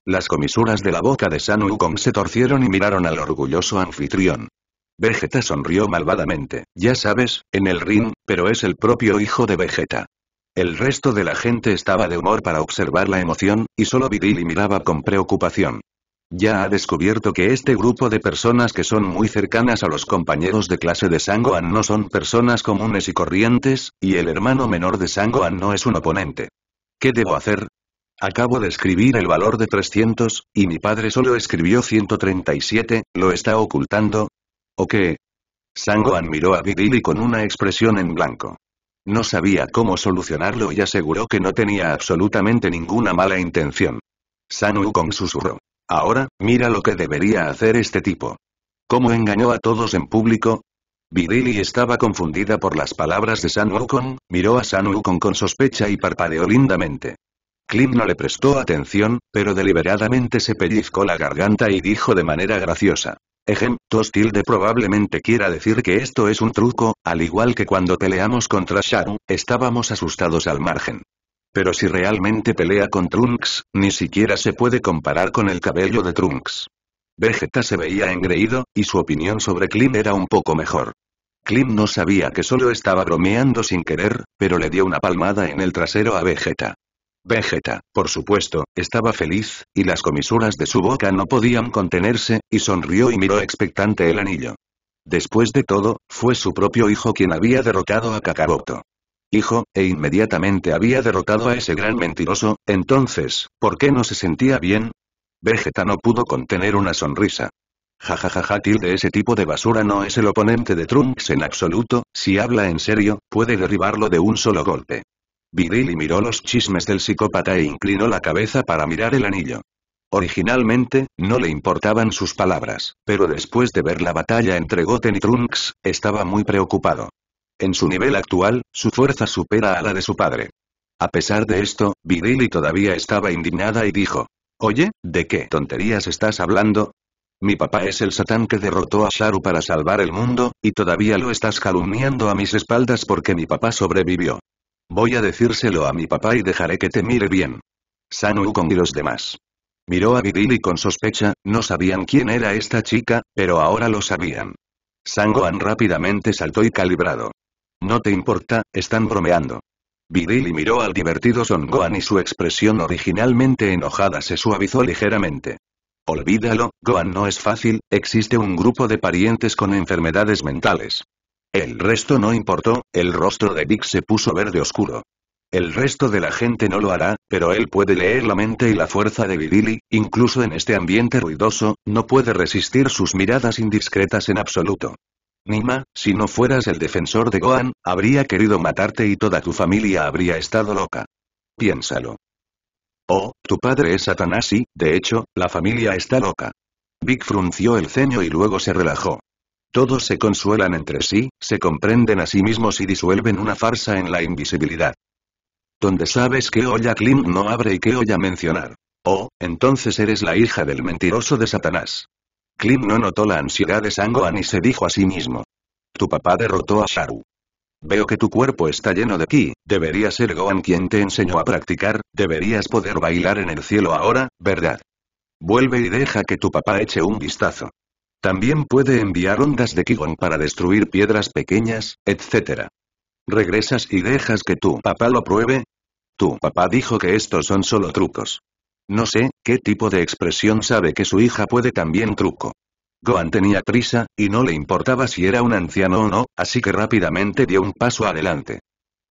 Las comisuras de la boca de San Wukong se torcieron y miraron al orgulloso anfitrión. Vegeta sonrió malvadamente, ya sabes, en el ring, pero es el propio hijo de Vegeta. El resto de la gente estaba de humor para observar la emoción, y solo Vidili miraba con preocupación. Ya ha descubierto que este grupo de personas que son muy cercanas a los compañeros de clase de Sangoan no son personas comunes y corrientes, y el hermano menor de Sangoan no es un oponente. ¿Qué debo hacer? Acabo de escribir el valor de 300, y mi padre solo escribió 137, ¿lo está ocultando? ¿O qué? Sango miró a Vidili con una expresión en blanco. No sabía cómo solucionarlo y aseguró que no tenía absolutamente ninguna mala intención. San Wukong susurró. Ahora, mira lo que debería hacer este tipo. ¿Cómo engañó a todos en público? Vidili estaba confundida por las palabras de San Wukong, miró a San con sospecha y parpadeó lindamente. Klim no le prestó atención, pero deliberadamente se pellizcó la garganta y dijo de manera graciosa. Ejem, Tostilde probablemente quiera decir que esto es un truco, al igual que cuando peleamos contra Sharu, estábamos asustados al margen. Pero si realmente pelea con Trunks, ni siquiera se puede comparar con el cabello de Trunks. Vegeta se veía engreído, y su opinión sobre Klim era un poco mejor. Klim no sabía que solo estaba bromeando sin querer, pero le dio una palmada en el trasero a Vegeta. Vegeta, por supuesto, estaba feliz, y las comisuras de su boca no podían contenerse, y sonrió y miró expectante el anillo. Después de todo, fue su propio hijo quien había derrotado a Kakaboto. Hijo, e inmediatamente había derrotado a ese gran mentiroso, entonces, ¿por qué no se sentía bien? Vegeta no pudo contener una sonrisa. Jajajaja de ese tipo de basura no es el oponente de Trunks en absoluto, si habla en serio, puede derribarlo de un solo golpe. Virili miró los chismes del psicópata e inclinó la cabeza para mirar el anillo. Originalmente, no le importaban sus palabras, pero después de ver la batalla entre Goten y Trunks, estaba muy preocupado. En su nivel actual, su fuerza supera a la de su padre. A pesar de esto, Virili todavía estaba indignada y dijo, Oye, ¿de qué tonterías estás hablando? Mi papá es el satán que derrotó a Sharu para salvar el mundo, y todavía lo estás calumniando a mis espaldas porque mi papá sobrevivió. Voy a decírselo a mi papá y dejaré que te mire bien. San Wukong y los demás. Miró a Vidili con sospecha, no sabían quién era esta chica, pero ahora lo sabían. Sangoan rápidamente saltó y calibrado. No te importa, están bromeando. Vidili miró al divertido Gohan y su expresión originalmente enojada se suavizó ligeramente. Olvídalo, Gohan no es fácil, existe un grupo de parientes con enfermedades mentales. El resto no importó, el rostro de Dick se puso verde oscuro. El resto de la gente no lo hará, pero él puede leer la mente y la fuerza de Vidili, incluso en este ambiente ruidoso, no puede resistir sus miradas indiscretas en absoluto. Nima, si no fueras el defensor de Gohan, habría querido matarte y toda tu familia habría estado loca. Piénsalo. Oh, tu padre es Satanás y, de hecho, la familia está loca. Vic frunció el ceño y luego se relajó. Todos se consuelan entre sí, se comprenden a sí mismos y disuelven una farsa en la invisibilidad. Donde sabes que olla Klim no abre y qué olla mencionar. Oh, entonces eres la hija del mentiroso de Satanás. Klim no notó la ansiedad de Gohan y se dijo a sí mismo. Tu papá derrotó a Sharu. Veo que tu cuerpo está lleno de ki, debería ser Gohan quien te enseñó a practicar, deberías poder bailar en el cielo ahora, ¿verdad? Vuelve y deja que tu papá eche un vistazo. También puede enviar ondas de Qigong para destruir piedras pequeñas, etc. ¿Regresas y dejas que tu papá lo pruebe? Tu papá dijo que estos son solo trucos. No sé, ¿qué tipo de expresión sabe que su hija puede también truco? Gohan tenía prisa, y no le importaba si era un anciano o no, así que rápidamente dio un paso adelante.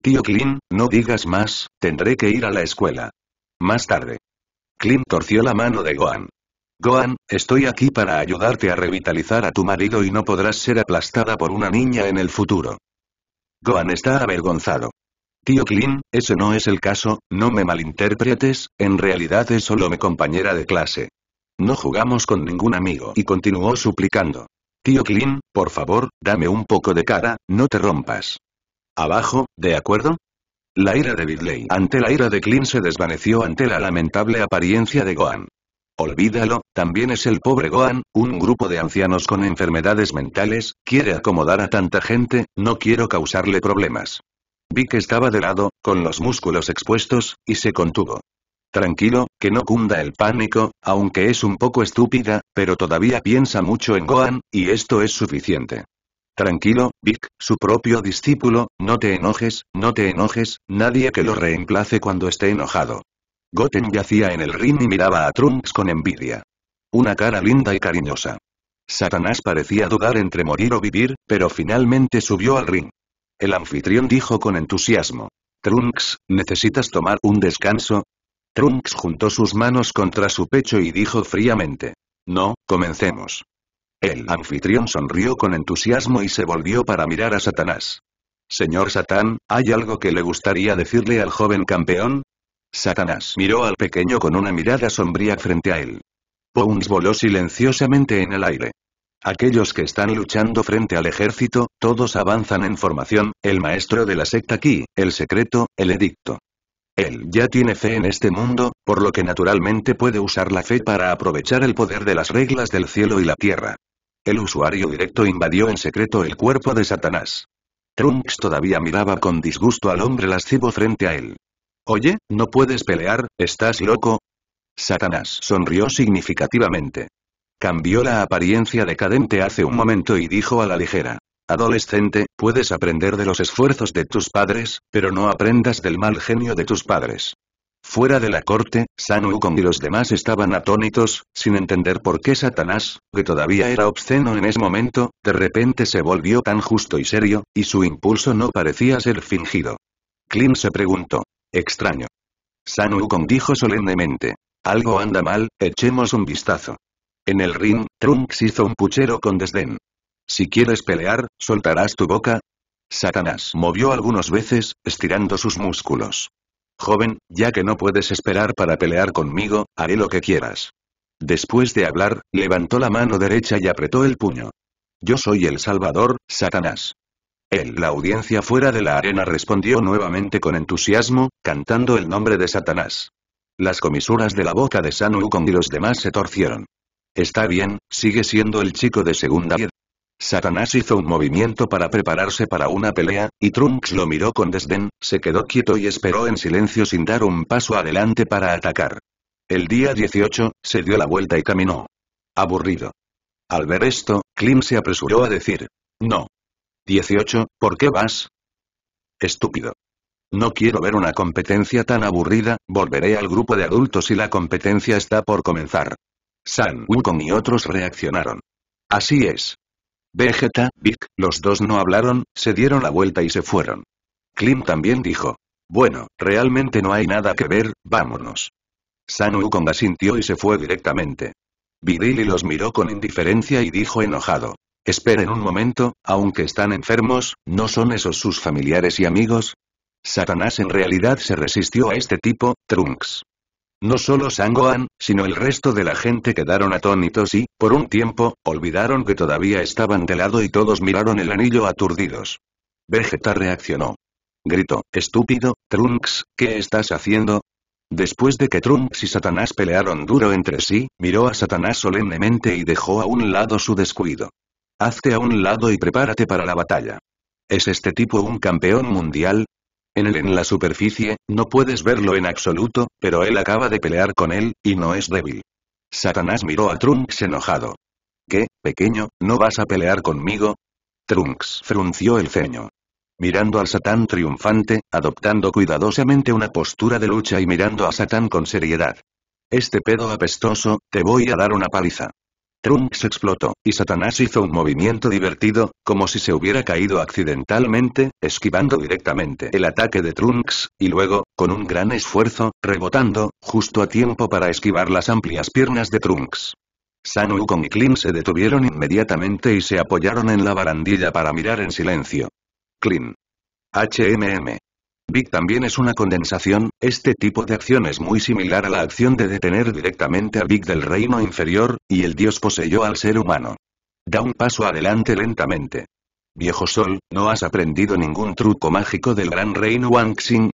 Tío Clint, no digas más, tendré que ir a la escuela. Más tarde. Clint torció la mano de Gohan. Gohan, estoy aquí para ayudarte a revitalizar a tu marido y no podrás ser aplastada por una niña en el futuro. Gohan está avergonzado. Tío Klin, ese no es el caso, no me malinterpretes, en realidad es solo mi compañera de clase. No jugamos con ningún amigo y continuó suplicando. Tío Klin, por favor, dame un poco de cara, no te rompas. Abajo, ¿de acuerdo? La ira de Bidley ante la ira de Klin se desvaneció ante la lamentable apariencia de Gohan. Olvídalo, también es el pobre Gohan, un grupo de ancianos con enfermedades mentales, quiere acomodar a tanta gente, no quiero causarle problemas. Vi estaba de lado, con los músculos expuestos, y se contuvo. Tranquilo, que no cunda el pánico, aunque es un poco estúpida, pero todavía piensa mucho en Gohan, y esto es suficiente. Tranquilo, Vic, su propio discípulo, no te enojes, no te enojes, nadie que lo reemplace cuando esté enojado. Goten yacía en el ring y miraba a Trunks con envidia. Una cara linda y cariñosa. Satanás parecía dudar entre morir o vivir, pero finalmente subió al ring. El anfitrión dijo con entusiasmo. Trunks, ¿necesitas tomar un descanso? Trunks juntó sus manos contra su pecho y dijo fríamente. No, comencemos. El anfitrión sonrió con entusiasmo y se volvió para mirar a Satanás. Señor Satán, ¿hay algo que le gustaría decirle al joven campeón? Satanás miró al pequeño con una mirada sombría frente a él. Bones voló silenciosamente en el aire. Aquellos que están luchando frente al ejército, todos avanzan en formación, el maestro de la secta aquí, el secreto, el edicto. Él ya tiene fe en este mundo, por lo que naturalmente puede usar la fe para aprovechar el poder de las reglas del cielo y la tierra. El usuario directo invadió en secreto el cuerpo de Satanás. Trunks todavía miraba con disgusto al hombre lascivo frente a él. Oye, no puedes pelear, ¿estás loco? Satanás sonrió significativamente. Cambió la apariencia decadente hace un momento y dijo a la ligera. Adolescente, puedes aprender de los esfuerzos de tus padres, pero no aprendas del mal genio de tus padres. Fuera de la corte, San Wukong y los demás estaban atónitos, sin entender por qué Satanás, que todavía era obsceno en ese momento, de repente se volvió tan justo y serio, y su impulso no parecía ser fingido. Klim se preguntó, Extraño. San con dijo solemnemente. Algo anda mal, echemos un vistazo. En el ring, Trunks hizo un puchero con desdén. Si quieres pelear, soltarás tu boca. Satanás movió algunas veces, estirando sus músculos. Joven, ya que no puedes esperar para pelear conmigo, haré lo que quieras. Después de hablar, levantó la mano derecha y apretó el puño. Yo soy el Salvador, Satanás. Él, la audiencia fuera de la arena respondió nuevamente con entusiasmo, cantando el nombre de Satanás. Las comisuras de la boca de San y los demás se torcieron. Está bien, sigue siendo el chico de segunda Satanás hizo un movimiento para prepararse para una pelea, y Trunks lo miró con desdén, se quedó quieto y esperó en silencio sin dar un paso adelante para atacar. El día 18, se dio la vuelta y caminó. Aburrido. Al ver esto, Klim se apresuró a decir. No. 18, ¿por qué vas? Estúpido. No quiero ver una competencia tan aburrida, volveré al grupo de adultos y la competencia está por comenzar. San Wukong y otros reaccionaron. Así es. Vegeta, Vic, los dos no hablaron, se dieron la vuelta y se fueron. Klim también dijo. Bueno, realmente no hay nada que ver, vámonos. San Wukong asintió y se fue directamente. Vidili los miró con indiferencia y dijo enojado. Esperen un momento, aunque están enfermos, ¿no son esos sus familiares y amigos? Satanás en realidad se resistió a este tipo, Trunks. No solo Sangoan, sino el resto de la gente quedaron atónitos y, por un tiempo, olvidaron que todavía estaban de lado y todos miraron el anillo aturdidos. Vegeta reaccionó. Gritó, estúpido, Trunks, ¿qué estás haciendo? Después de que Trunks y Satanás pelearon duro entre sí, miró a Satanás solemnemente y dejó a un lado su descuido. Hazte a un lado y prepárate para la batalla. ¿Es este tipo un campeón mundial? En en la superficie, no puedes verlo en absoluto, pero él acaba de pelear con él, y no es débil. Satanás miró a Trunks enojado. ¿Qué, pequeño, no vas a pelear conmigo? Trunks frunció el ceño. Mirando al Satán triunfante, adoptando cuidadosamente una postura de lucha y mirando a Satán con seriedad. Este pedo apestoso, te voy a dar una paliza. Trunks explotó, y Satanás hizo un movimiento divertido, como si se hubiera caído accidentalmente, esquivando directamente el ataque de Trunks, y luego, con un gran esfuerzo, rebotando, justo a tiempo para esquivar las amplias piernas de Trunks. San y Clint se detuvieron inmediatamente y se apoyaron en la barandilla para mirar en silencio. Clean, HMM. Big también es una condensación, este tipo de acción es muy similar a la acción de detener directamente a Big del reino inferior, y el dios poseyó al ser humano. Da un paso adelante lentamente. Viejo Sol, ¿no has aprendido ningún truco mágico del gran reino Wangxing?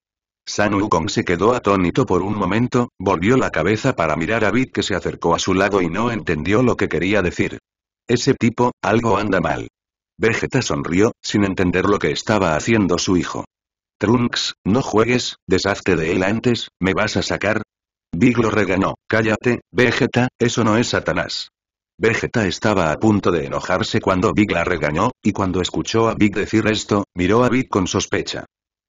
San Wukong se quedó atónito por un momento, volvió la cabeza para mirar a Big que se acercó a su lado y no entendió lo que quería decir. Ese tipo, algo anda mal. Vegeta sonrió, sin entender lo que estaba haciendo su hijo. Trunks, no juegues, deshazte de él antes, ¿me vas a sacar? Big lo regañó, cállate, Vegeta, eso no es Satanás. Vegeta estaba a punto de enojarse cuando Big la regañó, y cuando escuchó a Big decir esto, miró a Big con sospecha.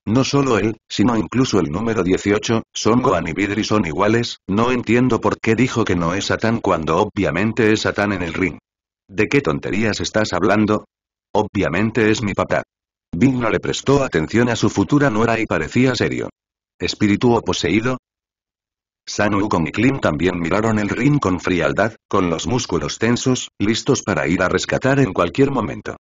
No solo él, sino incluso el número 18, Son Gohan y Vidri son iguales, no entiendo por qué dijo que no es Satán cuando obviamente es Satán en el ring. ¿De qué tonterías estás hablando? Obviamente es mi papá. Bing no le prestó atención a su futura nuera y parecía serio. ¿Espíritu o poseído? Sanu y Klim también miraron el ring con frialdad, con los músculos tensos, listos para ir a rescatar en cualquier momento.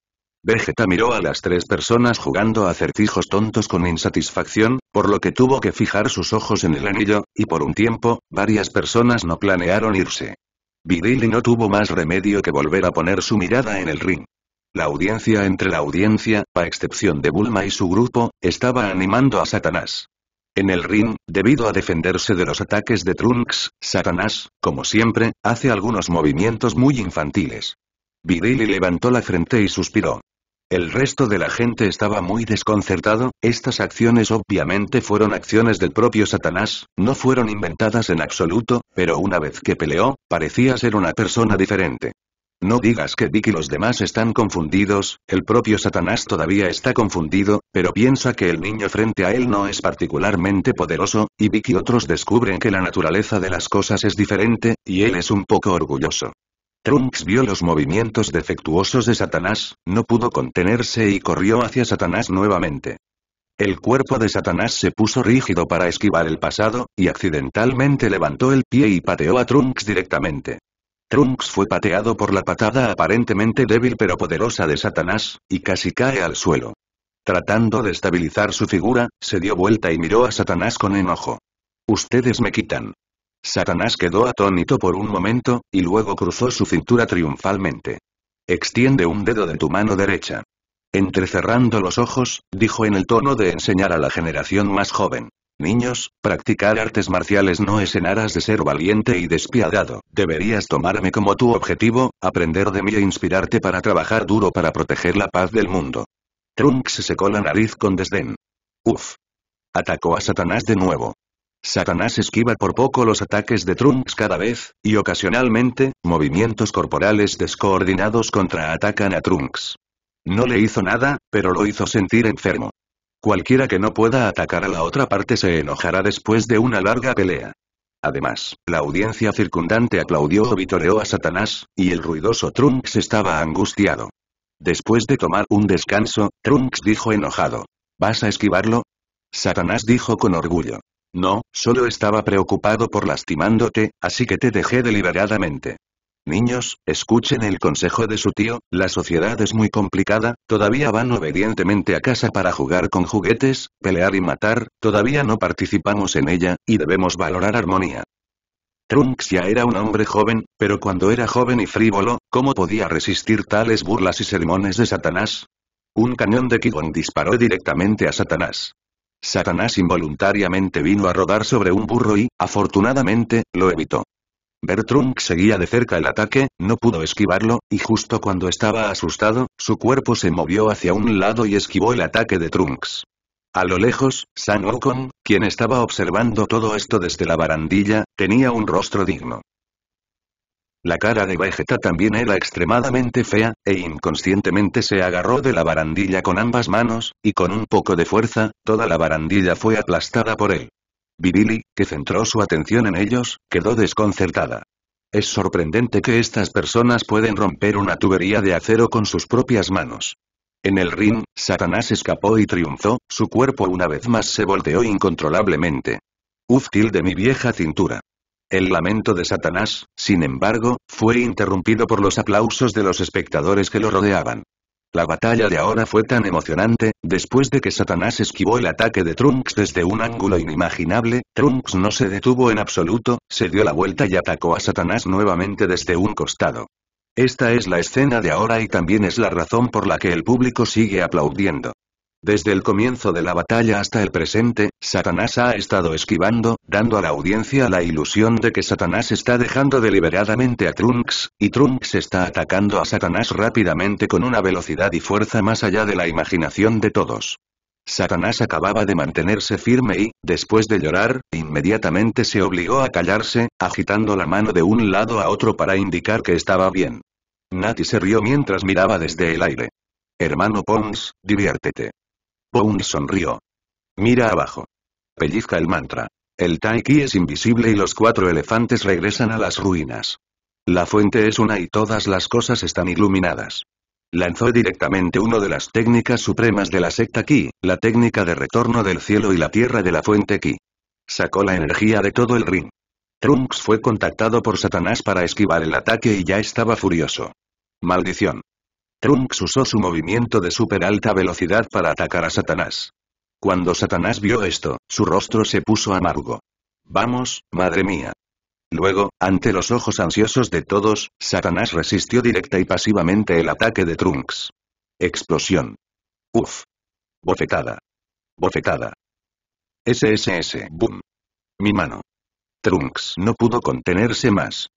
Vegeta miró a las tres personas jugando a acertijos tontos con insatisfacción, por lo que tuvo que fijar sus ojos en el anillo, y por un tiempo, varias personas no planearon irse. Virili no tuvo más remedio que volver a poner su mirada en el ring. La audiencia entre la audiencia, a excepción de Bulma y su grupo, estaba animando a Satanás. En el ring, debido a defenderse de los ataques de Trunks, Satanás, como siempre, hace algunos movimientos muy infantiles. Virili levantó la frente y suspiró. El resto de la gente estaba muy desconcertado, estas acciones obviamente fueron acciones del propio Satanás, no fueron inventadas en absoluto, pero una vez que peleó, parecía ser una persona diferente. No digas que Vic y los demás están confundidos, el propio Satanás todavía está confundido, pero piensa que el niño frente a él no es particularmente poderoso, y Vicky y otros descubren que la naturaleza de las cosas es diferente, y él es un poco orgulloso. Trunks vio los movimientos defectuosos de Satanás, no pudo contenerse y corrió hacia Satanás nuevamente. El cuerpo de Satanás se puso rígido para esquivar el pasado, y accidentalmente levantó el pie y pateó a Trunks directamente. Trunks fue pateado por la patada aparentemente débil pero poderosa de Satanás, y casi cae al suelo. Tratando de estabilizar su figura, se dio vuelta y miró a Satanás con enojo. Ustedes me quitan. Satanás quedó atónito por un momento, y luego cruzó su cintura triunfalmente. Extiende un dedo de tu mano derecha. Entrecerrando los ojos, dijo en el tono de enseñar a la generación más joven. Niños, practicar artes marciales no es en aras de ser valiente y despiadado, deberías tomarme como tu objetivo, aprender de mí e inspirarte para trabajar duro para proteger la paz del mundo. Trunks secó la nariz con desdén. Uf. Atacó a Satanás de nuevo. Satanás esquiva por poco los ataques de Trunks cada vez, y ocasionalmente, movimientos corporales descoordinados contraatacan a Trunks. No le hizo nada, pero lo hizo sentir enfermo. Cualquiera que no pueda atacar a la otra parte se enojará después de una larga pelea. Además, la audiencia circundante aplaudió o vitoreó a Satanás, y el ruidoso Trunks estaba angustiado. Después de tomar un descanso, Trunks dijo enojado. ¿Vas a esquivarlo? Satanás dijo con orgullo. No, solo estaba preocupado por lastimándote, así que te dejé deliberadamente. Niños, escuchen el consejo de su tío, la sociedad es muy complicada, todavía van obedientemente a casa para jugar con juguetes, pelear y matar, todavía no participamos en ella, y debemos valorar armonía. Trunks ya era un hombre joven, pero cuando era joven y frívolo, ¿cómo podía resistir tales burlas y sermones de Satanás? Un cañón de Kigon disparó directamente a Satanás. Satanás involuntariamente vino a rodar sobre un burro y, afortunadamente, lo evitó. Bertrunk seguía de cerca el ataque, no pudo esquivarlo, y justo cuando estaba asustado, su cuerpo se movió hacia un lado y esquivó el ataque de Trunks. A lo lejos, San Wukong, quien estaba observando todo esto desde la barandilla, tenía un rostro digno. La cara de Vegeta también era extremadamente fea, e inconscientemente se agarró de la barandilla con ambas manos, y con un poco de fuerza, toda la barandilla fue aplastada por él. Bibili, que centró su atención en ellos, quedó desconcertada. Es sorprendente que estas personas pueden romper una tubería de acero con sus propias manos. En el ring, Satanás escapó y triunfó, su cuerpo una vez más se volteó incontrolablemente. Útil de mi vieja cintura. El lamento de Satanás, sin embargo, fue interrumpido por los aplausos de los espectadores que lo rodeaban. La batalla de ahora fue tan emocionante, después de que Satanás esquivó el ataque de Trunks desde un ángulo inimaginable, Trunks no se detuvo en absoluto, se dio la vuelta y atacó a Satanás nuevamente desde un costado. Esta es la escena de ahora y también es la razón por la que el público sigue aplaudiendo. Desde el comienzo de la batalla hasta el presente, Satanás ha estado esquivando, dando a la audiencia la ilusión de que Satanás está dejando deliberadamente a Trunks, y Trunks está atacando a Satanás rápidamente con una velocidad y fuerza más allá de la imaginación de todos. Satanás acababa de mantenerse firme y, después de llorar, inmediatamente se obligó a callarse, agitando la mano de un lado a otro para indicar que estaba bien. Nati se rió mientras miraba desde el aire. Hermano Pons, diviértete. Bound sonrió. Mira abajo. Pellizca el mantra. El Taiki es invisible y los cuatro elefantes regresan a las ruinas. La fuente es una y todas las cosas están iluminadas. Lanzó directamente una de las técnicas supremas de la secta Ki, la técnica de retorno del cielo y la tierra de la fuente Ki. Sacó la energía de todo el ring. Trunks fue contactado por Satanás para esquivar el ataque y ya estaba furioso. Maldición. Trunks usó su movimiento de super alta velocidad para atacar a Satanás. Cuando Satanás vio esto, su rostro se puso amargo. Vamos, madre mía. Luego, ante los ojos ansiosos de todos, Satanás resistió directa y pasivamente el ataque de Trunks. Explosión. Uf. Bofetada. Bofetada. SSS. Boom. Mi mano. Trunks no pudo contenerse más.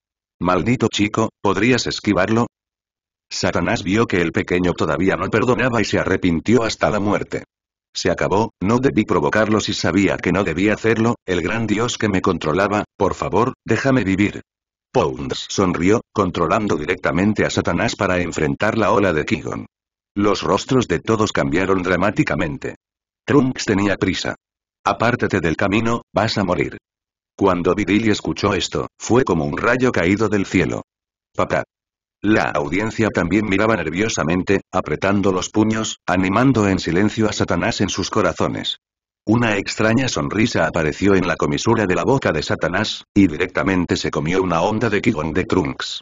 Maldito chico, ¿podrías esquivarlo? Satanás vio que el pequeño todavía no perdonaba y se arrepintió hasta la muerte. Se acabó, no debí provocarlo si sabía que no debía hacerlo, el gran dios que me controlaba, por favor, déjame vivir. Pounds sonrió, controlando directamente a Satanás para enfrentar la ola de Kigon. Los rostros de todos cambiaron dramáticamente. Trunks tenía prisa. Apártate del camino, vas a morir. Cuando Vidili escuchó esto, fue como un rayo caído del cielo. Papá. La audiencia también miraba nerviosamente, apretando los puños, animando en silencio a Satanás en sus corazones. Una extraña sonrisa apareció en la comisura de la boca de Satanás, y directamente se comió una onda de Kigong de Trunks.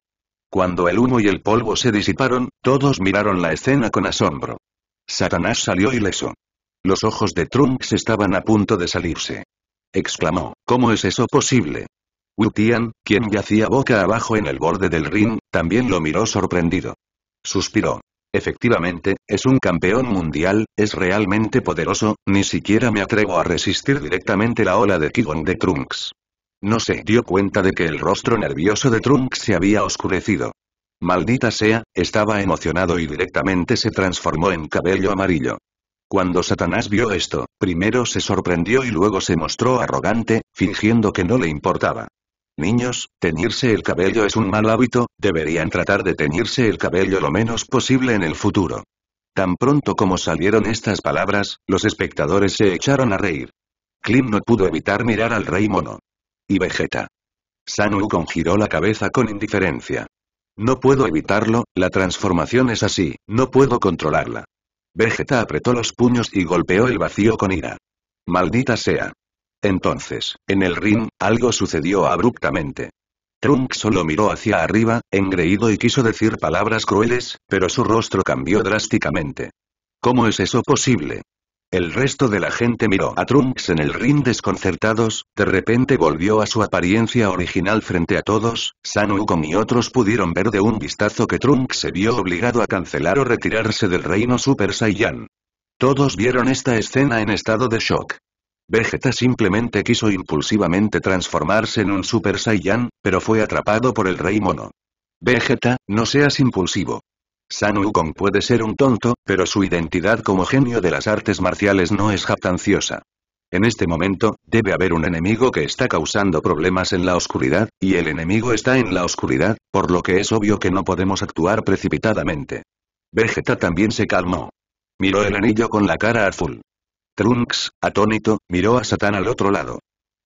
Cuando el humo y el polvo se disiparon, todos miraron la escena con asombro. Satanás salió ileso. Los ojos de Trunks estaban a punto de salirse. Exclamó, ¿cómo es eso posible? Wu Tian, quien yacía boca abajo en el borde del ring, también lo miró sorprendido. Suspiró. Efectivamente, es un campeón mundial, es realmente poderoso, ni siquiera me atrevo a resistir directamente la ola de Kigon de Trunks. No se dio cuenta de que el rostro nervioso de Trunks se había oscurecido. Maldita sea, estaba emocionado y directamente se transformó en cabello amarillo. Cuando Satanás vio esto, primero se sorprendió y luego se mostró arrogante, fingiendo que no le importaba. Niños, teñirse el cabello es un mal hábito, deberían tratar de teñirse el cabello lo menos posible en el futuro. Tan pronto como salieron estas palabras, los espectadores se echaron a reír. Klim no pudo evitar mirar al rey mono. Y Vegeta. Sanu congiró la cabeza con indiferencia. No puedo evitarlo, la transformación es así, no puedo controlarla. Vegeta apretó los puños y golpeó el vacío con ira. Maldita sea. Entonces, en el ring, algo sucedió abruptamente. Trunks solo miró hacia arriba, engreído y quiso decir palabras crueles, pero su rostro cambió drásticamente. ¿Cómo es eso posible? El resto de la gente miró a Trunks en el ring desconcertados, de repente volvió a su apariencia original frente a todos, San Wukong y otros pudieron ver de un vistazo que Trunks se vio obligado a cancelar o retirarse del reino Super Saiyan. Todos vieron esta escena en estado de shock. Vegeta simplemente quiso impulsivamente transformarse en un Super Saiyan, pero fue atrapado por el Rey Mono. Vegeta, no seas impulsivo. San Wukong puede ser un tonto, pero su identidad como genio de las artes marciales no es jactanciosa. En este momento, debe haber un enemigo que está causando problemas en la oscuridad, y el enemigo está en la oscuridad, por lo que es obvio que no podemos actuar precipitadamente. Vegeta también se calmó. Miró el anillo con la cara azul. Trunks, atónito, miró a Satán al otro lado.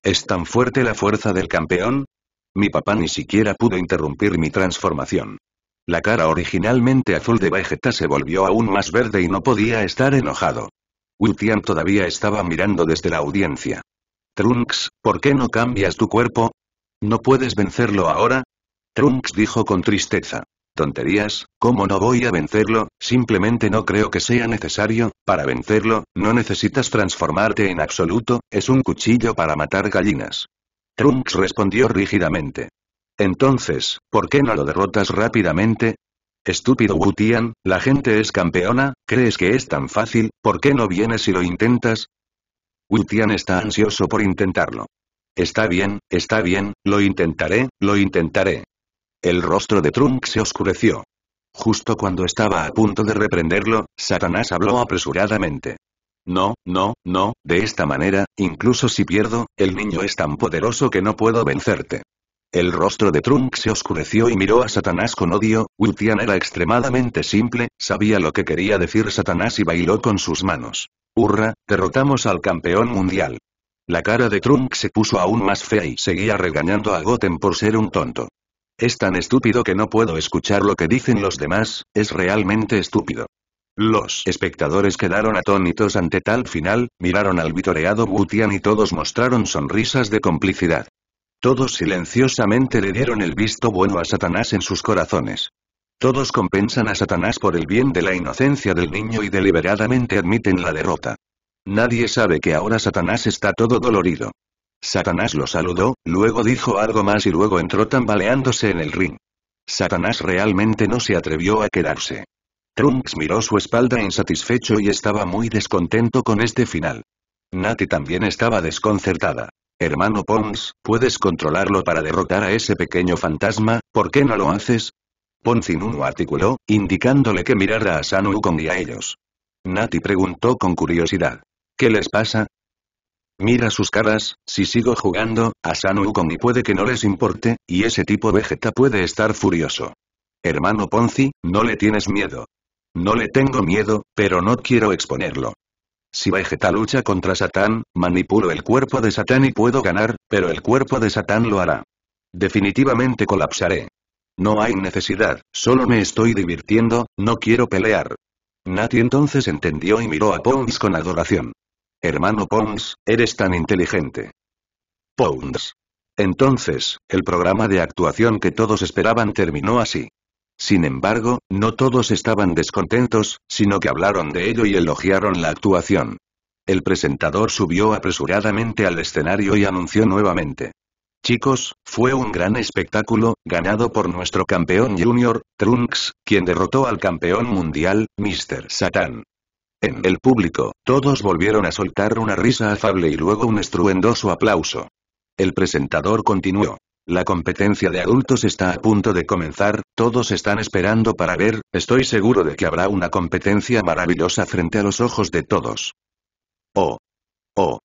¿Es tan fuerte la fuerza del campeón? Mi papá ni siquiera pudo interrumpir mi transformación. La cara originalmente azul de Vegeta se volvió aún más verde y no podía estar enojado. Wu todavía estaba mirando desde la audiencia. Trunks, ¿por qué no cambias tu cuerpo? ¿No puedes vencerlo ahora? Trunks dijo con tristeza. Tonterías, ¿cómo no voy a vencerlo? Simplemente no creo que sea necesario, para vencerlo, no necesitas transformarte en absoluto, es un cuchillo para matar gallinas. Trunks respondió rígidamente. Entonces, ¿por qué no lo derrotas rápidamente? Estúpido Wutian, la gente es campeona, ¿crees que es tan fácil? ¿Por qué no vienes y lo intentas? Wutian está ansioso por intentarlo. Está bien, está bien, lo intentaré, lo intentaré. El rostro de Trunk se oscureció. Justo cuando estaba a punto de reprenderlo, Satanás habló apresuradamente. No, no, no, de esta manera, incluso si pierdo, el niño es tan poderoso que no puedo vencerte. El rostro de Trunk se oscureció y miró a Satanás con odio, Wutian era extremadamente simple, sabía lo que quería decir Satanás y bailó con sus manos. ¡Hurra, derrotamos al campeón mundial! La cara de Trunk se puso aún más fea y seguía regañando a Goten por ser un tonto. Es tan estúpido que no puedo escuchar lo que dicen los demás, es realmente estúpido. Los espectadores quedaron atónitos ante tal final, miraron al vitoreado Butian y todos mostraron sonrisas de complicidad. Todos silenciosamente le dieron el visto bueno a Satanás en sus corazones. Todos compensan a Satanás por el bien de la inocencia del niño y deliberadamente admiten la derrota. Nadie sabe que ahora Satanás está todo dolorido. Satanás lo saludó, luego dijo algo más y luego entró tambaleándose en el ring. Satanás realmente no se atrevió a quedarse. Trunks miró su espalda insatisfecho y estaba muy descontento con este final. Nati también estaba desconcertada. Hermano Pons, puedes controlarlo para derrotar a ese pequeño fantasma, ¿por qué no lo haces? Ponzinuno articuló, indicándole que mirara a Sanu con y a ellos. Nati preguntó con curiosidad. ¿Qué les pasa? Mira sus caras, si sigo jugando, a con y puede que no les importe, y ese tipo Vegeta puede estar furioso. Hermano Ponzi, no le tienes miedo. No le tengo miedo, pero no quiero exponerlo. Si Vegeta lucha contra Satán, manipulo el cuerpo de Satán y puedo ganar, pero el cuerpo de Satán lo hará. Definitivamente colapsaré. No hay necesidad, solo me estoy divirtiendo, no quiero pelear. Nati entonces entendió y miró a Ponzi con adoración. Hermano Pons, eres tan inteligente. Pons. Entonces, el programa de actuación que todos esperaban terminó así. Sin embargo, no todos estaban descontentos, sino que hablaron de ello y elogiaron la actuación. El presentador subió apresuradamente al escenario y anunció nuevamente. Chicos, fue un gran espectáculo, ganado por nuestro campeón junior, Trunks, quien derrotó al campeón mundial, Mr. Satan el público, todos volvieron a soltar una risa afable y luego un estruendoso aplauso. El presentador continuó. La competencia de adultos está a punto de comenzar, todos están esperando para ver, estoy seguro de que habrá una competencia maravillosa frente a los ojos de todos. Oh. Oh.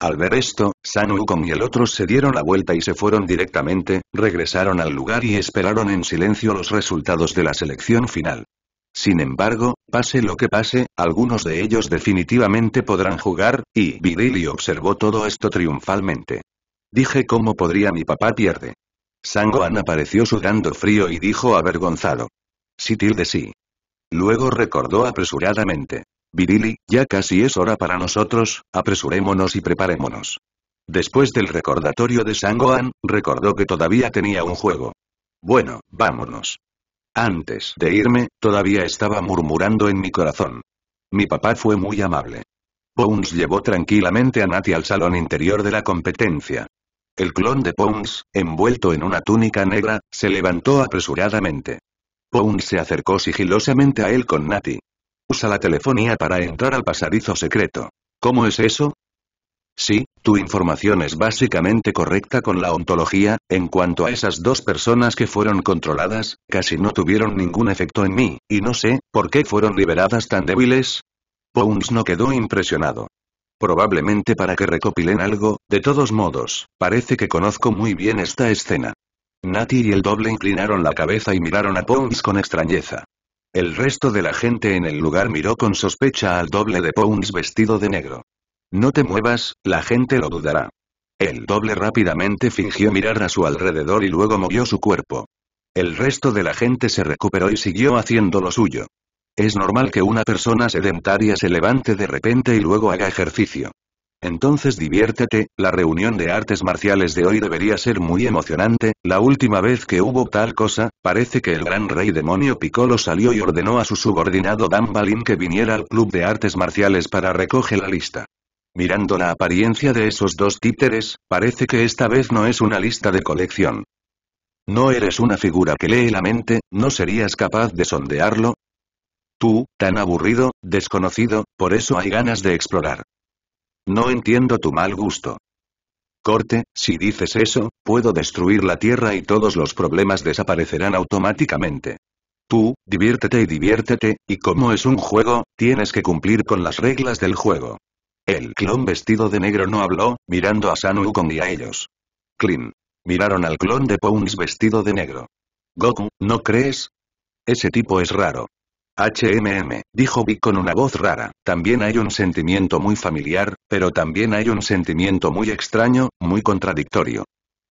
Al ver esto, San Wukong y el otro se dieron la vuelta y se fueron directamente, regresaron al lugar y esperaron en silencio los resultados de la selección final. Sin embargo, pase lo que pase, algunos de ellos definitivamente podrán jugar, y Virili observó todo esto triunfalmente. Dije cómo podría mi papá pierde. Sangoan apareció sudando frío y dijo avergonzado. Sí de sí. Luego recordó apresuradamente. Virili, ya casi es hora para nosotros, apresurémonos y preparémonos. Después del recordatorio de Sangoan, recordó que todavía tenía un juego. Bueno, vámonos. Antes de irme, todavía estaba murmurando en mi corazón. Mi papá fue muy amable. Bones llevó tranquilamente a Nati al salón interior de la competencia. El clon de Bones, envuelto en una túnica negra, se levantó apresuradamente. Bones se acercó sigilosamente a él con Nati. Usa la telefonía para entrar al pasadizo secreto. ¿Cómo es eso? Sí, tu información es básicamente correcta con la ontología, en cuanto a esas dos personas que fueron controladas, casi no tuvieron ningún efecto en mí, y no sé, ¿por qué fueron liberadas tan débiles? Pounds no quedó impresionado. Probablemente para que recopilen algo, de todos modos, parece que conozco muy bien esta escena. Nati y el doble inclinaron la cabeza y miraron a Pounds con extrañeza. El resto de la gente en el lugar miró con sospecha al doble de Pounds vestido de negro. No te muevas, la gente lo dudará. El doble rápidamente fingió mirar a su alrededor y luego movió su cuerpo. El resto de la gente se recuperó y siguió haciendo lo suyo. Es normal que una persona sedentaria se levante de repente y luego haga ejercicio. Entonces diviértete, la reunión de artes marciales de hoy debería ser muy emocionante, la última vez que hubo tal cosa, parece que el gran rey demonio Piccolo salió y ordenó a su subordinado Dan que viniera al club de artes marciales para recoger la lista. Mirando la apariencia de esos dos títeres, parece que esta vez no es una lista de colección. No eres una figura que lee la mente, ¿no serías capaz de sondearlo? Tú, tan aburrido, desconocido, por eso hay ganas de explorar. No entiendo tu mal gusto. Corte, si dices eso, puedo destruir la Tierra y todos los problemas desaparecerán automáticamente. Tú, diviértete y diviértete, y como es un juego, tienes que cumplir con las reglas del juego. El clon vestido de negro no habló, mirando a San Wukong y a ellos. Klim. Miraron al clon de Pons vestido de negro. Goku, ¿no crees? Ese tipo es raro. HMM, dijo V con una voz rara, también hay un sentimiento muy familiar, pero también hay un sentimiento muy extraño, muy contradictorio.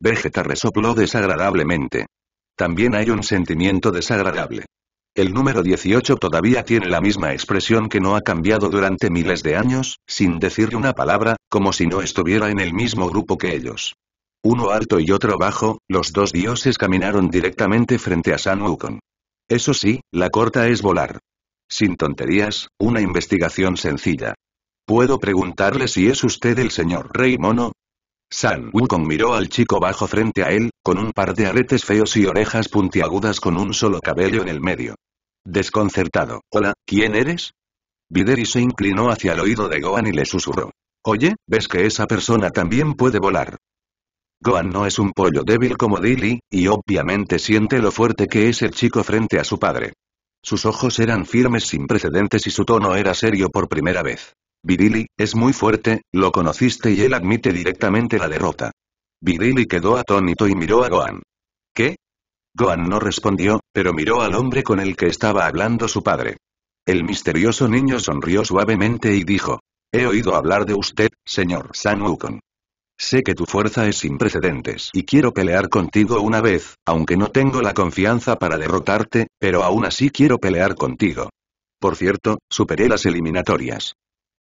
Vegeta resopló desagradablemente. También hay un sentimiento desagradable. El número 18 todavía tiene la misma expresión que no ha cambiado durante miles de años, sin decir una palabra, como si no estuviera en el mismo grupo que ellos. Uno alto y otro bajo, los dos dioses caminaron directamente frente a San Wukong. Eso sí, la corta es volar. Sin tonterías, una investigación sencilla. ¿Puedo preguntarle si es usted el señor Rey Mono? San Wukong miró al chico bajo frente a él, con un par de aretes feos y orejas puntiagudas con un solo cabello en el medio. Desconcertado. Hola, ¿quién eres? Videri se inclinó hacia el oído de Gohan y le susurró. Oye, ¿ves que esa persona también puede volar? Gohan no es un pollo débil como Dili, y obviamente siente lo fuerte que es el chico frente a su padre. Sus ojos eran firmes sin precedentes y su tono era serio por primera vez. Virili, es muy fuerte, lo conociste y él admite directamente la derrota. Virili quedó atónito y miró a Gohan. ¿Qué? Gohan no respondió, pero miró al hombre con el que estaba hablando su padre. El misterioso niño sonrió suavemente y dijo. He oído hablar de usted, señor San Wukong. Sé que tu fuerza es sin precedentes y quiero pelear contigo una vez, aunque no tengo la confianza para derrotarte, pero aún así quiero pelear contigo. Por cierto, superé las eliminatorias.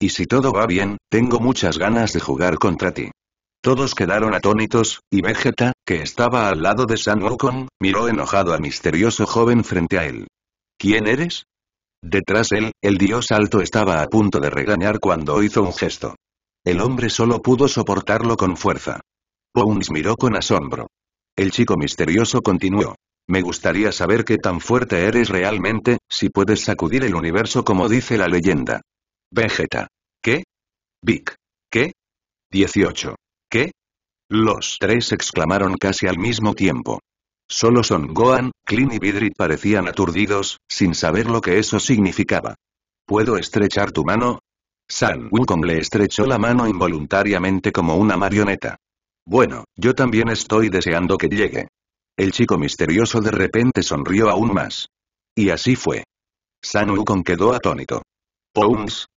Y si todo va bien, tengo muchas ganas de jugar contra ti. Todos quedaron atónitos, y Vegeta, que estaba al lado de San Wukong, miró enojado al misterioso joven frente a él. ¿Quién eres? Detrás él, el dios alto estaba a punto de regañar cuando hizo un gesto. El hombre solo pudo soportarlo con fuerza. Bones miró con asombro. El chico misterioso continuó. Me gustaría saber qué tan fuerte eres realmente, si puedes sacudir el universo como dice la leyenda. Vegeta. ¿Qué? Vic. ¿Qué? 18. ¿Qué? Los tres exclamaron casi al mismo tiempo. Solo Son Gohan, Clint y Vidrit parecían aturdidos, sin saber lo que eso significaba. ¿Puedo estrechar tu mano? San Wukong le estrechó la mano involuntariamente como una marioneta. Bueno, yo también estoy deseando que llegue. El chico misterioso de repente sonrió aún más. Y así fue. San Wukong quedó atónito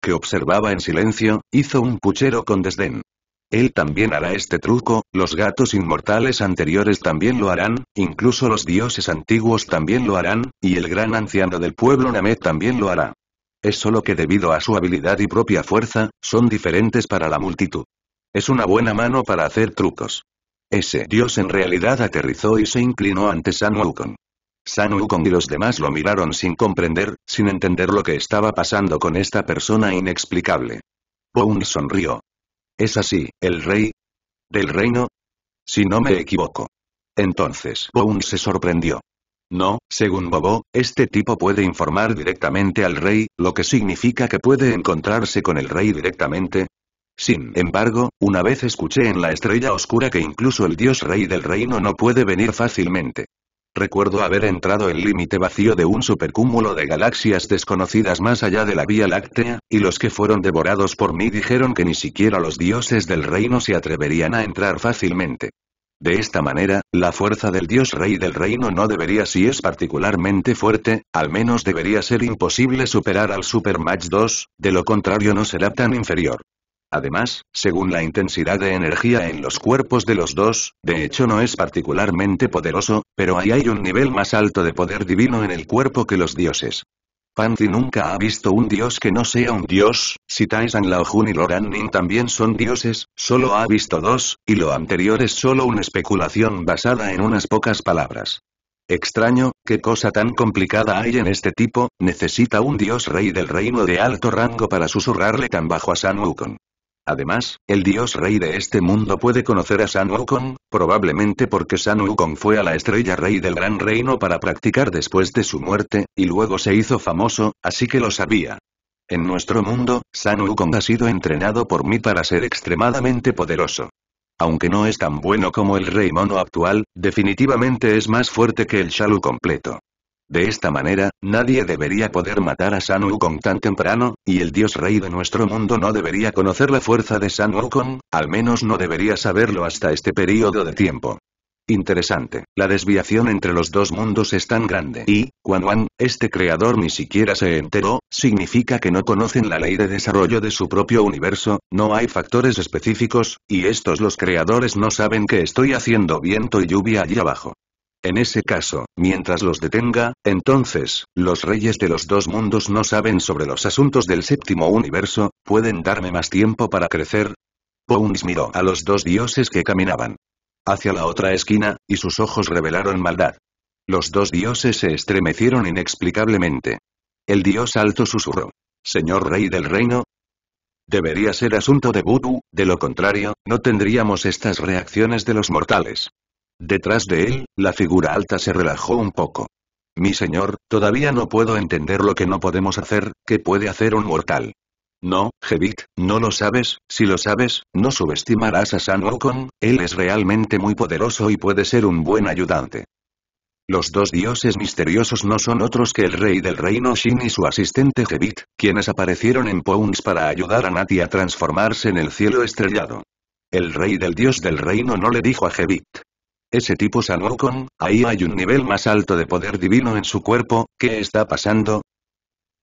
que observaba en silencio, hizo un puchero con desdén. Él también hará este truco, los gatos inmortales anteriores también lo harán, incluso los dioses antiguos también lo harán, y el gran anciano del pueblo Namet también lo hará. Es solo que debido a su habilidad y propia fuerza, son diferentes para la multitud. Es una buena mano para hacer trucos. Ese dios en realidad aterrizó y se inclinó ante San Wukong. San Wukong y los demás lo miraron sin comprender, sin entender lo que estaba pasando con esta persona inexplicable. Poun sonrió. ¿Es así, el rey? ¿Del reino? Si no me equivoco. Entonces Boun se sorprendió. No, según Bobo, este tipo puede informar directamente al rey, lo que significa que puede encontrarse con el rey directamente. Sin embargo, una vez escuché en la estrella oscura que incluso el dios rey del reino no puede venir fácilmente. Recuerdo haber entrado el límite vacío de un supercúmulo de galaxias desconocidas más allá de la Vía Láctea, y los que fueron devorados por mí dijeron que ni siquiera los dioses del reino se atreverían a entrar fácilmente. De esta manera, la fuerza del dios rey del reino no debería si es particularmente fuerte, al menos debería ser imposible superar al Super Match 2, de lo contrario no será tan inferior. Además, según la intensidad de energía en los cuerpos de los dos, de hecho no es particularmente poderoso, pero ahí hay un nivel más alto de poder divino en el cuerpo que los dioses. Panzi nunca ha visto un dios que no sea un dios, si Taisan Laojun y Loran Nin también son dioses, solo ha visto dos, y lo anterior es solo una especulación basada en unas pocas palabras. Extraño, qué cosa tan complicada hay en este tipo, necesita un dios rey del reino de alto rango para susurrarle tan bajo a San Wukong. Además, el dios rey de este mundo puede conocer a San Wukong, probablemente porque San Wukong fue a la estrella rey del gran reino para practicar después de su muerte, y luego se hizo famoso, así que lo sabía. En nuestro mundo, San Wukong ha sido entrenado por mí para ser extremadamente poderoso. Aunque no es tan bueno como el rey mono actual, definitivamente es más fuerte que el Shalu completo. De esta manera, nadie debería poder matar a San Wukong tan temprano, y el dios rey de nuestro mundo no debería conocer la fuerza de San Wukong, al menos no debería saberlo hasta este periodo de tiempo. Interesante, la desviación entre los dos mundos es tan grande y, cuando este creador ni siquiera se enteró, significa que no conocen la ley de desarrollo de su propio universo, no hay factores específicos, y estos los creadores no saben que estoy haciendo viento y lluvia allí abajo. En ese caso, mientras los detenga, entonces, los reyes de los dos mundos no saben sobre los asuntos del séptimo universo, ¿pueden darme más tiempo para crecer? Bones oh, miró a los dos dioses que caminaban hacia la otra esquina, y sus ojos revelaron maldad. Los dos dioses se estremecieron inexplicablemente. El dios alto susurró. Señor rey del reino, Debería ser asunto de Budu, de lo contrario, no tendríamos estas reacciones de los mortales. Detrás de él, la figura alta se relajó un poco. Mi señor, todavía no puedo entender lo que no podemos hacer, que puede hacer un mortal. No, Jevit, no lo sabes, si lo sabes, no subestimarás a San Wukong, él es realmente muy poderoso y puede ser un buen ayudante. Los dos dioses misteriosos no son otros que el rey del reino Shin y su asistente Jevit, quienes aparecieron en Pounds para ayudar a Nati a transformarse en el cielo estrellado. El rey del dios del reino no le dijo a Hevit. Ese tipo San ahí hay un nivel más alto de poder divino en su cuerpo, ¿qué está pasando?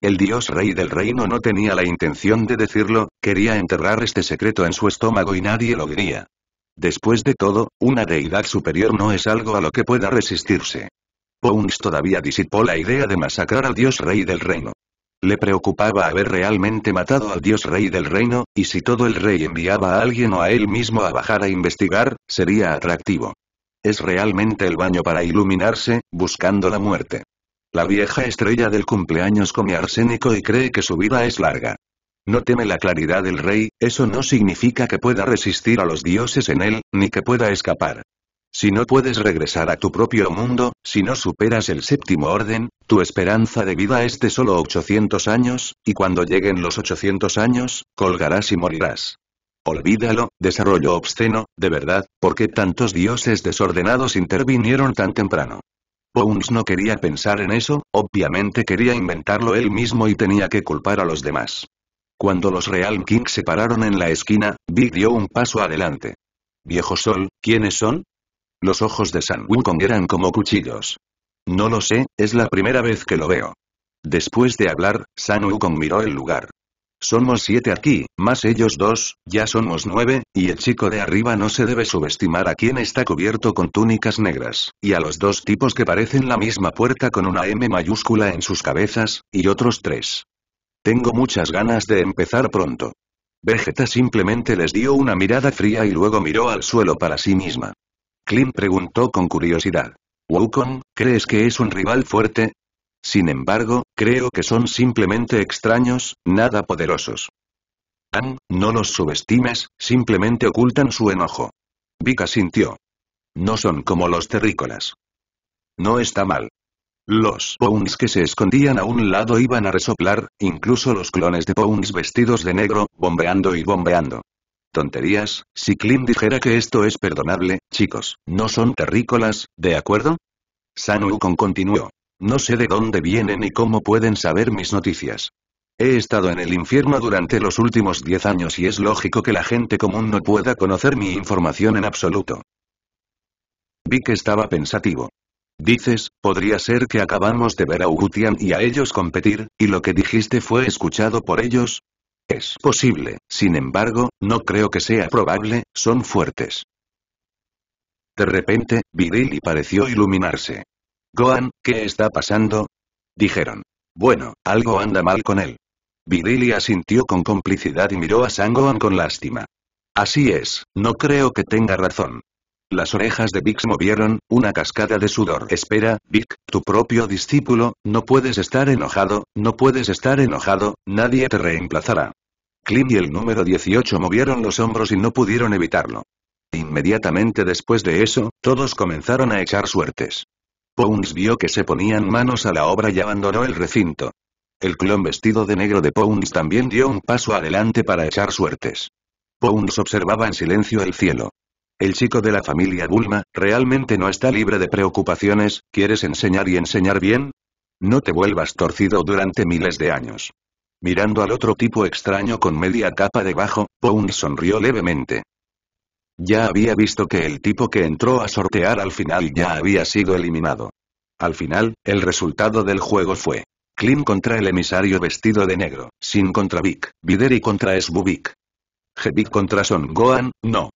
El dios rey del reino no tenía la intención de decirlo, quería enterrar este secreto en su estómago y nadie lo diría. Después de todo, una deidad superior no es algo a lo que pueda resistirse. Bones todavía disipó la idea de masacrar al dios rey del reino. Le preocupaba haber realmente matado al dios rey del reino, y si todo el rey enviaba a alguien o a él mismo a bajar a investigar, sería atractivo. Es realmente el baño para iluminarse, buscando la muerte. La vieja estrella del cumpleaños come arsénico y cree que su vida es larga. No teme la claridad del rey, eso no significa que pueda resistir a los dioses en él, ni que pueda escapar. Si no puedes regresar a tu propio mundo, si no superas el séptimo orden, tu esperanza de vida es de solo 800 años, y cuando lleguen los 800 años, colgarás y morirás. Olvídalo, desarrollo obsceno, de verdad, ¿por qué tantos dioses desordenados intervinieron tan temprano? Bones no quería pensar en eso, obviamente quería inventarlo él mismo y tenía que culpar a los demás. Cuando los Real Kings se pararon en la esquina, Big dio un paso adelante. Viejo Sol, ¿quiénes son? Los ojos de San Wukong eran como cuchillos. No lo sé, es la primera vez que lo veo. Después de hablar, San Wukong miró el lugar. Somos siete aquí, más ellos dos, ya somos nueve, y el chico de arriba no se debe subestimar a quien está cubierto con túnicas negras, y a los dos tipos que parecen la misma puerta con una M mayúscula en sus cabezas, y otros tres. Tengo muchas ganas de empezar pronto. Vegeta simplemente les dio una mirada fría y luego miró al suelo para sí misma. Klim preguntó con curiosidad. Wukong, ¿crees que es un rival fuerte? Sin embargo, creo que son simplemente extraños, nada poderosos. An, no los subestimes, simplemente ocultan su enojo. Vika sintió. No son como los terrícolas. No está mal. Los Poons que se escondían a un lado iban a resoplar, incluso los clones de Poons vestidos de negro, bombeando y bombeando. Tonterías, si Klim dijera que esto es perdonable, chicos, no son terrícolas, ¿de acuerdo? San continuó. No sé de dónde vienen y cómo pueden saber mis noticias. He estado en el infierno durante los últimos 10 años y es lógico que la gente común no pueda conocer mi información en absoluto. Vi que estaba pensativo. Dices, podría ser que acabamos de ver a Ugutian y a ellos competir, y lo que dijiste fue escuchado por ellos. Es posible, sin embargo, no creo que sea probable, son fuertes. De repente, y pareció iluminarse. Gohan, ¿qué está pasando? Dijeron. Bueno, algo anda mal con él. Virili asintió con complicidad y miró a Gohan con lástima. Así es, no creo que tenga razón. Las orejas de Vic movieron, una cascada de sudor. Espera, Vic, tu propio discípulo, no puedes estar enojado, no puedes estar enojado, nadie te reemplazará. Klim y el número 18 movieron los hombros y no pudieron evitarlo. Inmediatamente después de eso, todos comenzaron a echar suertes. Pouns vio que se ponían manos a la obra y abandonó el recinto. El clon vestido de negro de Pouns también dio un paso adelante para echar suertes. Pouns observaba en silencio el cielo. El chico de la familia Bulma, realmente no está libre de preocupaciones, ¿quieres enseñar y enseñar bien? No te vuelvas torcido durante miles de años. Mirando al otro tipo extraño con media capa debajo, Pouns sonrió levemente. Ya había visto que el tipo que entró a sortear al final ya había sido eliminado. Al final, el resultado del juego fue Klim contra el emisario vestido de negro, Sin contra Vic, Videri contra Svubik. Hebik contra Son Gohan, no.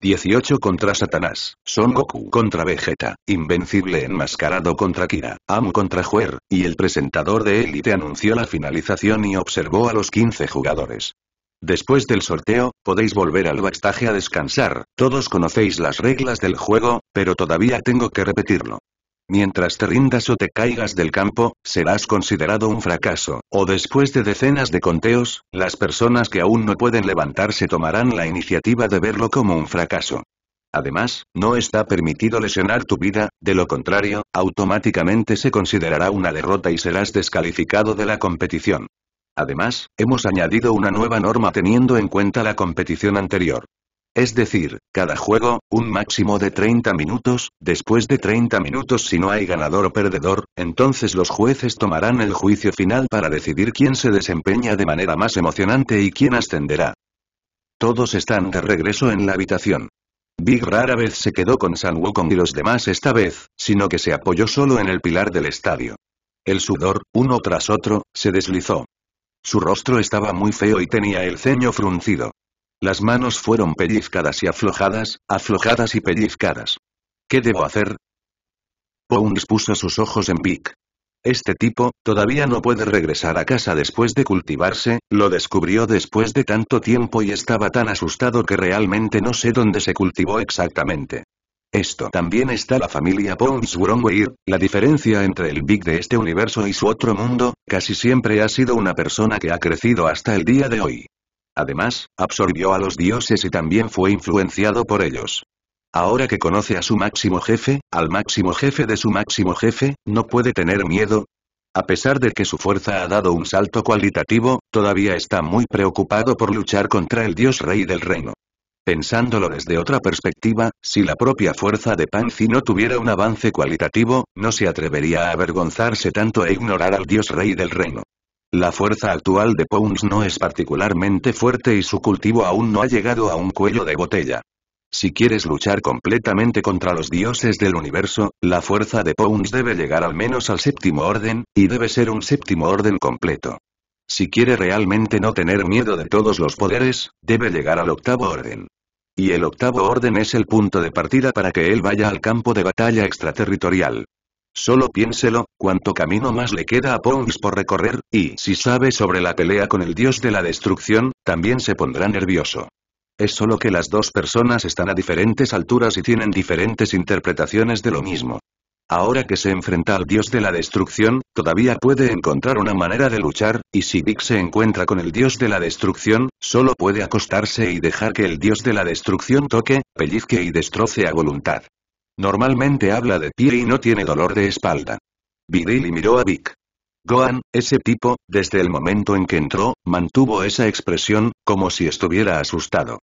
18 contra Satanás, Son Goku contra Vegeta, Invencible enmascarado contra Kira, Amu contra Juer, y el presentador de Elite anunció la finalización y observó a los 15 jugadores. Después del sorteo, podéis volver al bastaje a descansar, todos conocéis las reglas del juego, pero todavía tengo que repetirlo. Mientras te rindas o te caigas del campo, serás considerado un fracaso, o después de decenas de conteos, las personas que aún no pueden levantarse tomarán la iniciativa de verlo como un fracaso. Además, no está permitido lesionar tu vida, de lo contrario, automáticamente se considerará una derrota y serás descalificado de la competición. Además, hemos añadido una nueva norma teniendo en cuenta la competición anterior. Es decir, cada juego, un máximo de 30 minutos, después de 30 minutos si no hay ganador o perdedor, entonces los jueces tomarán el juicio final para decidir quién se desempeña de manera más emocionante y quién ascenderá. Todos están de regreso en la habitación. Big rara vez se quedó con San Wukong y los demás esta vez, sino que se apoyó solo en el pilar del estadio. El sudor, uno tras otro, se deslizó. Su rostro estaba muy feo y tenía el ceño fruncido. Las manos fueron pellizcadas y aflojadas, aflojadas y pellizcadas. ¿Qué debo hacer? Bones puso sus ojos en Pic. Este tipo, todavía no puede regresar a casa después de cultivarse, lo descubrió después de tanto tiempo y estaba tan asustado que realmente no sé dónde se cultivó exactamente. Esto también está la familia Pons Weir, la diferencia entre el Big de este universo y su otro mundo, casi siempre ha sido una persona que ha crecido hasta el día de hoy. Además, absorbió a los dioses y también fue influenciado por ellos. Ahora que conoce a su máximo jefe, al máximo jefe de su máximo jefe, no puede tener miedo. A pesar de que su fuerza ha dado un salto cualitativo, todavía está muy preocupado por luchar contra el dios rey del reino. Pensándolo desde otra perspectiva, si la propia fuerza de Panzi no tuviera un avance cualitativo, no se atrevería a avergonzarse tanto e ignorar al dios rey del reino. La fuerza actual de Pons no es particularmente fuerte y su cultivo aún no ha llegado a un cuello de botella. Si quieres luchar completamente contra los dioses del universo, la fuerza de Pons debe llegar al menos al séptimo orden, y debe ser un séptimo orden completo. Si quiere realmente no tener miedo de todos los poderes, debe llegar al octavo orden. Y el octavo orden es el punto de partida para que él vaya al campo de batalla extraterritorial. Solo piénselo, cuánto camino más le queda a Pons por recorrer, y si sabe sobre la pelea con el dios de la destrucción, también se pondrá nervioso. Es solo que las dos personas están a diferentes alturas y tienen diferentes interpretaciones de lo mismo. Ahora que se enfrenta al dios de la destrucción, todavía puede encontrar una manera de luchar, y si Vic se encuentra con el dios de la destrucción, solo puede acostarse y dejar que el dios de la destrucción toque, pellizque y destroce a voluntad. Normalmente habla de pie y no tiene dolor de espalda. Vidili miró a Vic. Gohan, ese tipo, desde el momento en que entró, mantuvo esa expresión, como si estuviera asustado.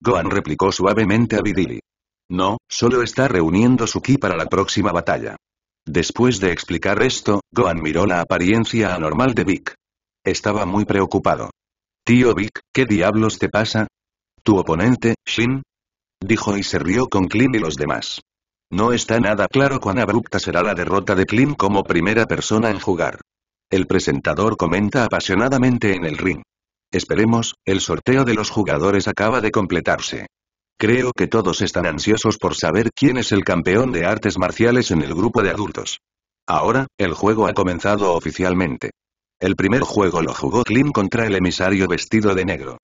Gohan replicó suavemente a Vidili. No, solo está reuniendo su ki para la próxima batalla. Después de explicar esto, Gohan miró la apariencia anormal de Vic. Estaba muy preocupado. Tío Vic, ¿qué diablos te pasa? ¿Tu oponente, Shin? Dijo y se rió con Klim y los demás. No está nada claro cuán abrupta será la derrota de Klim como primera persona en jugar. El presentador comenta apasionadamente en el ring. Esperemos, el sorteo de los jugadores acaba de completarse. Creo que todos están ansiosos por saber quién es el campeón de artes marciales en el grupo de adultos. Ahora, el juego ha comenzado oficialmente. El primer juego lo jugó Klim contra el emisario vestido de negro.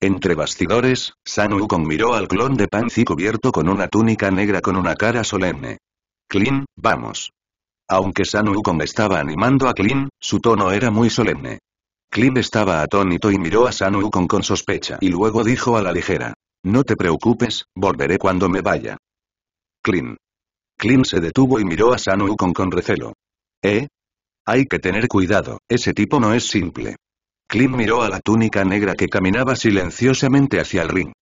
Entre bastidores, San Wukong miró al clon de Panzi cubierto con una túnica negra con una cara solemne. Klim, vamos. Aunque San Wukong estaba animando a Klim, su tono era muy solemne. Klim estaba atónito y miró a San Wukong con sospecha y luego dijo a la ligera, no te preocupes, volveré cuando me vaya. Clint. Clint se detuvo y miró a San Wukong con recelo. ¿Eh? Hay que tener cuidado, ese tipo no es simple. Clint miró a la túnica negra que caminaba silenciosamente hacia el ring.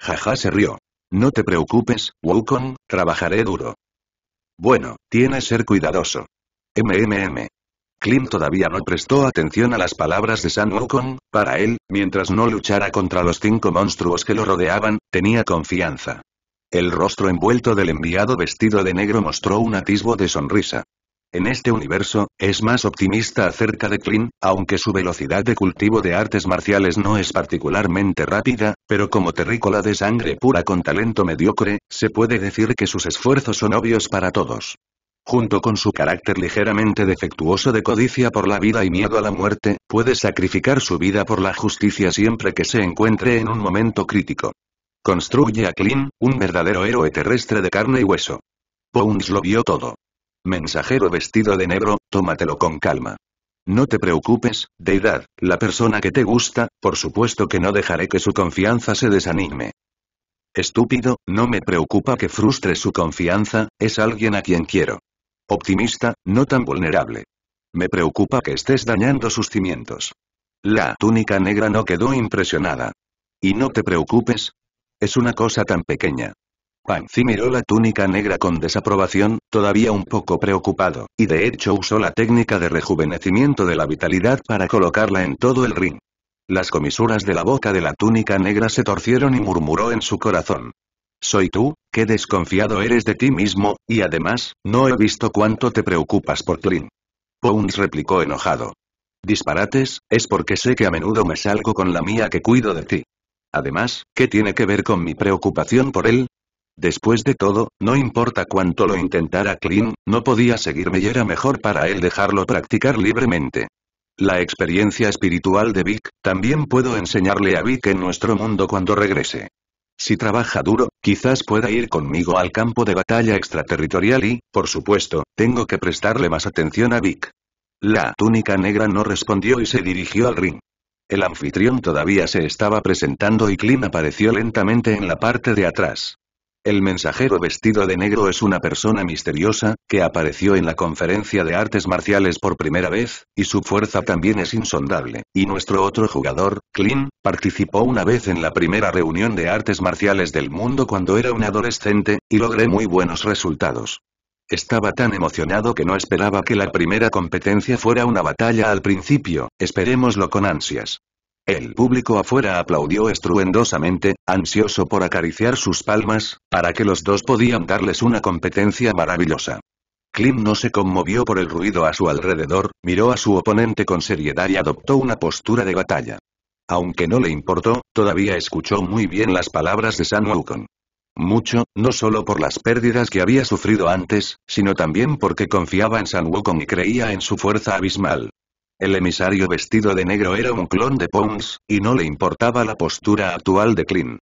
Jaja se rió. No te preocupes, Wukong, trabajaré duro. Bueno, tienes ser cuidadoso. MMM. Klim todavía no prestó atención a las palabras de San Wukong, para él, mientras no luchara contra los cinco monstruos que lo rodeaban, tenía confianza. El rostro envuelto del enviado vestido de negro mostró un atisbo de sonrisa. En este universo, es más optimista acerca de Klim, aunque su velocidad de cultivo de artes marciales no es particularmente rápida, pero como terrícola de sangre pura con talento mediocre, se puede decir que sus esfuerzos son obvios para todos junto con su carácter ligeramente defectuoso de codicia por la vida y miedo a la muerte, puede sacrificar su vida por la justicia siempre que se encuentre en un momento crítico. Construye a Clint, un verdadero héroe terrestre de carne y hueso. Bones lo vio todo. Mensajero vestido de negro, tómatelo con calma. No te preocupes, deidad, la persona que te gusta, por supuesto que no dejaré que su confianza se desanime. Estúpido, no me preocupa que frustre su confianza, es alguien a quien quiero. Optimista, no tan vulnerable. Me preocupa que estés dañando sus cimientos. La túnica negra no quedó impresionada. Y no te preocupes. Es una cosa tan pequeña. Panzi miró la túnica negra con desaprobación, todavía un poco preocupado, y de hecho usó la técnica de rejuvenecimiento de la vitalidad para colocarla en todo el ring. Las comisuras de la boca de la túnica negra se torcieron y murmuró en su corazón. ¿Soy tú? qué desconfiado eres de ti mismo, y además, no he visto cuánto te preocupas por Clint. Pounds replicó enojado. Disparates, es porque sé que a menudo me salgo con la mía que cuido de ti. Además, ¿qué tiene que ver con mi preocupación por él? Después de todo, no importa cuánto lo intentara Clint, no podía seguirme y era mejor para él dejarlo practicar libremente. La experiencia espiritual de Vic, también puedo enseñarle a Vic en nuestro mundo cuando regrese. Si trabaja duro, quizás pueda ir conmigo al campo de batalla extraterritorial y, por supuesto, tengo que prestarle más atención a Vic. La túnica negra no respondió y se dirigió al ring. El anfitrión todavía se estaba presentando y Clint apareció lentamente en la parte de atrás. El mensajero vestido de negro es una persona misteriosa, que apareció en la conferencia de artes marciales por primera vez, y su fuerza también es insondable. Y nuestro otro jugador, Clint, participó una vez en la primera reunión de artes marciales del mundo cuando era un adolescente, y logré muy buenos resultados. Estaba tan emocionado que no esperaba que la primera competencia fuera una batalla al principio, esperémoslo con ansias. El público afuera aplaudió estruendosamente, ansioso por acariciar sus palmas, para que los dos podían darles una competencia maravillosa. Klim no se conmovió por el ruido a su alrededor, miró a su oponente con seriedad y adoptó una postura de batalla. Aunque no le importó, todavía escuchó muy bien las palabras de San Wukong. Mucho, no solo por las pérdidas que había sufrido antes, sino también porque confiaba en San Wukong y creía en su fuerza abismal. El emisario vestido de negro era un clon de Pons, y no le importaba la postura actual de Clint.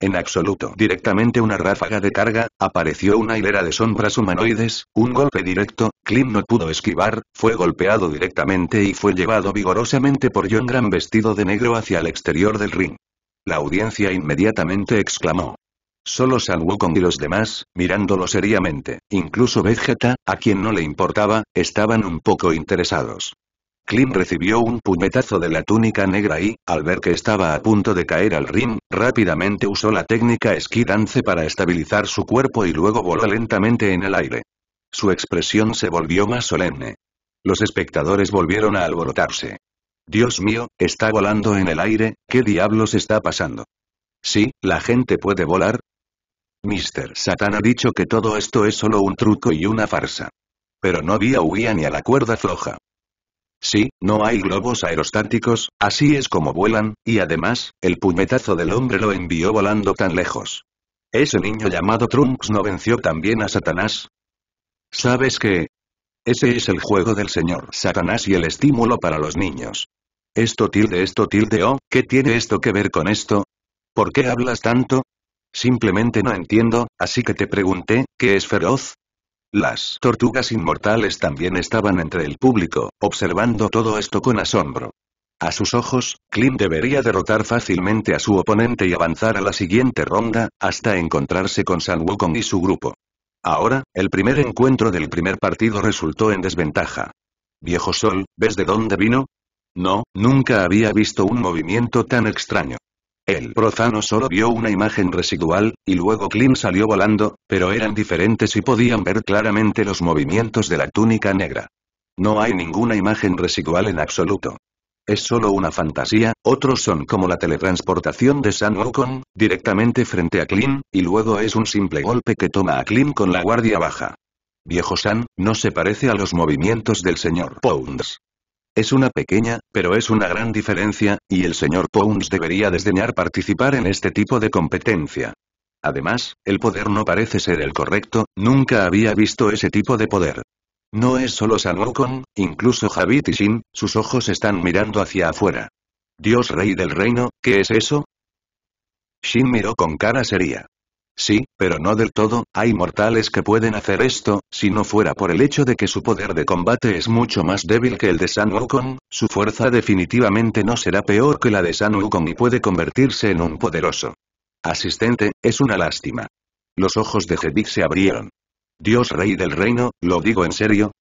En absoluto. Directamente una ráfaga de carga, apareció una hilera de sombras humanoides, un golpe directo, Clint no pudo esquivar, fue golpeado directamente y fue llevado vigorosamente por John gran vestido de negro hacia el exterior del ring. La audiencia inmediatamente exclamó. Solo San con y los demás, mirándolo seriamente, incluso Vegeta, a quien no le importaba, estaban un poco interesados. Klim recibió un puñetazo de la túnica negra y, al ver que estaba a punto de caer al ring, rápidamente usó la técnica esquí para estabilizar su cuerpo y luego voló lentamente en el aire. Su expresión se volvió más solemne. Los espectadores volvieron a alborotarse. Dios mío, está volando en el aire, ¿qué diablos está pasando? Sí, la gente puede volar. Mr. Satan ha dicho que todo esto es solo un truco y una farsa. Pero no había huía ni a la cuerda floja. Sí, no hay globos aerostáticos, así es como vuelan, y además, el puñetazo del hombre lo envió volando tan lejos. ¿Ese niño llamado Trunks no venció también a Satanás? ¿Sabes qué? Ese es el juego del señor Satanás y el estímulo para los niños. Esto tilde esto tilde oh, ¿qué tiene esto que ver con esto? ¿Por qué hablas tanto? Simplemente no entiendo, así que te pregunté, ¿qué es feroz? Las tortugas inmortales también estaban entre el público, observando todo esto con asombro. A sus ojos, Klim debería derrotar fácilmente a su oponente y avanzar a la siguiente ronda, hasta encontrarse con San Wukong y su grupo. Ahora, el primer encuentro del primer partido resultó en desventaja. Viejo Sol, ¿ves de dónde vino? No, nunca había visto un movimiento tan extraño. El prozano solo vio una imagen residual, y luego Clint salió volando, pero eran diferentes y podían ver claramente los movimientos de la túnica negra. No hay ninguna imagen residual en absoluto. Es solo una fantasía, otros son como la teletransportación de San Wukong, directamente frente a Clint, y luego es un simple golpe que toma a Clint con la guardia baja. Viejo San, no se parece a los movimientos del señor Pounds. Es una pequeña, pero es una gran diferencia, y el señor Pounce debería desdeñar participar en este tipo de competencia. Además, el poder no parece ser el correcto, nunca había visto ese tipo de poder. No es solo San incluso Javit y Shin, sus ojos están mirando hacia afuera. Dios rey del reino, ¿qué es eso? Shin miró con cara seria. Sí, pero no del todo, hay mortales que pueden hacer esto, si no fuera por el hecho de que su poder de combate es mucho más débil que el de San Wukong, su fuerza definitivamente no será peor que la de San Wukong y puede convertirse en un poderoso. Asistente, es una lástima. Los ojos de Jedik se abrieron. Dios rey del reino, ¿lo digo en serio?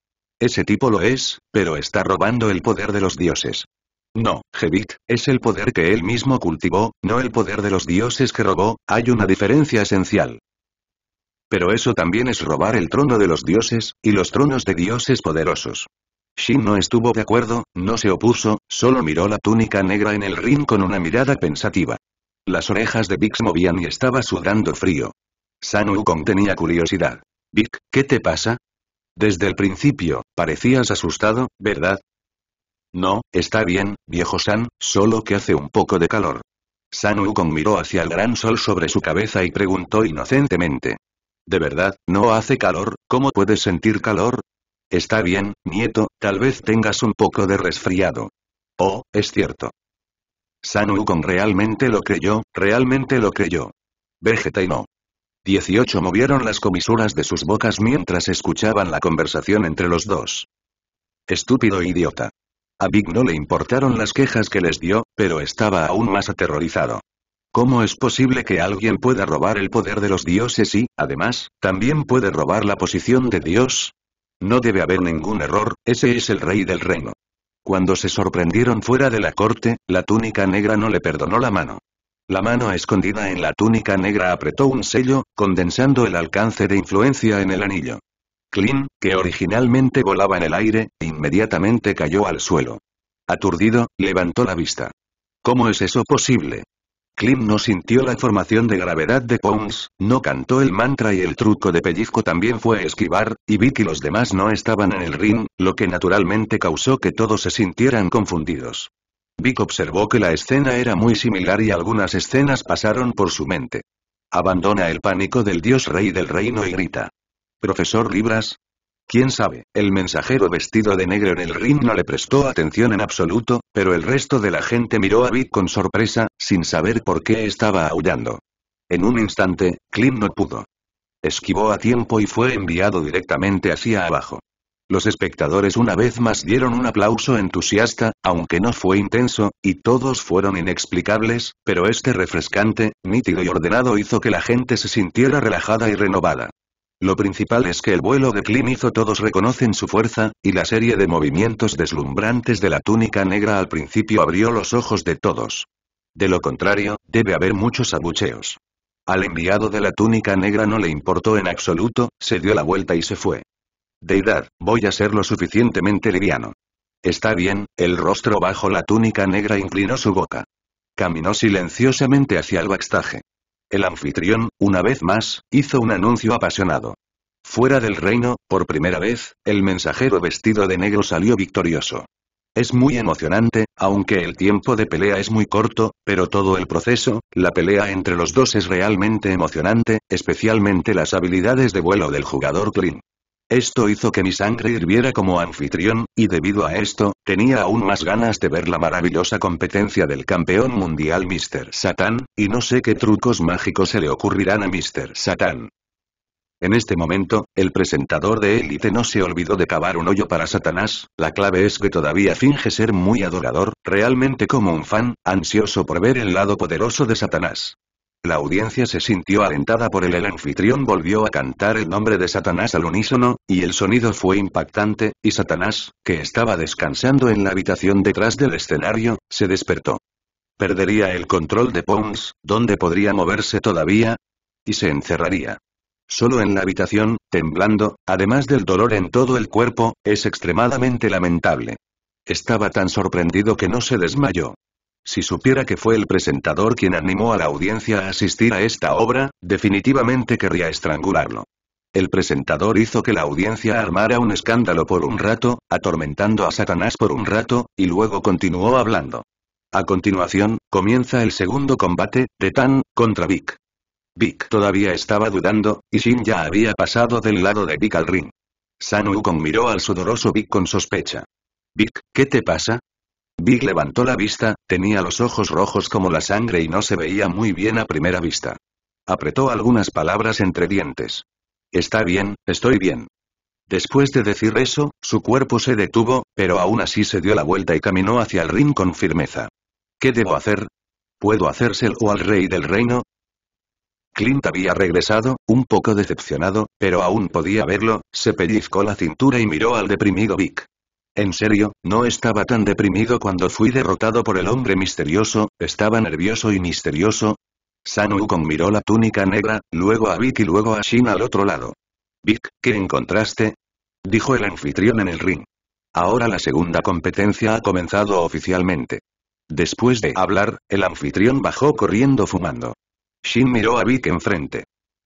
Ese tipo lo es, pero está robando el poder de los dioses. No, Jevit, es el poder que él mismo cultivó, no el poder de los dioses que robó, hay una diferencia esencial. Pero eso también es robar el trono de los dioses, y los tronos de dioses poderosos. Shin no estuvo de acuerdo, no se opuso, solo miró la túnica negra en el ring con una mirada pensativa. Las orejas de Bix movían y estaba sudando frío. Sanu Wukong tenía curiosidad. Vic, ¿qué te pasa? Desde el principio, parecías asustado, ¿verdad? No, está bien, viejo San, solo que hace un poco de calor. San Wukong miró hacia el gran sol sobre su cabeza y preguntó inocentemente. ¿De verdad, no hace calor? ¿Cómo puedes sentir calor? Está bien, nieto, tal vez tengas un poco de resfriado. Oh, es cierto. San Wukong realmente lo creyó, realmente lo creyó. Vegeta y no. 18 movieron las comisuras de sus bocas mientras escuchaban la conversación entre los dos. Estúpido idiota. A Big no le importaron las quejas que les dio, pero estaba aún más aterrorizado. ¿Cómo es posible que alguien pueda robar el poder de los dioses y, además, también puede robar la posición de Dios? No debe haber ningún error, ese es el rey del reino. Cuando se sorprendieron fuera de la corte, la túnica negra no le perdonó la mano. La mano escondida en la túnica negra apretó un sello, condensando el alcance de influencia en el anillo. Clint, que originalmente volaba en el aire, inmediatamente cayó al suelo. Aturdido, levantó la vista. ¿Cómo es eso posible? Clint no sintió la formación de gravedad de Pons, no cantó el mantra y el truco de pellizco también fue esquivar, y Vic y los demás no estaban en el ring, lo que naturalmente causó que todos se sintieran confundidos. Vic observó que la escena era muy similar y algunas escenas pasaron por su mente. Abandona el pánico del dios rey del reino y grita. ¿Profesor Libras? Quién sabe, el mensajero vestido de negro en el ring no le prestó atención en absoluto, pero el resto de la gente miró a Vic con sorpresa, sin saber por qué estaba aullando. En un instante, Klim no pudo. Esquivó a tiempo y fue enviado directamente hacia abajo. Los espectadores una vez más dieron un aplauso entusiasta, aunque no fue intenso, y todos fueron inexplicables, pero este refrescante, nítido y ordenado hizo que la gente se sintiera relajada y renovada. Lo principal es que el vuelo de Klim hizo todos reconocen su fuerza, y la serie de movimientos deslumbrantes de la túnica negra al principio abrió los ojos de todos. De lo contrario, debe haber muchos abucheos. Al enviado de la túnica negra no le importó en absoluto, se dio la vuelta y se fue. Deidad, voy a ser lo suficientemente liviano. Está bien, el rostro bajo la túnica negra inclinó su boca. Caminó silenciosamente hacia el backstage. El anfitrión, una vez más, hizo un anuncio apasionado. Fuera del reino, por primera vez, el mensajero vestido de negro salió victorioso. Es muy emocionante, aunque el tiempo de pelea es muy corto, pero todo el proceso, la pelea entre los dos es realmente emocionante, especialmente las habilidades de vuelo del jugador Clint. Esto hizo que mi sangre hirviera como anfitrión, y debido a esto, tenía aún más ganas de ver la maravillosa competencia del campeón mundial Mr. Satan, y no sé qué trucos mágicos se le ocurrirán a Mr. Satan. En este momento, el presentador de élite no se olvidó de cavar un hoyo para Satanás, la clave es que todavía finge ser muy adorador, realmente como un fan, ansioso por ver el lado poderoso de Satanás. La audiencia se sintió alentada por el el anfitrión volvió a cantar el nombre de Satanás al unísono, y el sonido fue impactante, y Satanás, que estaba descansando en la habitación detrás del escenario, se despertó. Perdería el control de Pons, donde podría moverse todavía, y se encerraría. Solo en la habitación, temblando, además del dolor en todo el cuerpo, es extremadamente lamentable. Estaba tan sorprendido que no se desmayó. Si supiera que fue el presentador quien animó a la audiencia a asistir a esta obra, definitivamente querría estrangularlo. El presentador hizo que la audiencia armara un escándalo por un rato, atormentando a Satanás por un rato, y luego continuó hablando. A continuación, comienza el segundo combate, de Tan, contra Vic. Vic todavía estaba dudando, y Shin ya había pasado del lado de Vic al ring. San Wukong miró al sudoroso Vic con sospecha. Vic, ¿qué te pasa? Big levantó la vista, tenía los ojos rojos como la sangre y no se veía muy bien a primera vista. Apretó algunas palabras entre dientes. Está bien, estoy bien. Después de decir eso, su cuerpo se detuvo, pero aún así se dio la vuelta y caminó hacia el ring con firmeza. ¿Qué debo hacer? ¿Puedo hacérselo al rey del reino? Clint había regresado, un poco decepcionado, pero aún podía verlo, se pellizcó la cintura y miró al deprimido Vic. En serio, no estaba tan deprimido cuando fui derrotado por el hombre misterioso, estaba nervioso y misterioso. San Wukong miró la túnica negra, luego a Vic y luego a Shin al otro lado. Vic, ¿qué encontraste? Dijo el anfitrión en el ring. Ahora la segunda competencia ha comenzado oficialmente. Después de hablar, el anfitrión bajó corriendo fumando. Shin miró a Vic enfrente.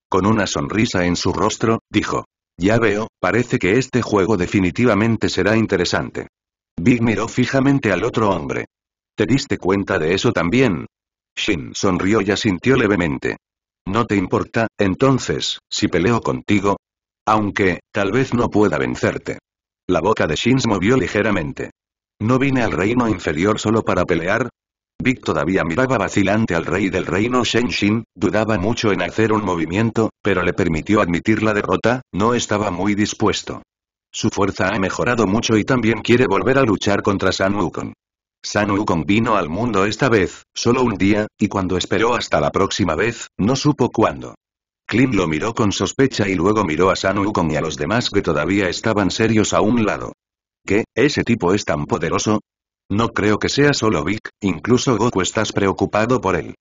Con una sonrisa en su rostro, dijo. Ya veo, parece que este juego definitivamente será interesante. Big miró fijamente al otro hombre. ¿Te diste cuenta de eso también? Shin sonrió y asintió levemente. ¿No te importa, entonces, si peleo contigo? Aunque, tal vez no pueda vencerte. La boca de Shin se movió ligeramente. No vine al reino inferior solo para pelear, Vic todavía miraba vacilante al rey del reino Shen dudaba mucho en hacer un movimiento, pero le permitió admitir la derrota, no estaba muy dispuesto. Su fuerza ha mejorado mucho y también quiere volver a luchar contra San Wukong. San Wukong vino al mundo esta vez, solo un día, y cuando esperó hasta la próxima vez, no supo cuándo. Klim lo miró con sospecha y luego miró a San Wukong y a los demás que todavía estaban serios a un lado. ¿Qué, ese tipo es tan poderoso? No creo que sea solo Vic, incluso Goku estás preocupado por él.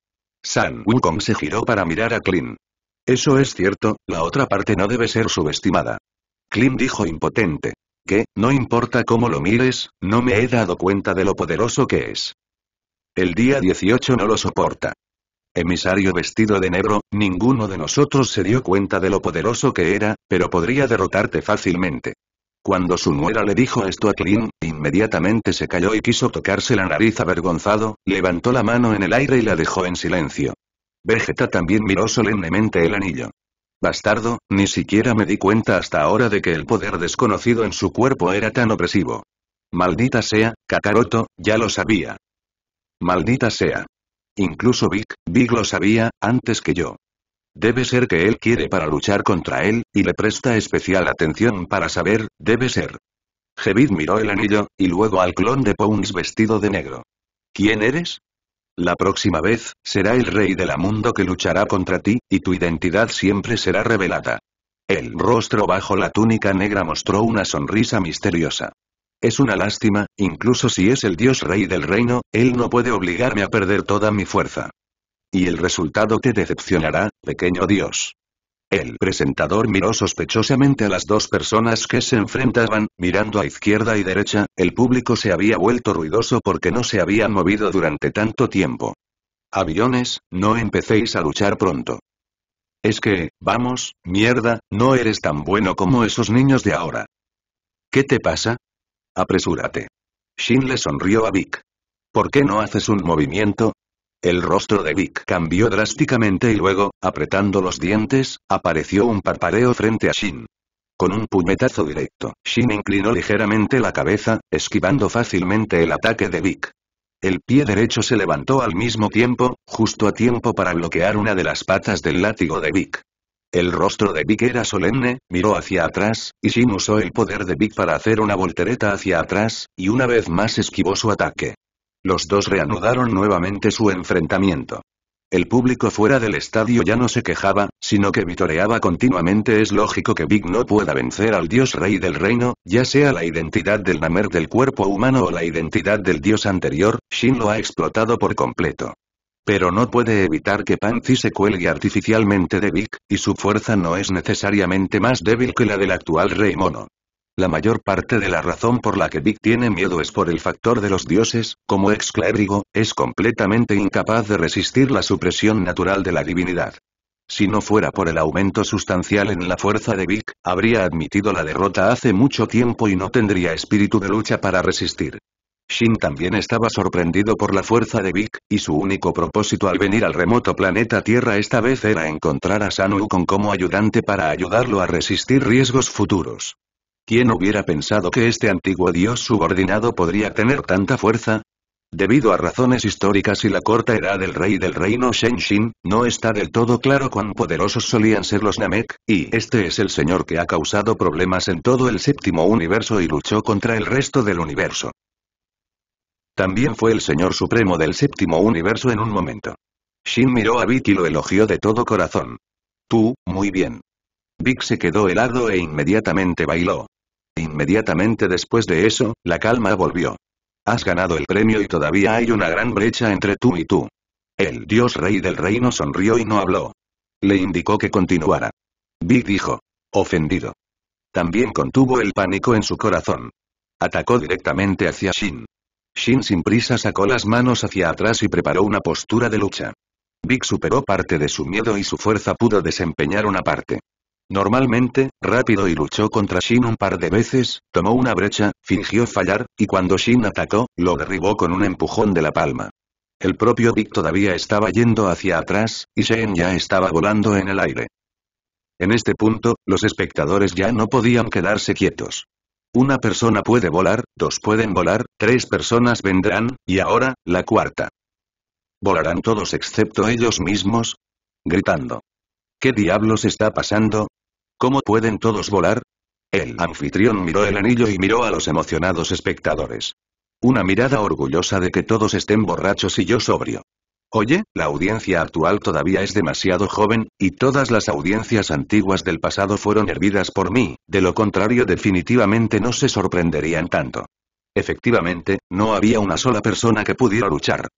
San Wukong se giró para mirar a Klin. Eso es cierto, la otra parte no debe ser subestimada. Clint dijo impotente. Que, no importa cómo lo mires, no me he dado cuenta de lo poderoso que es. El día 18 no lo soporta. Emisario vestido de negro, ninguno de nosotros se dio cuenta de lo poderoso que era, pero podría derrotarte fácilmente. Cuando su nuera le dijo esto a Kirin, inmediatamente se calló y quiso tocarse la nariz avergonzado, levantó la mano en el aire y la dejó en silencio. Vegeta también miró solemnemente el anillo. Bastardo, ni siquiera me di cuenta hasta ahora de que el poder desconocido en su cuerpo era tan opresivo. Maldita sea, Kakaroto, ya lo sabía. Maldita sea. Incluso Big, Big lo sabía, antes que yo. Debe ser que él quiere para luchar contra él, y le presta especial atención para saber, debe ser. Jebid miró el anillo, y luego al clon de Pons vestido de negro. ¿Quién eres? La próxima vez, será el rey del mundo que luchará contra ti, y tu identidad siempre será revelada. El rostro bajo la túnica negra mostró una sonrisa misteriosa. Es una lástima, incluso si es el dios rey del reino, él no puede obligarme a perder toda mi fuerza. Y el resultado te decepcionará, pequeño dios. El presentador miró sospechosamente a las dos personas que se enfrentaban, mirando a izquierda y derecha, el público se había vuelto ruidoso porque no se habían movido durante tanto tiempo. Aviones, no empecéis a luchar pronto. Es que, vamos, mierda, no eres tan bueno como esos niños de ahora. ¿Qué te pasa? Apresúrate. Shin le sonrió a Vic. ¿Por qué no haces un movimiento? El rostro de Vic cambió drásticamente y luego, apretando los dientes, apareció un parpadeo frente a Shin. Con un puñetazo directo, Shin inclinó ligeramente la cabeza, esquivando fácilmente el ataque de Vic. El pie derecho se levantó al mismo tiempo, justo a tiempo para bloquear una de las patas del látigo de Vic. El rostro de Vic era solemne, miró hacia atrás, y Shin usó el poder de Vic para hacer una voltereta hacia atrás, y una vez más esquivó su ataque. Los dos reanudaron nuevamente su enfrentamiento. El público fuera del estadio ya no se quejaba, sino que vitoreaba continuamente. Es lógico que Vic no pueda vencer al dios rey del reino, ya sea la identidad del Namer del cuerpo humano o la identidad del dios anterior, Shin lo ha explotado por completo. Pero no puede evitar que panzi se cuelgue artificialmente de Vic, y su fuerza no es necesariamente más débil que la del actual rey mono. La mayor parte de la razón por la que Vic tiene miedo es por el factor de los dioses, como clérigo, es completamente incapaz de resistir la supresión natural de la divinidad. Si no fuera por el aumento sustancial en la fuerza de Vic, habría admitido la derrota hace mucho tiempo y no tendría espíritu de lucha para resistir. Shin también estaba sorprendido por la fuerza de Vic, y su único propósito al venir al remoto planeta Tierra esta vez era encontrar a Sanu con como ayudante para ayudarlo a resistir riesgos futuros. ¿Quién hubiera pensado que este antiguo dios subordinado podría tener tanta fuerza? Debido a razones históricas y la corta edad del rey del reino Shen-Shin, no está del todo claro cuán poderosos solían ser los Namek, y este es el señor que ha causado problemas en todo el séptimo universo y luchó contra el resto del universo. También fue el señor supremo del séptimo universo en un momento. Shin miró a Vicky y lo elogió de todo corazón. Tú, muy bien. Vic se quedó helado e inmediatamente bailó. Inmediatamente después de eso, la calma volvió. Has ganado el premio y todavía hay una gran brecha entre tú y tú. El dios rey del reino sonrió y no habló. Le indicó que continuara. Vic dijo. Ofendido. También contuvo el pánico en su corazón. Atacó directamente hacia Shin. Shin sin prisa sacó las manos hacia atrás y preparó una postura de lucha. Vic superó parte de su miedo y su fuerza pudo desempeñar una parte. Normalmente, rápido y luchó contra Shin un par de veces, tomó una brecha, fingió fallar, y cuando Shin atacó, lo derribó con un empujón de la palma. El propio Vic todavía estaba yendo hacia atrás, y Shen ya estaba volando en el aire. En este punto, los espectadores ya no podían quedarse quietos. Una persona puede volar, dos pueden volar, tres personas vendrán, y ahora, la cuarta. ¿Volarán todos excepto ellos mismos? Gritando. ¿Qué diablos está pasando? ¿Cómo pueden todos volar? El anfitrión miró el anillo y miró a los emocionados espectadores. Una mirada orgullosa de que todos estén borrachos y yo sobrio. Oye, la audiencia actual todavía es demasiado joven, y todas las audiencias antiguas del pasado fueron hervidas por mí, de lo contrario definitivamente no se sorprenderían tanto. Efectivamente, no había una sola persona que pudiera luchar.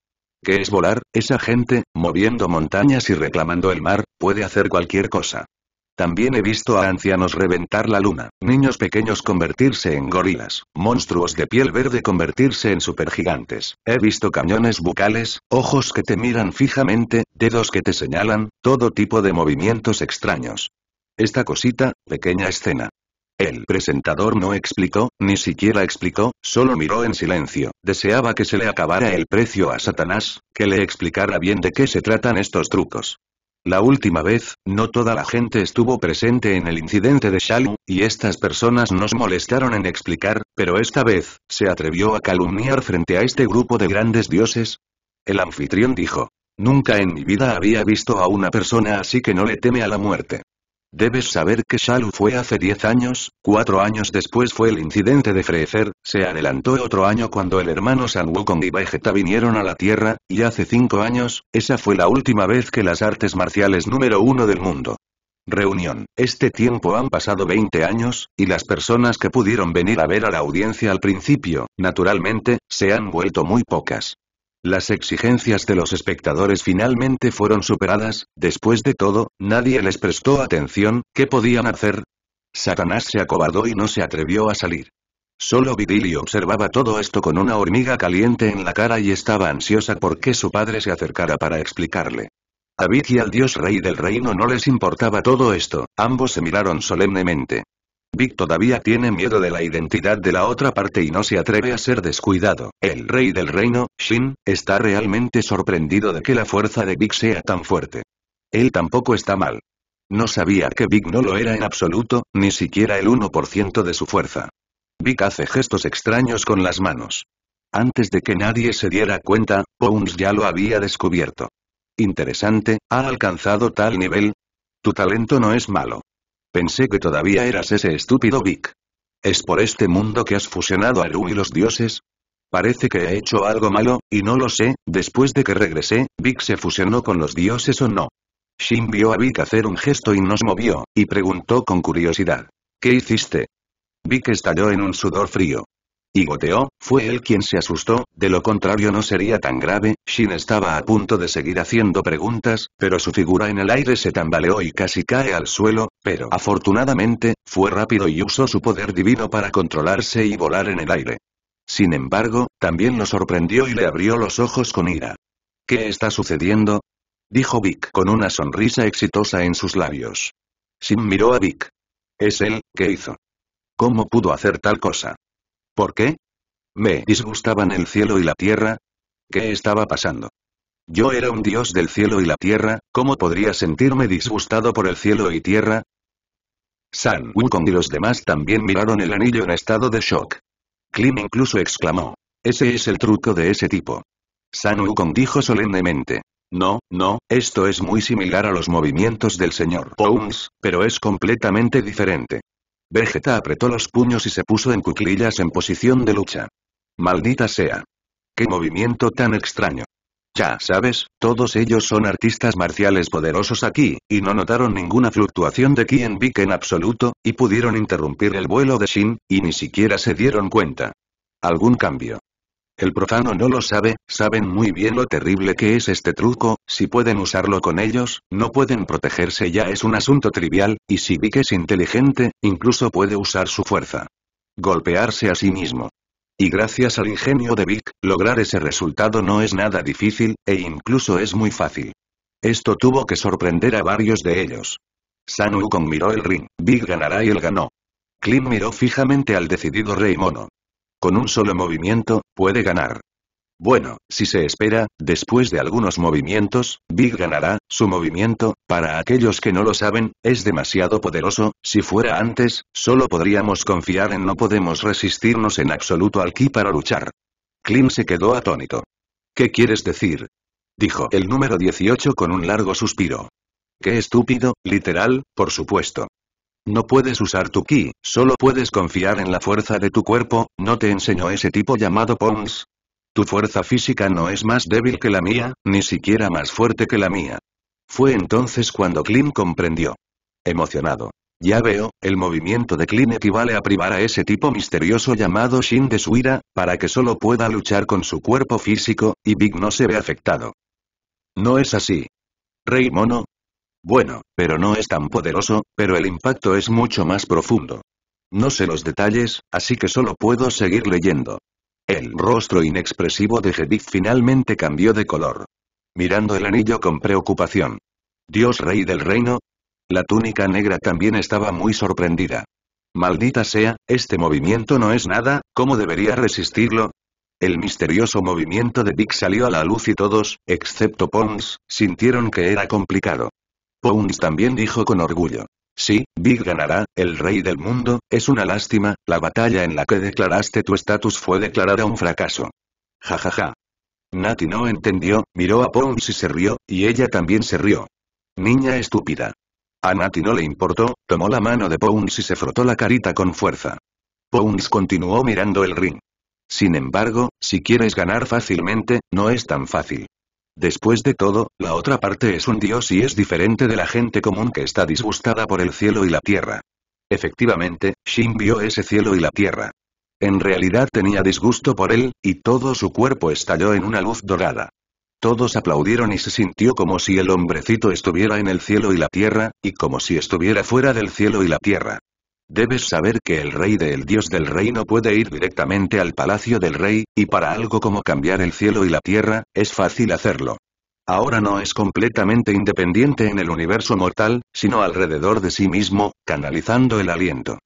¿Qué es volar? Esa gente, moviendo montañas y reclamando el mar, puede hacer cualquier cosa. También he visto a ancianos reventar la luna, niños pequeños convertirse en gorilas, monstruos de piel verde convertirse en supergigantes. He visto cañones bucales, ojos que te miran fijamente, dedos que te señalan, todo tipo de movimientos extraños. Esta cosita, pequeña escena. El presentador no explicó, ni siquiera explicó, solo miró en silencio. Deseaba que se le acabara el precio a Satanás, que le explicara bien de qué se tratan estos trucos. La última vez, no toda la gente estuvo presente en el incidente de Shalu, y estas personas nos molestaron en explicar, pero esta vez, ¿se atrevió a calumniar frente a este grupo de grandes dioses? El anfitrión dijo. Nunca en mi vida había visto a una persona así que no le teme a la muerte. Debes saber que Shalu fue hace 10 años, cuatro años después fue el incidente de Freecer. se adelantó otro año cuando el hermano San Wukong y Vegeta vinieron a la Tierra, y hace cinco años, esa fue la última vez que las artes marciales número uno del mundo. Reunión. Este tiempo han pasado 20 años, y las personas que pudieron venir a ver a la audiencia al principio, naturalmente, se han vuelto muy pocas. Las exigencias de los espectadores finalmente fueron superadas, después de todo, nadie les prestó atención, ¿qué podían hacer? Satanás se acobardó y no se atrevió a salir. Solo Vidilio observaba todo esto con una hormiga caliente en la cara y estaba ansiosa por que su padre se acercara para explicarle. A Vid y al dios rey del reino no les importaba todo esto, ambos se miraron solemnemente. Vic todavía tiene miedo de la identidad de la otra parte y no se atreve a ser descuidado. El rey del reino, Shin, está realmente sorprendido de que la fuerza de Vic sea tan fuerte. Él tampoco está mal. No sabía que Vic no lo era en absoluto, ni siquiera el 1% de su fuerza. Vic hace gestos extraños con las manos. Antes de que nadie se diera cuenta, Bones ya lo había descubierto. Interesante, ha alcanzado tal nivel. Tu talento no es malo. Pensé que todavía eras ese estúpido Vic. ¿Es por este mundo que has fusionado a Rui y los dioses? Parece que he hecho algo malo, y no lo sé, después de que regresé, Vic se fusionó con los dioses o no. Shin vio a Vic hacer un gesto y nos movió, y preguntó con curiosidad. ¿Qué hiciste? Vic estalló en un sudor frío. Y goteó, fue él quien se asustó, de lo contrario no sería tan grave, Shin estaba a punto de seguir haciendo preguntas, pero su figura en el aire se tambaleó y casi cae al suelo, pero afortunadamente, fue rápido y usó su poder divino para controlarse y volar en el aire. Sin embargo, también lo sorprendió y le abrió los ojos con ira. ¿Qué está sucediendo? Dijo Vic con una sonrisa exitosa en sus labios. Shin miró a Vic. Es él, ¿qué hizo? ¿Cómo pudo hacer tal cosa? ¿Por qué? Me disgustaban el cielo y la tierra. ¿Qué estaba pasando? Yo era un dios del cielo y la tierra, ¿cómo podría sentirme disgustado por el cielo y tierra? San Wukong y los demás también miraron el anillo en estado de shock. Klim incluso exclamó. Ese es el truco de ese tipo. San Wukong dijo solemnemente. No, no, esto es muy similar a los movimientos del señor Pounds, pero es completamente diferente. Vegeta apretó los puños y se puso en cuclillas en posición de lucha. Maldita sea. Qué movimiento tan extraño. Ya sabes, todos ellos son artistas marciales poderosos aquí, y no notaron ninguna fluctuación de Ki en en absoluto, y pudieron interrumpir el vuelo de Shin, y ni siquiera se dieron cuenta. Algún cambio. El profano no lo sabe, saben muy bien lo terrible que es este truco, si pueden usarlo con ellos, no pueden protegerse ya es un asunto trivial, y si Vic es inteligente, incluso puede usar su fuerza. Golpearse a sí mismo. Y gracias al ingenio de Vic, lograr ese resultado no es nada difícil, e incluso es muy fácil. Esto tuvo que sorprender a varios de ellos. San Wukong miró el ring, Vic ganará y él ganó. Klim miró fijamente al decidido Rey Mono. Con un solo movimiento, puede ganar. Bueno, si se espera, después de algunos movimientos, Big ganará, su movimiento, para aquellos que no lo saben, es demasiado poderoso, si fuera antes, solo podríamos confiar en no podemos resistirnos en absoluto al ki para luchar. Klim se quedó atónito. ¿Qué quieres decir? Dijo el número 18 con un largo suspiro. Qué estúpido, literal, por supuesto. No puedes usar tu ki, solo puedes confiar en la fuerza de tu cuerpo, ¿no te enseñó ese tipo llamado Pons? Tu fuerza física no es más débil que la mía, ni siquiera más fuerte que la mía. Fue entonces cuando Klim comprendió. Emocionado. Ya veo, el movimiento de Klim equivale a privar a ese tipo misterioso llamado Shin de su ira, para que solo pueda luchar con su cuerpo físico, y Big no se ve afectado. No es así. Rey Mono. Bueno, pero no es tan poderoso, pero el impacto es mucho más profundo. No sé los detalles, así que solo puedo seguir leyendo. El rostro inexpresivo de Jedith finalmente cambió de color. Mirando el anillo con preocupación. Dios rey del reino. La túnica negra también estaba muy sorprendida. Maldita sea, este movimiento no es nada, ¿cómo debería resistirlo? El misterioso movimiento de Dick salió a la luz y todos, excepto Pons, sintieron que era complicado. Pons también dijo con orgullo. Sí, Big ganará, el rey del mundo, es una lástima, la batalla en la que declaraste tu estatus fue declarada un fracaso. Jajaja. Ja, ja. Nati no entendió, miró a Pons y se rió, y ella también se rió. Niña estúpida. A Nati no le importó, tomó la mano de Pons y se frotó la carita con fuerza. Pons continuó mirando el ring. Sin embargo, si quieres ganar fácilmente, no es tan fácil. Después de todo, la otra parte es un dios y es diferente de la gente común que está disgustada por el cielo y la tierra. Efectivamente, Shin vio ese cielo y la tierra. En realidad tenía disgusto por él, y todo su cuerpo estalló en una luz dorada. Todos aplaudieron y se sintió como si el hombrecito estuviera en el cielo y la tierra, y como si estuviera fuera del cielo y la tierra. Debes saber que el rey del dios del reino puede ir directamente al palacio del rey, y para algo como cambiar el cielo y la tierra, es fácil hacerlo. Ahora no es completamente independiente en el universo mortal, sino alrededor de sí mismo, canalizando el aliento.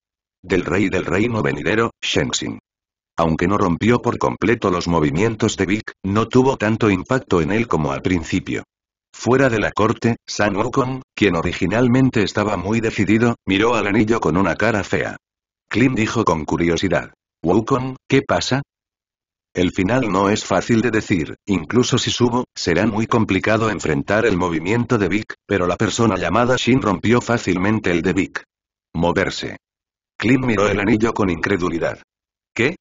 Del rey del reino venidero, Shenxin. Aunque no rompió por completo los movimientos de Vic, no tuvo tanto impacto en él como al principio. Fuera de la corte, San Wukong, quien originalmente estaba muy decidido, miró al anillo con una cara fea. Klim dijo con curiosidad. Wukong, ¿qué pasa? El final no es fácil de decir, incluso si subo, será muy complicado enfrentar el movimiento de Vic, pero la persona llamada Shin rompió fácilmente el de Vic. Moverse. Klim miró el anillo con incredulidad. ¿Qué?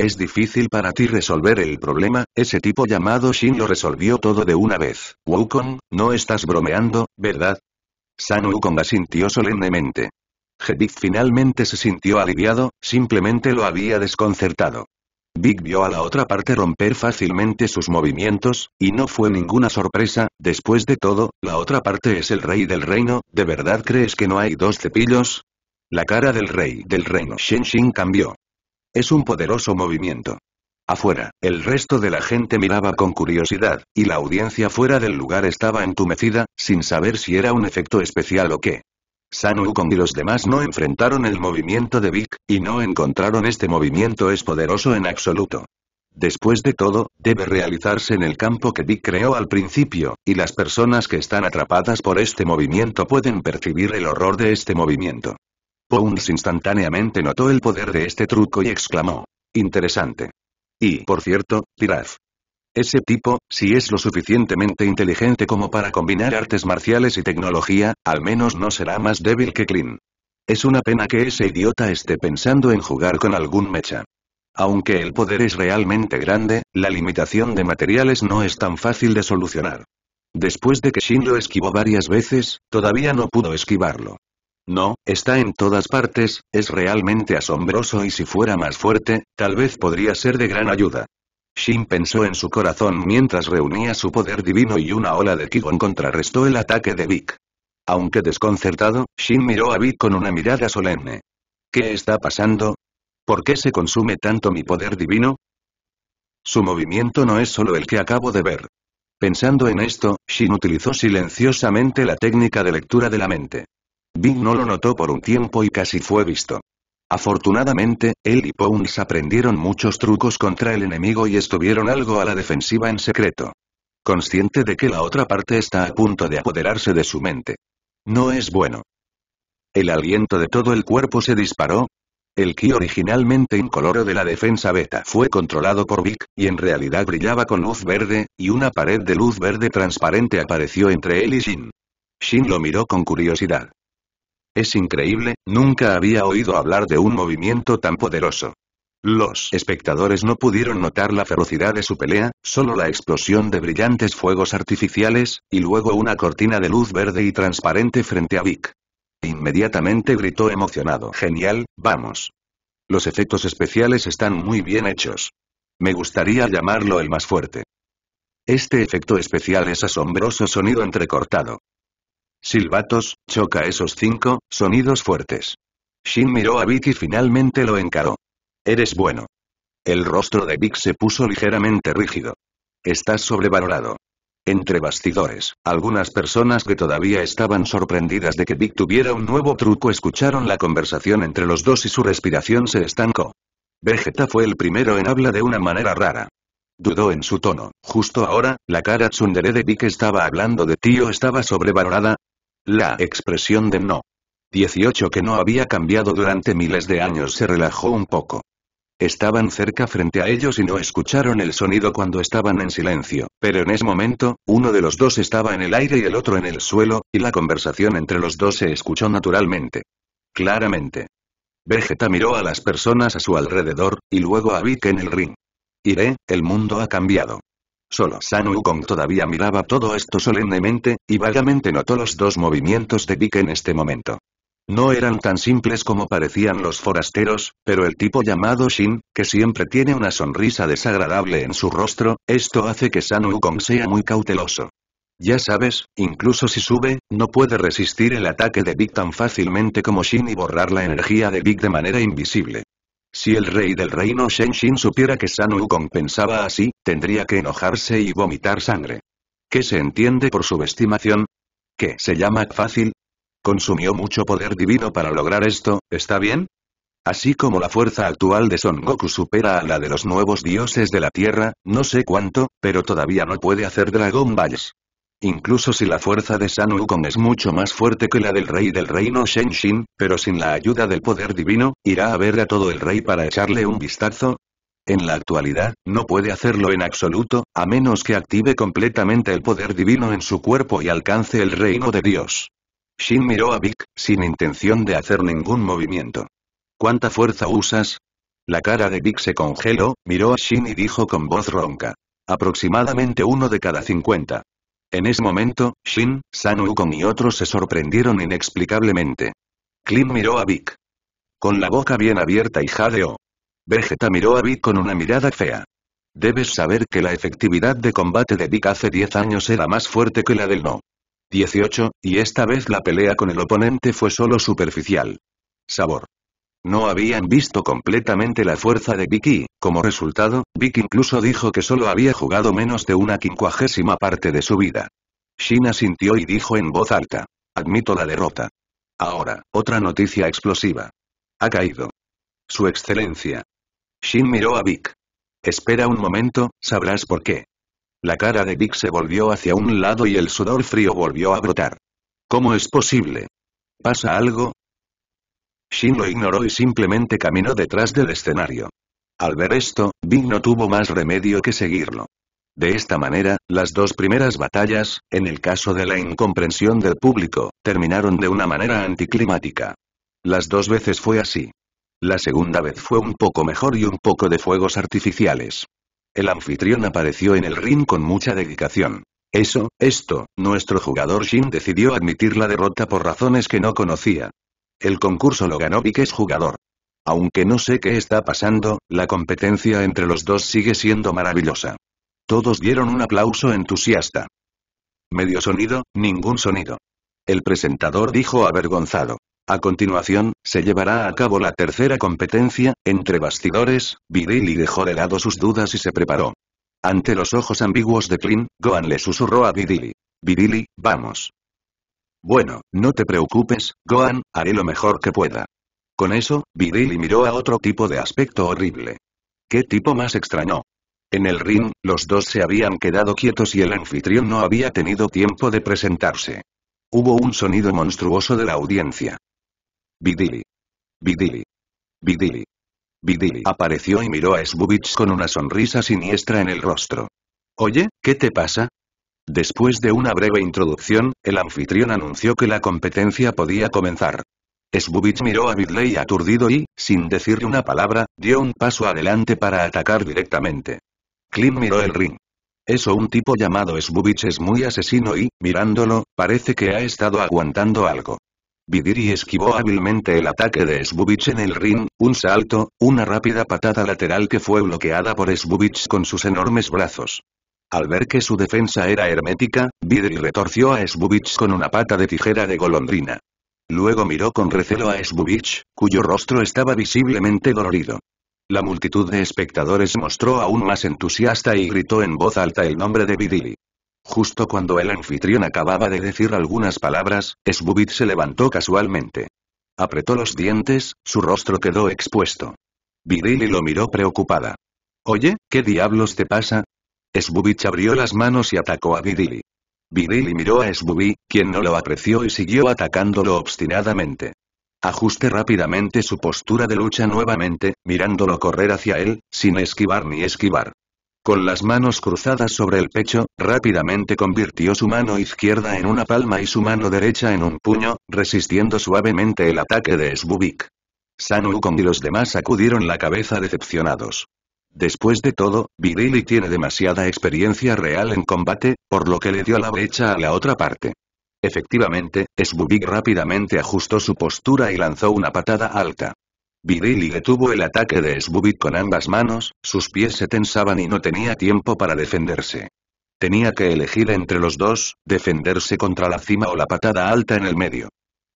Es difícil para ti resolver el problema, ese tipo llamado Shin lo resolvió todo de una vez. Wukong, no estás bromeando, ¿verdad? San Wukong sintió solemnemente. Jedik finalmente se sintió aliviado, simplemente lo había desconcertado. Big vio a la otra parte romper fácilmente sus movimientos, y no fue ninguna sorpresa, después de todo, la otra parte es el rey del reino, ¿de verdad crees que no hay dos cepillos? La cara del rey del reino Shen Shin cambió. Es un poderoso movimiento. Afuera, el resto de la gente miraba con curiosidad, y la audiencia fuera del lugar estaba entumecida, sin saber si era un efecto especial o qué. San Wukong y los demás no enfrentaron el movimiento de Vic, y no encontraron este movimiento es poderoso en absoluto. Después de todo, debe realizarse en el campo que Vic creó al principio, y las personas que están atrapadas por este movimiento pueden percibir el horror de este movimiento. Pounce instantáneamente notó el poder de este truco y exclamó. Interesante. Y, por cierto, Tiraf. Ese tipo, si es lo suficientemente inteligente como para combinar artes marciales y tecnología, al menos no será más débil que Clean. Es una pena que ese idiota esté pensando en jugar con algún mecha. Aunque el poder es realmente grande, la limitación de materiales no es tan fácil de solucionar. Después de que Shin lo esquivó varias veces, todavía no pudo esquivarlo. No, está en todas partes, es realmente asombroso y si fuera más fuerte, tal vez podría ser de gran ayuda. Shin pensó en su corazón mientras reunía su poder divino y una ola de Kigon contrarrestó el ataque de Vic. Aunque desconcertado, Shin miró a Vic con una mirada solemne. ¿Qué está pasando? ¿Por qué se consume tanto mi poder divino? Su movimiento no es solo el que acabo de ver. Pensando en esto, Shin utilizó silenciosamente la técnica de lectura de la mente. Bing no lo notó por un tiempo y casi fue visto. Afortunadamente, él y Pounce aprendieron muchos trucos contra el enemigo y estuvieron algo a la defensiva en secreto. Consciente de que la otra parte está a punto de apoderarse de su mente. No es bueno. El aliento de todo el cuerpo se disparó. El ki originalmente incoloro de la defensa beta fue controlado por Vic, y en realidad brillaba con luz verde, y una pared de luz verde transparente apareció entre él y Shin. Shin lo miró con curiosidad. Es increíble, nunca había oído hablar de un movimiento tan poderoso. Los espectadores no pudieron notar la ferocidad de su pelea, solo la explosión de brillantes fuegos artificiales, y luego una cortina de luz verde y transparente frente a Vic. Inmediatamente gritó emocionado. Genial, vamos. Los efectos especiales están muy bien hechos. Me gustaría llamarlo el más fuerte. Este efecto especial es asombroso sonido entrecortado silbatos, choca esos cinco, sonidos fuertes. Shin miró a Vic y finalmente lo encaró. Eres bueno. El rostro de Vic se puso ligeramente rígido. Estás sobrevalorado. Entre bastidores, algunas personas que todavía estaban sorprendidas de que Vic tuviera un nuevo truco escucharon la conversación entre los dos y su respiración se estancó. Vegeta fue el primero en habla de una manera rara. Dudó en su tono. Justo ahora, la cara tsundere de Vic estaba hablando de tío estaba sobrevalorada, la expresión de no. 18 que no había cambiado durante miles de años se relajó un poco. Estaban cerca frente a ellos y no escucharon el sonido cuando estaban en silencio, pero en ese momento, uno de los dos estaba en el aire y el otro en el suelo, y la conversación entre los dos se escuchó naturalmente. Claramente. Vegeta miró a las personas a su alrededor, y luego a Vic en el ring. Iré, el mundo ha cambiado. Solo San Wukong todavía miraba todo esto solemnemente, y vagamente notó los dos movimientos de Vic en este momento. No eran tan simples como parecían los forasteros, pero el tipo llamado Shin, que siempre tiene una sonrisa desagradable en su rostro, esto hace que San Wukong sea muy cauteloso. Ya sabes, incluso si sube, no puede resistir el ataque de Big tan fácilmente como Shin y borrar la energía de Big de manera invisible. Si el rey del reino Shen supiera que San Wukong pensaba así, tendría que enojarse y vomitar sangre. ¿Qué se entiende por subestimación? ¿Qué se llama fácil? Consumió mucho poder divino para lograr esto, ¿está bien? Así como la fuerza actual de Son Goku supera a la de los nuevos dioses de la Tierra, no sé cuánto, pero todavía no puede hacer Dragon Balls. Incluso si la fuerza de San Wukong es mucho más fuerte que la del rey del reino Shen pero sin la ayuda del poder divino, ¿irá a ver a todo el rey para echarle un vistazo? En la actualidad, no puede hacerlo en absoluto, a menos que active completamente el poder divino en su cuerpo y alcance el reino de Dios. Shin miró a Vic, sin intención de hacer ningún movimiento. ¿Cuánta fuerza usas? La cara de Vic se congeló, miró a Shin y dijo con voz ronca. Aproximadamente uno de cada cincuenta. En ese momento, Shin, San Wukong y otros se sorprendieron inexplicablemente. Klim miró a Vic. Con la boca bien abierta y jadeó. Vegeta miró a Vic con una mirada fea. Debes saber que la efectividad de combate de Vic hace 10 años era más fuerte que la del No. 18, y esta vez la pelea con el oponente fue solo superficial. Sabor. No habían visto completamente la fuerza de Vicky, como resultado, Vick incluso dijo que solo había jugado menos de una quincuagésima parte de su vida. Shin sintió y dijo en voz alta. Admito la derrota. Ahora, otra noticia explosiva. Ha caído. Su excelencia. Shin miró a Vic. Espera un momento, sabrás por qué. La cara de Vick se volvió hacia un lado y el sudor frío volvió a brotar. ¿Cómo es posible? ¿Pasa algo? Shin lo ignoró y simplemente caminó detrás del escenario. Al ver esto, Bing no tuvo más remedio que seguirlo. De esta manera, las dos primeras batallas, en el caso de la incomprensión del público, terminaron de una manera anticlimática. Las dos veces fue así. La segunda vez fue un poco mejor y un poco de fuegos artificiales. El anfitrión apareció en el ring con mucha dedicación. Eso, esto, nuestro jugador Shin decidió admitir la derrota por razones que no conocía. El concurso lo ganó es jugador. Aunque no sé qué está pasando, la competencia entre los dos sigue siendo maravillosa. Todos dieron un aplauso entusiasta. Medio sonido, ningún sonido. El presentador dijo avergonzado. A continuación, se llevará a cabo la tercera competencia, entre bastidores, Vidili dejó de lado sus dudas y se preparó. Ante los ojos ambiguos de Clint, Gohan le susurró a Vidili. Vidili, vamos. Bueno, no te preocupes, Gohan, haré lo mejor que pueda. Con eso, Vidili miró a otro tipo de aspecto horrible. ¿Qué tipo más extraño? En el ring, los dos se habían quedado quietos y el anfitrión no había tenido tiempo de presentarse. Hubo un sonido monstruoso de la audiencia. Vidili. Vidili. Vidili. Vidili apareció y miró a Svubich con una sonrisa siniestra en el rostro. Oye, ¿qué te pasa? Después de una breve introducción, el anfitrión anunció que la competencia podía comenzar. Svubich miró a Vidley aturdido y, sin decirle una palabra, dio un paso adelante para atacar directamente. Klim miró el ring. Eso un tipo llamado Svubich es muy asesino y, mirándolo, parece que ha estado aguantando algo. Vidiri esquivó hábilmente el ataque de Svubich en el ring, un salto, una rápida patada lateral que fue bloqueada por Svubich con sus enormes brazos. Al ver que su defensa era hermética, Vidri retorció a Svubich con una pata de tijera de golondrina. Luego miró con recelo a Svubich, cuyo rostro estaba visiblemente dolorido. La multitud de espectadores mostró aún más entusiasta y gritó en voz alta el nombre de Vidri. Justo cuando el anfitrión acababa de decir algunas palabras, Svubit se levantó casualmente. Apretó los dientes, su rostro quedó expuesto. Vidri lo miró preocupada. Oye, ¿qué diablos te pasa? Sbubic abrió las manos y atacó a Vidili. Vidili miró a Sbubic, quien no lo apreció y siguió atacándolo obstinadamente. Ajuste rápidamente su postura de lucha nuevamente, mirándolo correr hacia él, sin esquivar ni esquivar. Con las manos cruzadas sobre el pecho, rápidamente convirtió su mano izquierda en una palma y su mano derecha en un puño, resistiendo suavemente el ataque de Sbubic. Sanu Kong y los demás acudieron la cabeza decepcionados. Después de todo, Virili tiene demasiada experiencia real en combate, por lo que le dio la brecha a la otra parte. Efectivamente, Svubik rápidamente ajustó su postura y lanzó una patada alta. Virili detuvo el ataque de Svubik con ambas manos, sus pies se tensaban y no tenía tiempo para defenderse. Tenía que elegir entre los dos, defenderse contra la cima o la patada alta en el medio.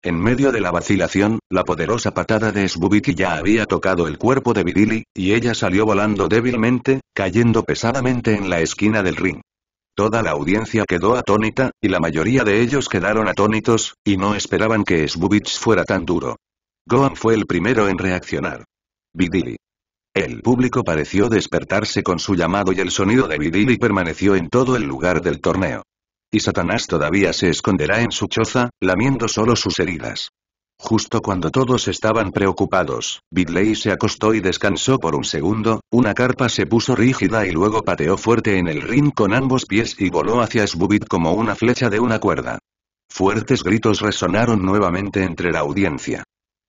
En medio de la vacilación, la poderosa patada de Sbubiki ya había tocado el cuerpo de Virili, y ella salió volando débilmente, cayendo pesadamente en la esquina del ring. Toda la audiencia quedó atónita, y la mayoría de ellos quedaron atónitos, y no esperaban que Svubich fuera tan duro. Gohan fue el primero en reaccionar. Vidili. El público pareció despertarse con su llamado y el sonido de Vidili permaneció en todo el lugar del torneo. Y Satanás todavía se esconderá en su choza, lamiendo solo sus heridas. Justo cuando todos estaban preocupados, Bidley se acostó y descansó por un segundo, una carpa se puso rígida y luego pateó fuerte en el ring con ambos pies y voló hacia Sbubit como una flecha de una cuerda. Fuertes gritos resonaron nuevamente entre la audiencia.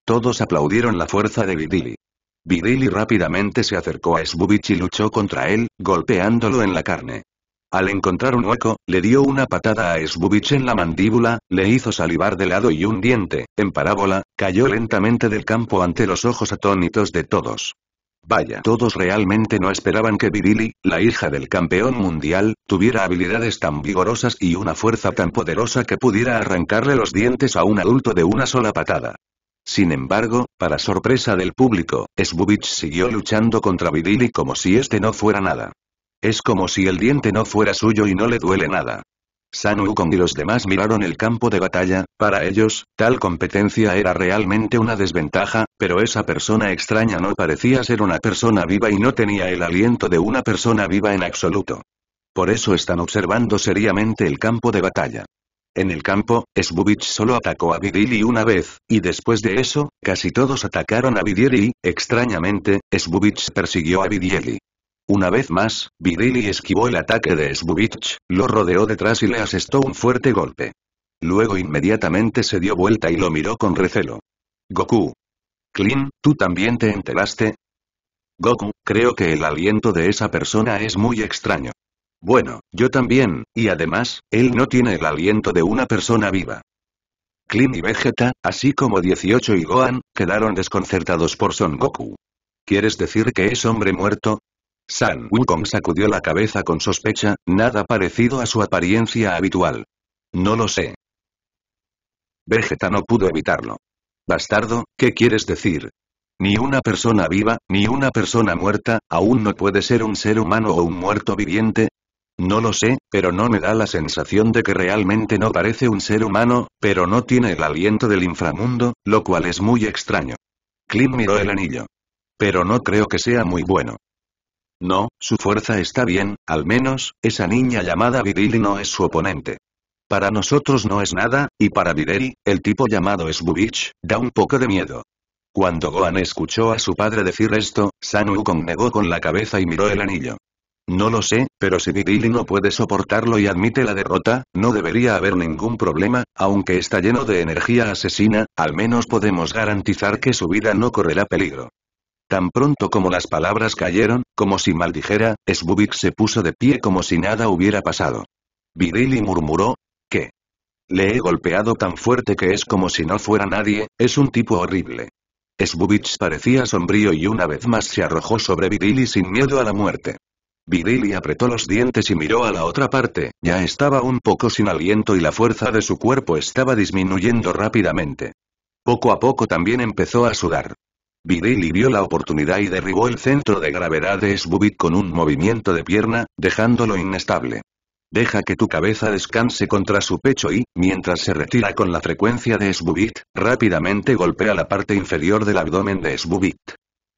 Todos aplaudieron la fuerza de Bidley. Bidili rápidamente se acercó a Sbubit y luchó contra él, golpeándolo en la carne. Al encontrar un hueco, le dio una patada a Svubich en la mandíbula, le hizo salivar de lado y un diente, en parábola, cayó lentamente del campo ante los ojos atónitos de todos. Vaya, todos realmente no esperaban que Virili, la hija del campeón mundial, tuviera habilidades tan vigorosas y una fuerza tan poderosa que pudiera arrancarle los dientes a un adulto de una sola patada. Sin embargo, para sorpresa del público, Svubich siguió luchando contra Virili como si este no fuera nada. Es como si el diente no fuera suyo y no le duele nada. San y los demás miraron el campo de batalla, para ellos, tal competencia era realmente una desventaja, pero esa persona extraña no parecía ser una persona viva y no tenía el aliento de una persona viva en absoluto. Por eso están observando seriamente el campo de batalla. En el campo, Svubich solo atacó a Vidiri una vez, y después de eso, casi todos atacaron a y, extrañamente, Svubich persiguió a Vidiri. Una vez más, Virili esquivó el ataque de Sbubich, lo rodeó detrás y le asestó un fuerte golpe. Luego inmediatamente se dio vuelta y lo miró con recelo. Goku. Clean, ¿tú también te enteraste? Goku, creo que el aliento de esa persona es muy extraño. Bueno, yo también, y además, él no tiene el aliento de una persona viva. Clean y Vegeta, así como 18 y Gohan, quedaron desconcertados por Son Goku. ¿Quieres decir que es hombre muerto? San Wukong sacudió la cabeza con sospecha, nada parecido a su apariencia habitual. No lo sé. Vegeta no pudo evitarlo. Bastardo, ¿qué quieres decir? Ni una persona viva, ni una persona muerta, aún no puede ser un ser humano o un muerto viviente. No lo sé, pero no me da la sensación de que realmente no parece un ser humano, pero no tiene el aliento del inframundo, lo cual es muy extraño. Klim miró el anillo. Pero no creo que sea muy bueno. No, su fuerza está bien, al menos, esa niña llamada Virili no es su oponente. Para nosotros no es nada, y para Videri, el tipo llamado Svubich, da un poco de miedo. Cuando Gohan escuchó a su padre decir esto, Sanu Wukong negó con la cabeza y miró el anillo. No lo sé, pero si Vidili no puede soportarlo y admite la derrota, no debería haber ningún problema, aunque está lleno de energía asesina, al menos podemos garantizar que su vida no correrá peligro. Tan pronto como las palabras cayeron, como si maldijera, Svubik se puso de pie como si nada hubiera pasado. Virili murmuró, ¿qué? Le he golpeado tan fuerte que es como si no fuera nadie, es un tipo horrible. Svubich parecía sombrío y una vez más se arrojó sobre Virili sin miedo a la muerte. Virili apretó los dientes y miró a la otra parte, ya estaba un poco sin aliento y la fuerza de su cuerpo estaba disminuyendo rápidamente. Poco a poco también empezó a sudar. Virili vio la oportunidad y derribó el centro de gravedad de Sbubit con un movimiento de pierna, dejándolo inestable. Deja que tu cabeza descanse contra su pecho y, mientras se retira con la frecuencia de Sbubit, rápidamente golpea la parte inferior del abdomen de Sbubit.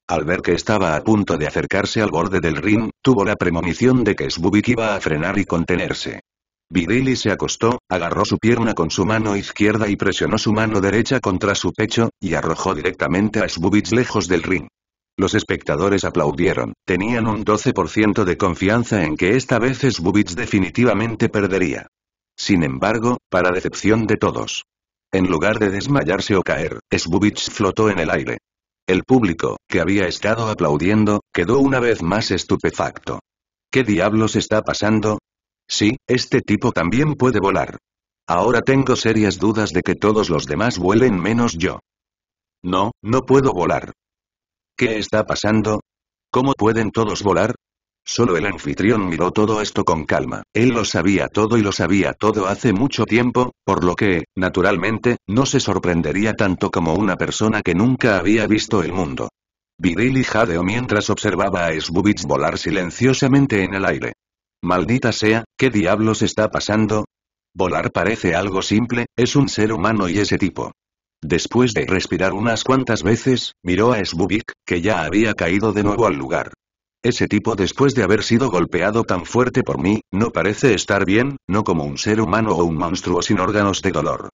Al ver que estaba a punto de acercarse al borde del ring, tuvo la premonición de que Sbubit iba a frenar y contenerse. Virili se acostó, agarró su pierna con su mano izquierda y presionó su mano derecha contra su pecho, y arrojó directamente a Svubich lejos del ring. Los espectadores aplaudieron, tenían un 12% de confianza en que esta vez Svubich definitivamente perdería. Sin embargo, para decepción de todos. En lugar de desmayarse o caer, Svubich flotó en el aire. El público, que había estado aplaudiendo, quedó una vez más estupefacto. ¿Qué diablos está pasando? Sí, este tipo también puede volar. Ahora tengo serias dudas de que todos los demás vuelen menos yo. No, no puedo volar. ¿Qué está pasando? ¿Cómo pueden todos volar? Solo el anfitrión miró todo esto con calma. Él lo sabía todo y lo sabía todo hace mucho tiempo, por lo que, naturalmente, no se sorprendería tanto como una persona que nunca había visto el mundo. Viril y jadeó mientras observaba a Svubits volar silenciosamente en el aire. Maldita sea, ¿qué diablos está pasando? Volar parece algo simple, es un ser humano y ese tipo. Después de respirar unas cuantas veces, miró a Svubik, que ya había caído de nuevo al lugar. Ese tipo después de haber sido golpeado tan fuerte por mí, no parece estar bien, no como un ser humano o un monstruo sin órganos de dolor.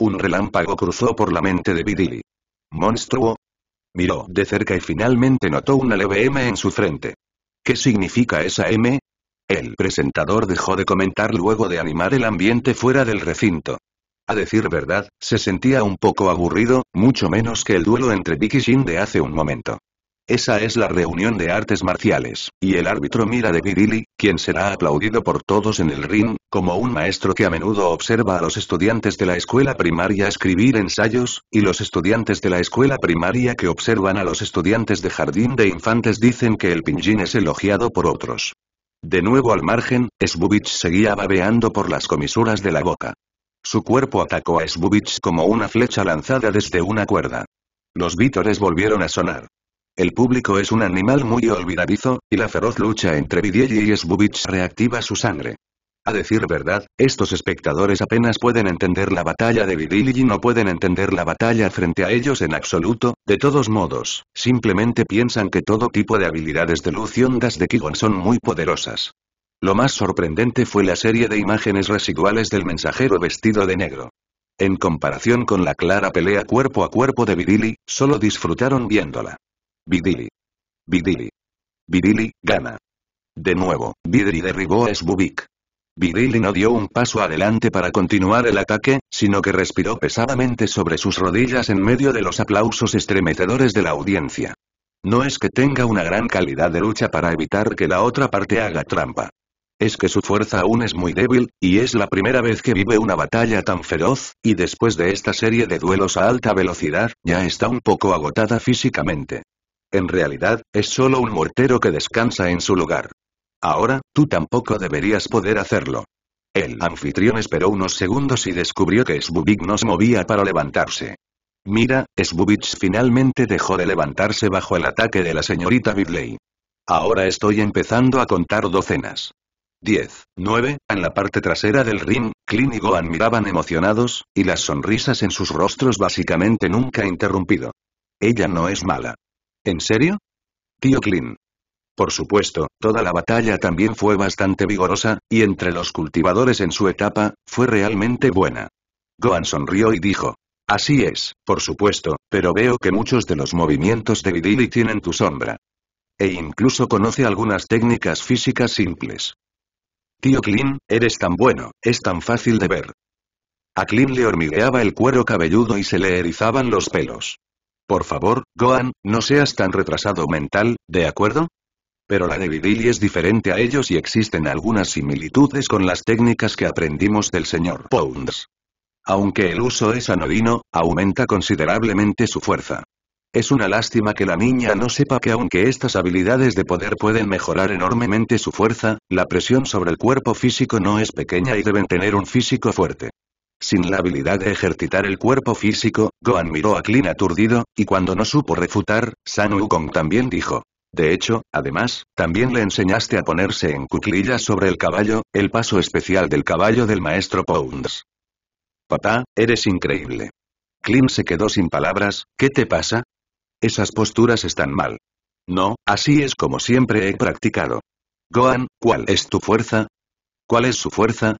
Un relámpago cruzó por la mente de Vidili. ¿Monstruo? Miró de cerca y finalmente notó una leve M en su frente. ¿Qué significa esa M? El presentador dejó de comentar luego de animar el ambiente fuera del recinto. A decir verdad, se sentía un poco aburrido, mucho menos que el duelo entre Dick y Shin de hace un momento. Esa es la reunión de artes marciales, y el árbitro mira de Virili, quien será aplaudido por todos en el ring, como un maestro que a menudo observa a los estudiantes de la escuela primaria escribir ensayos, y los estudiantes de la escuela primaria que observan a los estudiantes de jardín de infantes dicen que el Pinjin es elogiado por otros. De nuevo al margen, Svubich seguía babeando por las comisuras de la boca. Su cuerpo atacó a Svubich como una flecha lanzada desde una cuerda. Los vítores volvieron a sonar. El público es un animal muy olvidadizo, y la feroz lucha entre Videlli y Svubich reactiva su sangre. A decir verdad, estos espectadores apenas pueden entender la batalla de Vidili y no pueden entender la batalla frente a ellos en absoluto, de todos modos, simplemente piensan que todo tipo de habilidades de luz y ondas de Kigon son muy poderosas. Lo más sorprendente fue la serie de imágenes residuales del mensajero vestido de negro. En comparación con la clara pelea cuerpo a cuerpo de Vidili, solo disfrutaron viéndola. Vidili. Vidili. Vidili, gana. De nuevo, Vidili derribó a Svubik. Virili no dio un paso adelante para continuar el ataque, sino que respiró pesadamente sobre sus rodillas en medio de los aplausos estremecedores de la audiencia. No es que tenga una gran calidad de lucha para evitar que la otra parte haga trampa. Es que su fuerza aún es muy débil, y es la primera vez que vive una batalla tan feroz, y después de esta serie de duelos a alta velocidad, ya está un poco agotada físicamente. En realidad, es solo un mortero que descansa en su lugar. Ahora, tú tampoco deberías poder hacerlo. El anfitrión esperó unos segundos y descubrió que Sbubic no se movía para levantarse. Mira, Sbubic finalmente dejó de levantarse bajo el ataque de la señorita Bidley. Ahora estoy empezando a contar docenas. 10, 9, en la parte trasera del ring, Clint y Gohan miraban emocionados, y las sonrisas en sus rostros básicamente nunca interrumpido. Ella no es mala. ¿En serio? Tío Clint, por supuesto, toda la batalla también fue bastante vigorosa, y entre los cultivadores en su etapa, fue realmente buena. Gohan sonrió y dijo. Así es, por supuesto, pero veo que muchos de los movimientos de Vidili tienen tu sombra. E incluso conoce algunas técnicas físicas simples. Tío Klin, eres tan bueno, es tan fácil de ver. A Klin le hormigueaba el cuero cabelludo y se le erizaban los pelos. Por favor, Gohan, no seas tan retrasado mental, ¿de acuerdo? Pero la de Vidili es diferente a ellos y existen algunas similitudes con las técnicas que aprendimos del señor Pounds. Aunque el uso es anodino, aumenta considerablemente su fuerza. Es una lástima que la niña no sepa que aunque estas habilidades de poder pueden mejorar enormemente su fuerza, la presión sobre el cuerpo físico no es pequeña y deben tener un físico fuerte. Sin la habilidad de ejercitar el cuerpo físico, Gohan miró a Klin aturdido, y cuando no supo refutar, San Wukong también dijo. De hecho, además, también le enseñaste a ponerse en cuclillas sobre el caballo, el paso especial del caballo del maestro Pounds. Papá, eres increíble. Klim se quedó sin palabras, ¿qué te pasa? Esas posturas están mal. No, así es como siempre he practicado. Gohan, ¿cuál es tu fuerza? ¿Cuál es su fuerza?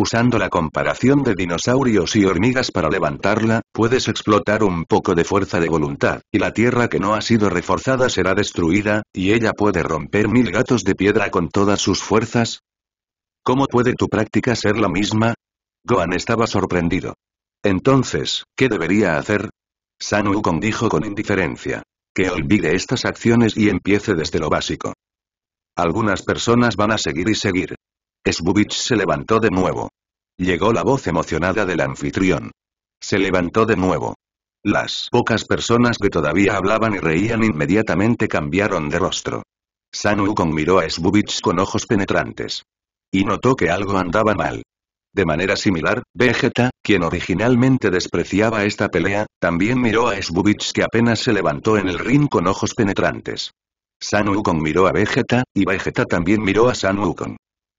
Usando la comparación de dinosaurios y hormigas para levantarla, puedes explotar un poco de fuerza de voluntad, y la tierra que no ha sido reforzada será destruida, y ella puede romper mil gatos de piedra con todas sus fuerzas. ¿Cómo puede tu práctica ser la misma? Gohan estaba sorprendido. Entonces, ¿qué debería hacer? San Wukong dijo con indiferencia. Que olvide estas acciones y empiece desde lo básico. Algunas personas van a seguir y seguir, Svubich se levantó de nuevo. Llegó la voz emocionada del anfitrión. Se levantó de nuevo. Las pocas personas que todavía hablaban y reían inmediatamente cambiaron de rostro. San miró a Svubich con ojos penetrantes. Y notó que algo andaba mal. De manera similar, Vegeta, quien originalmente despreciaba esta pelea, también miró a Svubich que apenas se levantó en el ring con ojos penetrantes. San miró a Vegeta, y Vegeta también miró a San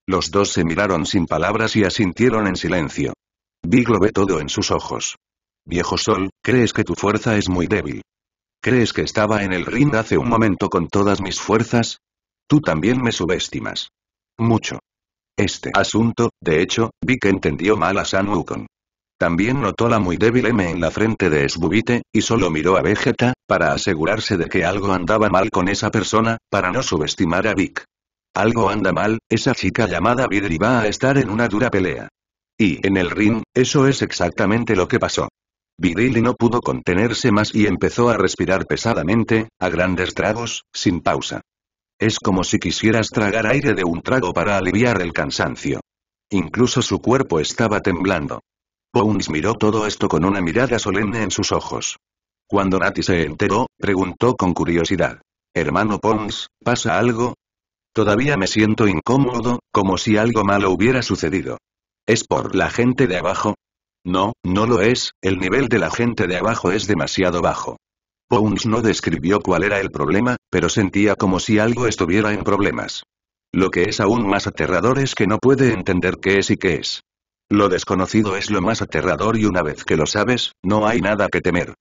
los dos se miraron sin palabras y asintieron en silencio. Big lo ve todo en sus ojos. Viejo Sol, crees que tu fuerza es muy débil. ¿Crees que estaba en el ring hace un momento con todas mis fuerzas? Tú también me subestimas. Mucho. Este asunto, de hecho, Vic entendió mal a San Wukong. También notó la muy débil M en la frente de Sbubite, y solo miró a Vegeta, para asegurarse de que algo andaba mal con esa persona, para no subestimar a Vic. Algo anda mal, esa chica llamada Vidri va a estar en una dura pelea. Y en el ring, eso es exactamente lo que pasó. Vidri no pudo contenerse más y empezó a respirar pesadamente, a grandes tragos, sin pausa. Es como si quisieras tragar aire de un trago para aliviar el cansancio. Incluso su cuerpo estaba temblando. Pons miró todo esto con una mirada solemne en sus ojos. Cuando Nati se enteró, preguntó con curiosidad. Hermano Pons, ¿pasa algo? Todavía me siento incómodo, como si algo malo hubiera sucedido. ¿Es por la gente de abajo? No, no lo es, el nivel de la gente de abajo es demasiado bajo. Bones no describió cuál era el problema, pero sentía como si algo estuviera en problemas. Lo que es aún más aterrador es que no puede entender qué es y qué es. Lo desconocido es lo más aterrador y una vez que lo sabes, no hay nada que temer.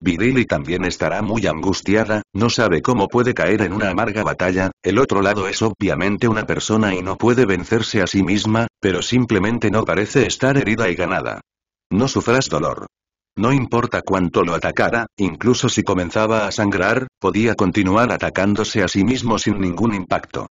Virili también estará muy angustiada, no sabe cómo puede caer en una amarga batalla, el otro lado es obviamente una persona y no puede vencerse a sí misma, pero simplemente no parece estar herida y ganada. No sufras dolor. No importa cuánto lo atacara, incluso si comenzaba a sangrar, podía continuar atacándose a sí mismo sin ningún impacto.